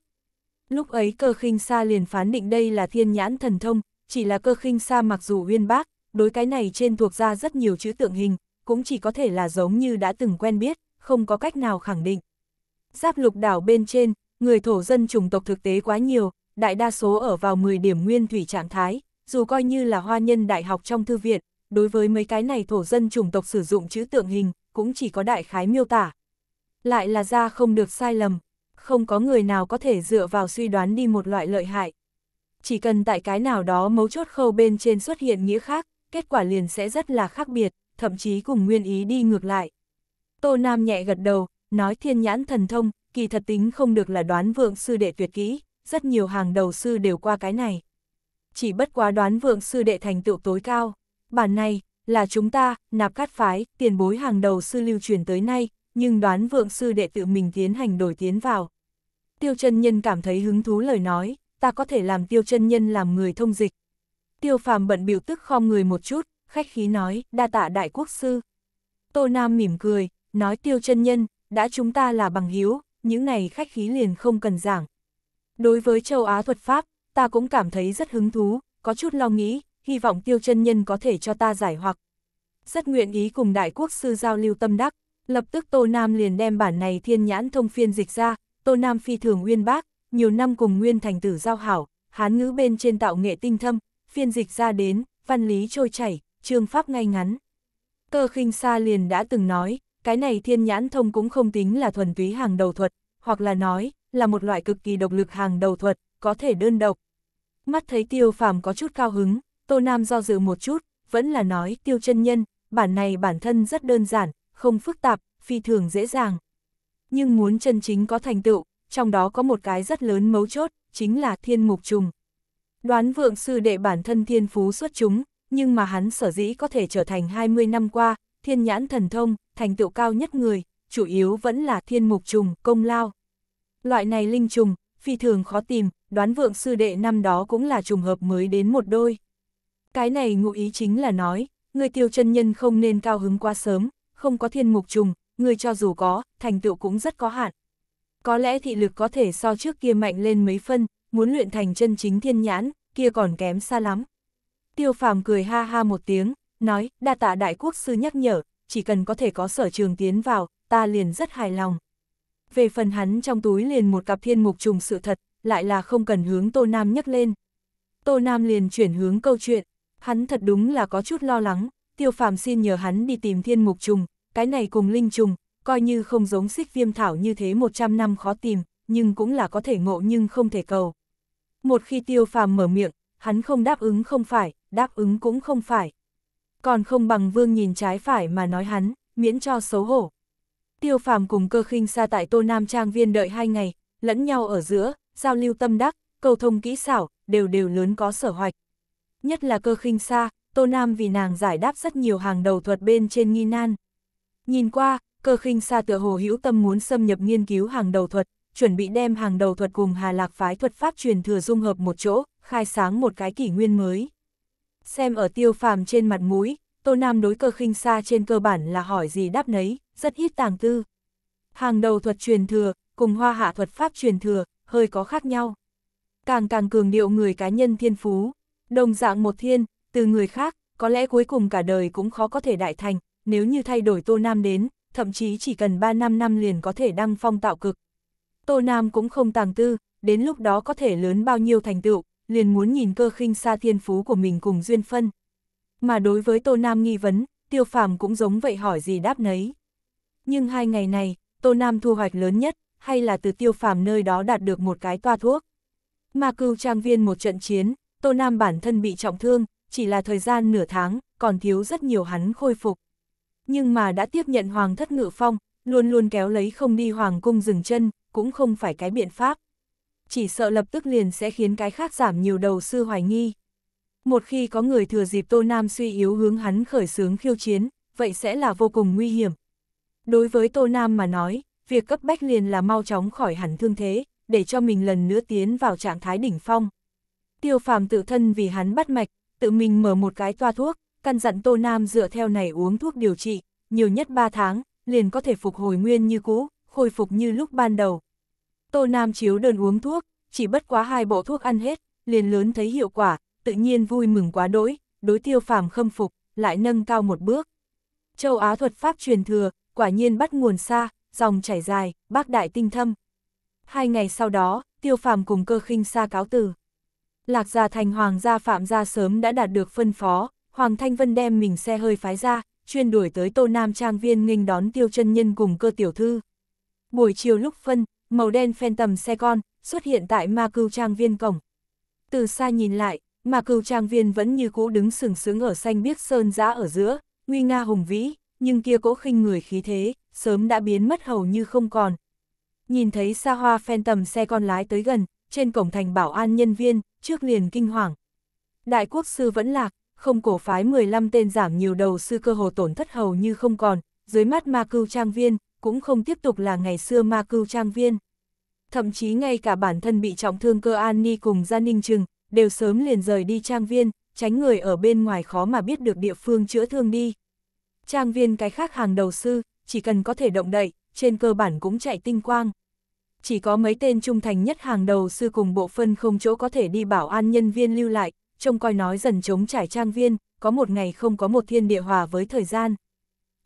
Lúc ấy cơ khinh sa liền phán định đây là thiên nhãn thần thông, chỉ là cơ khinh sa mặc dù uyên bác, đối cái này trên thuộc ra rất nhiều chữ tượng hình, cũng chỉ có thể là giống như đã từng quen biết, không có cách nào khẳng định. Giáp lục đảo bên trên, người thổ dân chủng tộc thực tế quá nhiều, đại đa số ở vào 10 điểm nguyên thủy trạng thái, dù coi như là hoa nhân đại học trong thư viện, đối với mấy cái này thổ dân chủng tộc sử dụng chữ tượng hình, cũng chỉ có đại khái miêu tả lại là ra không được sai lầm, không có người nào có thể dựa vào suy đoán đi một loại lợi hại. Chỉ cần tại cái nào đó mấu chốt khâu bên trên xuất hiện nghĩa khác, kết quả liền sẽ rất là khác biệt, thậm chí cùng nguyên ý đi ngược lại. Tô Nam nhẹ gật đầu, nói thiên nhãn thần thông, kỳ thật tính không được là đoán vượng sư đệ tuyệt kỹ, rất nhiều hàng đầu sư đều qua cái này. Chỉ bất quá đoán vượng sư đệ thành tựu tối cao, bản này, là chúng ta, nạp cát phái, tiền bối hàng đầu sư lưu truyền tới nay, nhưng đoán vượng sư đệ tự mình tiến hành đổi tiến vào. Tiêu chân nhân cảm thấy hứng thú lời nói, ta có thể làm tiêu chân nhân làm người thông dịch. Tiêu phàm bận biểu tức khom người một chút, khách khí nói, đa tạ đại quốc sư. Tô Nam mỉm cười, nói tiêu chân nhân, đã chúng ta là bằng hiếu, những này khách khí liền không cần giảng. Đối với châu Á thuật pháp, ta cũng cảm thấy rất hứng thú, có chút lo nghĩ, hy vọng tiêu chân nhân có thể cho ta giải hoặc. Rất nguyện ý cùng đại quốc sư giao lưu tâm đắc. Lập tức Tô Nam liền đem bản này thiên nhãn thông phiên dịch ra, Tô Nam phi thường uyên bác, nhiều năm cùng nguyên thành tử giao hảo, hán ngữ bên trên tạo nghệ tinh thâm, phiên dịch ra đến, văn lý trôi chảy, trương pháp ngay ngắn. Cơ khinh xa liền đã từng nói, cái này thiên nhãn thông cũng không tính là thuần túy hàng đầu thuật, hoặc là nói, là một loại cực kỳ độc lực hàng đầu thuật, có thể đơn độc. Mắt thấy tiêu phàm có chút cao hứng, Tô Nam do dự một chút, vẫn là nói tiêu chân nhân, bản này bản thân rất đơn giản, không phức tạp, phi thường dễ dàng. Nhưng muốn chân chính có thành tựu, trong đó có một cái rất lớn mấu chốt, chính là thiên mục trùng. Đoán vượng sư đệ bản thân thiên phú xuất chúng, nhưng mà hắn sở dĩ có thể trở thành 20 năm qua, thiên nhãn thần thông, thành tựu cao nhất người, chủ yếu vẫn là thiên mục trùng, công lao. Loại này linh trùng, phi thường khó tìm, đoán vượng sư đệ năm đó cũng là trùng hợp mới đến một đôi. Cái này ngụ ý chính là nói, người tiêu chân nhân không nên cao hứng quá sớm, không có thiên mục trùng, người cho dù có, thành tựu cũng rất có hạn. Có lẽ thị lực có thể so trước kia mạnh lên mấy phân, muốn luyện thành chân chính thiên nhãn, kia còn kém xa lắm. Tiêu phàm cười ha ha một tiếng, nói, đa tạ đại quốc sư nhắc nhở, chỉ cần có thể có sở trường tiến vào, ta liền rất hài lòng. Về phần hắn trong túi liền một cặp thiên mục trùng sự thật, lại là không cần hướng Tô Nam nhắc lên. Tô Nam liền chuyển hướng câu chuyện, hắn thật đúng là có chút lo lắng, tiêu phàm xin nhờ hắn đi tìm thiên mục trùng, cái này cùng linh trùng, coi như không giống xích viêm thảo như thế 100 năm khó tìm, nhưng cũng là có thể ngộ nhưng không thể cầu. Một khi tiêu phàm mở miệng, hắn không đáp ứng không phải, đáp ứng cũng không phải. Còn không bằng vương nhìn trái phải mà nói hắn, miễn cho xấu hổ. Tiêu phàm cùng cơ khinh xa tại Tô Nam Trang Viên đợi hai ngày, lẫn nhau ở giữa, giao lưu tâm đắc, cầu thông kỹ xảo, đều đều lớn có sở hoạch. Nhất là cơ khinh xa, Tô Nam vì nàng giải đáp rất nhiều hàng đầu thuật bên trên nghi nan. Nhìn qua, cơ khinh xa tựa hồ hữu tâm muốn xâm nhập nghiên cứu hàng đầu thuật, chuẩn bị đem hàng đầu thuật cùng Hà Lạc phái thuật pháp truyền thừa dung hợp một chỗ, khai sáng một cái kỷ nguyên mới. Xem ở tiêu phàm trên mặt mũi, Tô Nam đối cơ khinh xa trên cơ bản là hỏi gì đáp nấy, rất ít tàng tư. Hàng đầu thuật truyền thừa, cùng hoa hạ thuật pháp truyền thừa, hơi có khác nhau. Càng càng cường điệu người cá nhân thiên phú, đồng dạng một thiên, từ người khác, có lẽ cuối cùng cả đời cũng khó có thể đại thành, nếu như thay đổi Tô Nam đến, thậm chí chỉ cần 3 năm năm liền có thể đăng phong tạo cực. Tô Nam cũng không tàng tư, đến lúc đó có thể lớn bao nhiêu thành tựu, liền muốn nhìn cơ khinh xa thiên phú của mình cùng duyên phân. Mà đối với Tô Nam nghi vấn, Tiêu Phàm cũng giống vậy hỏi gì đáp nấy. Nhưng hai ngày này, Tô Nam thu hoạch lớn nhất, hay là từ Tiêu Phàm nơi đó đạt được một cái toa thuốc. Mà cưu trang viên một trận chiến, Tô Nam bản thân bị trọng thương, chỉ là thời gian nửa tháng, còn thiếu rất nhiều hắn khôi phục. Nhưng mà đã tiếp nhận hoàng thất ngự phong, luôn luôn kéo lấy không đi hoàng cung dừng chân, cũng không phải cái biện pháp. Chỉ sợ lập tức liền sẽ khiến cái khác giảm nhiều đầu sư hoài nghi. Một khi có người thừa dịp Tô Nam suy yếu hướng hắn khởi xướng khiêu chiến, vậy sẽ là vô cùng nguy hiểm. Đối với Tô Nam mà nói, việc cấp bách liền là mau chóng khỏi hẳn thương thế, để cho mình lần nữa tiến vào trạng thái đỉnh phong. Tiêu phàm tự thân vì hắn bắt mạch, tự mình mở một cái toa thuốc, căn dặn Tô Nam dựa theo này uống thuốc điều trị, nhiều nhất 3 tháng, liền có thể phục hồi nguyên như cũ, khôi phục như lúc ban đầu. Tô Nam chiếu đơn uống thuốc, chỉ bất quá hai bộ thuốc ăn hết, liền lớn thấy hiệu quả, tự nhiên vui mừng quá đỗi, đối tiêu phàm khâm phục, lại nâng cao một bước. Châu Á thuật pháp truyền thừa, quả nhiên bắt nguồn xa, dòng chảy dài, bác đại tinh thâm. Hai ngày sau đó, tiêu phàm cùng cơ khinh xa cáo từ. Lạc Gia Thành Hoàng gia Phạm gia sớm đã đạt được phân phó, Hoàng Thanh Vân đem mình xe hơi phái ra, chuyên đuổi tới Tô Nam Trang Viên nghênh đón Tiêu chân Nhân cùng cơ tiểu thư. Buổi chiều lúc phân, màu đen phen tầm xe con, xuất hiện tại Ma Cưu Trang Viên cổng. Từ xa nhìn lại, Ma Cưu Trang Viên vẫn như cũ đứng sừng sững ở xanh biếc sơn giã ở giữa, nguy nga hùng vĩ, nhưng kia cỗ khinh người khí thế, sớm đã biến mất hầu như không còn. Nhìn thấy xa hoa phen tầm xe con lái tới gần, trên cổng thành bảo an nhân viên, trước liền kinh hoàng. Đại quốc sư vẫn lạc, không cổ phái 15 tên giảm nhiều đầu sư cơ hồ tổn thất hầu như không còn, dưới mắt ma cưu trang viên, cũng không tiếp tục là ngày xưa ma cưu trang viên. Thậm chí ngay cả bản thân bị trọng thương cơ an ni cùng gia ninh trừng, đều sớm liền rời đi trang viên, tránh người ở bên ngoài khó mà biết được địa phương chữa thương đi. Trang viên cái khác hàng đầu sư, chỉ cần có thể động đậy, trên cơ bản cũng chạy tinh quang chỉ có mấy tên trung thành nhất hàng đầu sư cùng bộ phân không chỗ có thể đi bảo an nhân viên lưu lại, trông coi nói dần chống trải trang viên, có một ngày không có một thiên địa hòa với thời gian.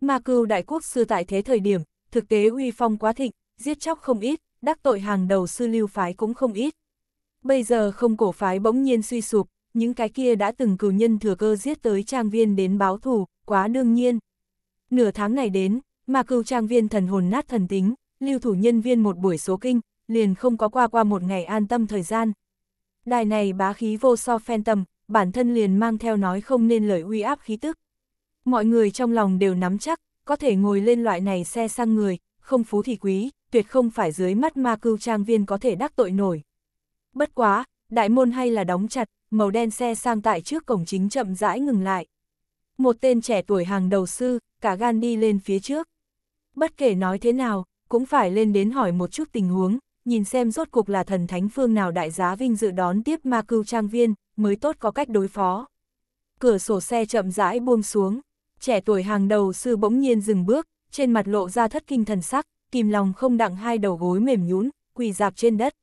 Mà cưu đại quốc sư tại thế thời điểm, thực tế uy phong quá thịnh, giết chóc không ít, đắc tội hàng đầu sư lưu phái cũng không ít. Bây giờ không cổ phái bỗng nhiên suy sụp, những cái kia đã từng cử nhân thừa cơ giết tới trang viên đến báo thù, quá đương nhiên. Nửa tháng này đến, mà cưu trang viên thần hồn nát thần tính, lưu thủ nhân viên một buổi số kinh, liền không có qua qua một ngày an tâm thời gian. Đài này bá khí vô so phantom, bản thân liền mang theo nói không nên lời uy áp khí tức. Mọi người trong lòng đều nắm chắc, có thể ngồi lên loại này xe sang người, không phú thì quý, tuyệt không phải dưới mắt ma cưu trang viên có thể đắc tội nổi. Bất quá, đại môn hay là đóng chặt, màu đen xe sang tại trước cổng chính chậm rãi ngừng lại. Một tên trẻ tuổi hàng đầu sư, cả gan đi lên phía trước. Bất kể nói thế nào, cũng phải lên đến hỏi một chút tình huống, nhìn xem rốt cuộc là thần thánh phương nào đại giá vinh dự đón tiếp ma cưu trang viên, mới tốt có cách đối phó. Cửa sổ xe chậm rãi buông xuống, trẻ tuổi hàng đầu sư bỗng nhiên dừng bước, trên mặt lộ ra thất kinh thần sắc, kìm lòng không đặng hai đầu gối mềm nhún, quỳ dạp trên đất.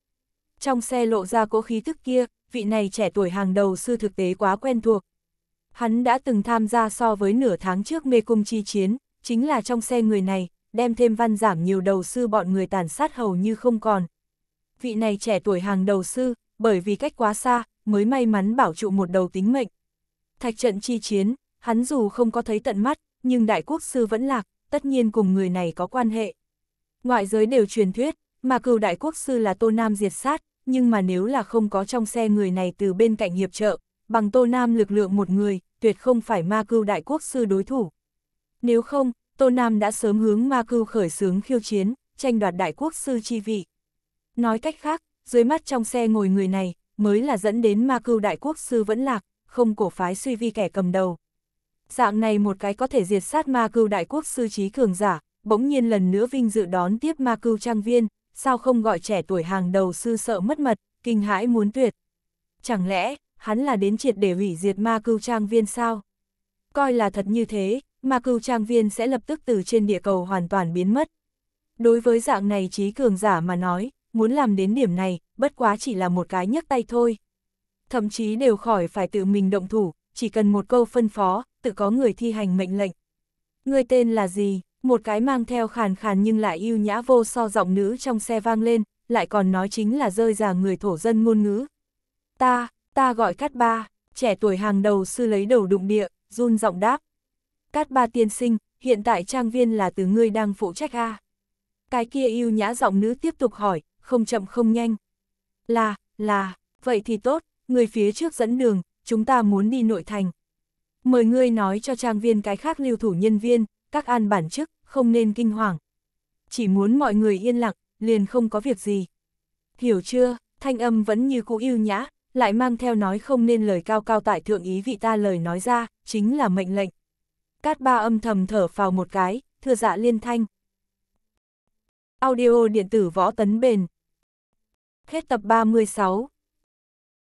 Trong xe lộ ra cỗ khí tức kia, vị này trẻ tuổi hàng đầu sư thực tế quá quen thuộc. Hắn đã từng tham gia so với nửa tháng trước mê cung chi chiến, chính là trong xe người này, đem thêm văn giảng nhiều đầu sư bọn người tàn sát hầu như không còn. Vị này trẻ tuổi hàng đầu sư, bởi vì cách quá xa, mới may mắn bảo trụ một đầu tính mệnh. Thạch trận chi chiến, hắn dù không có thấy tận mắt, nhưng đại quốc sư vẫn lạc, tất nhiên cùng người này có quan hệ. Ngoại giới đều truyền thuyết, mà cựu đại quốc sư là Tô Nam diệt sát, nhưng mà nếu là không có trong xe người này từ bên cạnh hiệp trợ, bằng Tô Nam lực lượng một người, tuyệt không phải ma cưu đại quốc sư đối thủ. Nếu không, Tô Nam đã sớm hướng ma cưu khởi xướng khiêu chiến, tranh đoạt đại quốc sư chi vị. Nói cách khác, dưới mắt trong xe ngồi người này, mới là dẫn đến ma cưu đại quốc sư vẫn lạc, không cổ phái suy vi kẻ cầm đầu. Dạng này một cái có thể diệt sát ma cưu đại quốc sư trí cường giả, bỗng nhiên lần nữa vinh dự đón tiếp ma cưu trang viên, sao không gọi trẻ tuổi hàng đầu sư sợ mất mật, kinh hãi muốn tuyệt. Chẳng lẽ, hắn là đến triệt để hủy diệt ma cưu trang viên sao? Coi là thật như thế, mà cừu trang viên sẽ lập tức từ trên địa cầu hoàn toàn biến mất. Đối với dạng này trí cường giả mà nói, muốn làm đến điểm này, bất quá chỉ là một cái nhấc tay thôi. Thậm chí đều khỏi phải tự mình động thủ, chỉ cần một câu phân phó, tự có người thi hành mệnh lệnh. Người tên là gì? Một cái mang theo khàn khàn nhưng lại yêu nhã vô so giọng nữ trong xe vang lên, lại còn nói chính là rơi ra người thổ dân ngôn ngữ. Ta, ta gọi cắt ba, trẻ tuổi hàng đầu sư lấy đầu đụng địa, run giọng đáp. Cát ba tiên sinh, hiện tại trang viên là từ ngươi đang phụ trách a Cái kia yêu nhã giọng nữ tiếp tục hỏi, không chậm không nhanh. Là, là, vậy thì tốt, người phía trước dẫn đường, chúng ta muốn đi nội thành. Mời ngươi nói cho trang viên cái khác lưu thủ nhân viên, các an bản chức, không nên kinh hoàng. Chỉ muốn mọi người yên lặng, liền không có việc gì. Hiểu chưa, thanh âm vẫn như cũ yêu nhã, lại mang theo nói không nên lời cao cao tại thượng ý vị ta lời nói ra, chính là mệnh lệnh. Cát ba âm thầm thở phào một cái, thưa dạ liên thanh. Audio điện tử võ tấn bền. Hết tập 36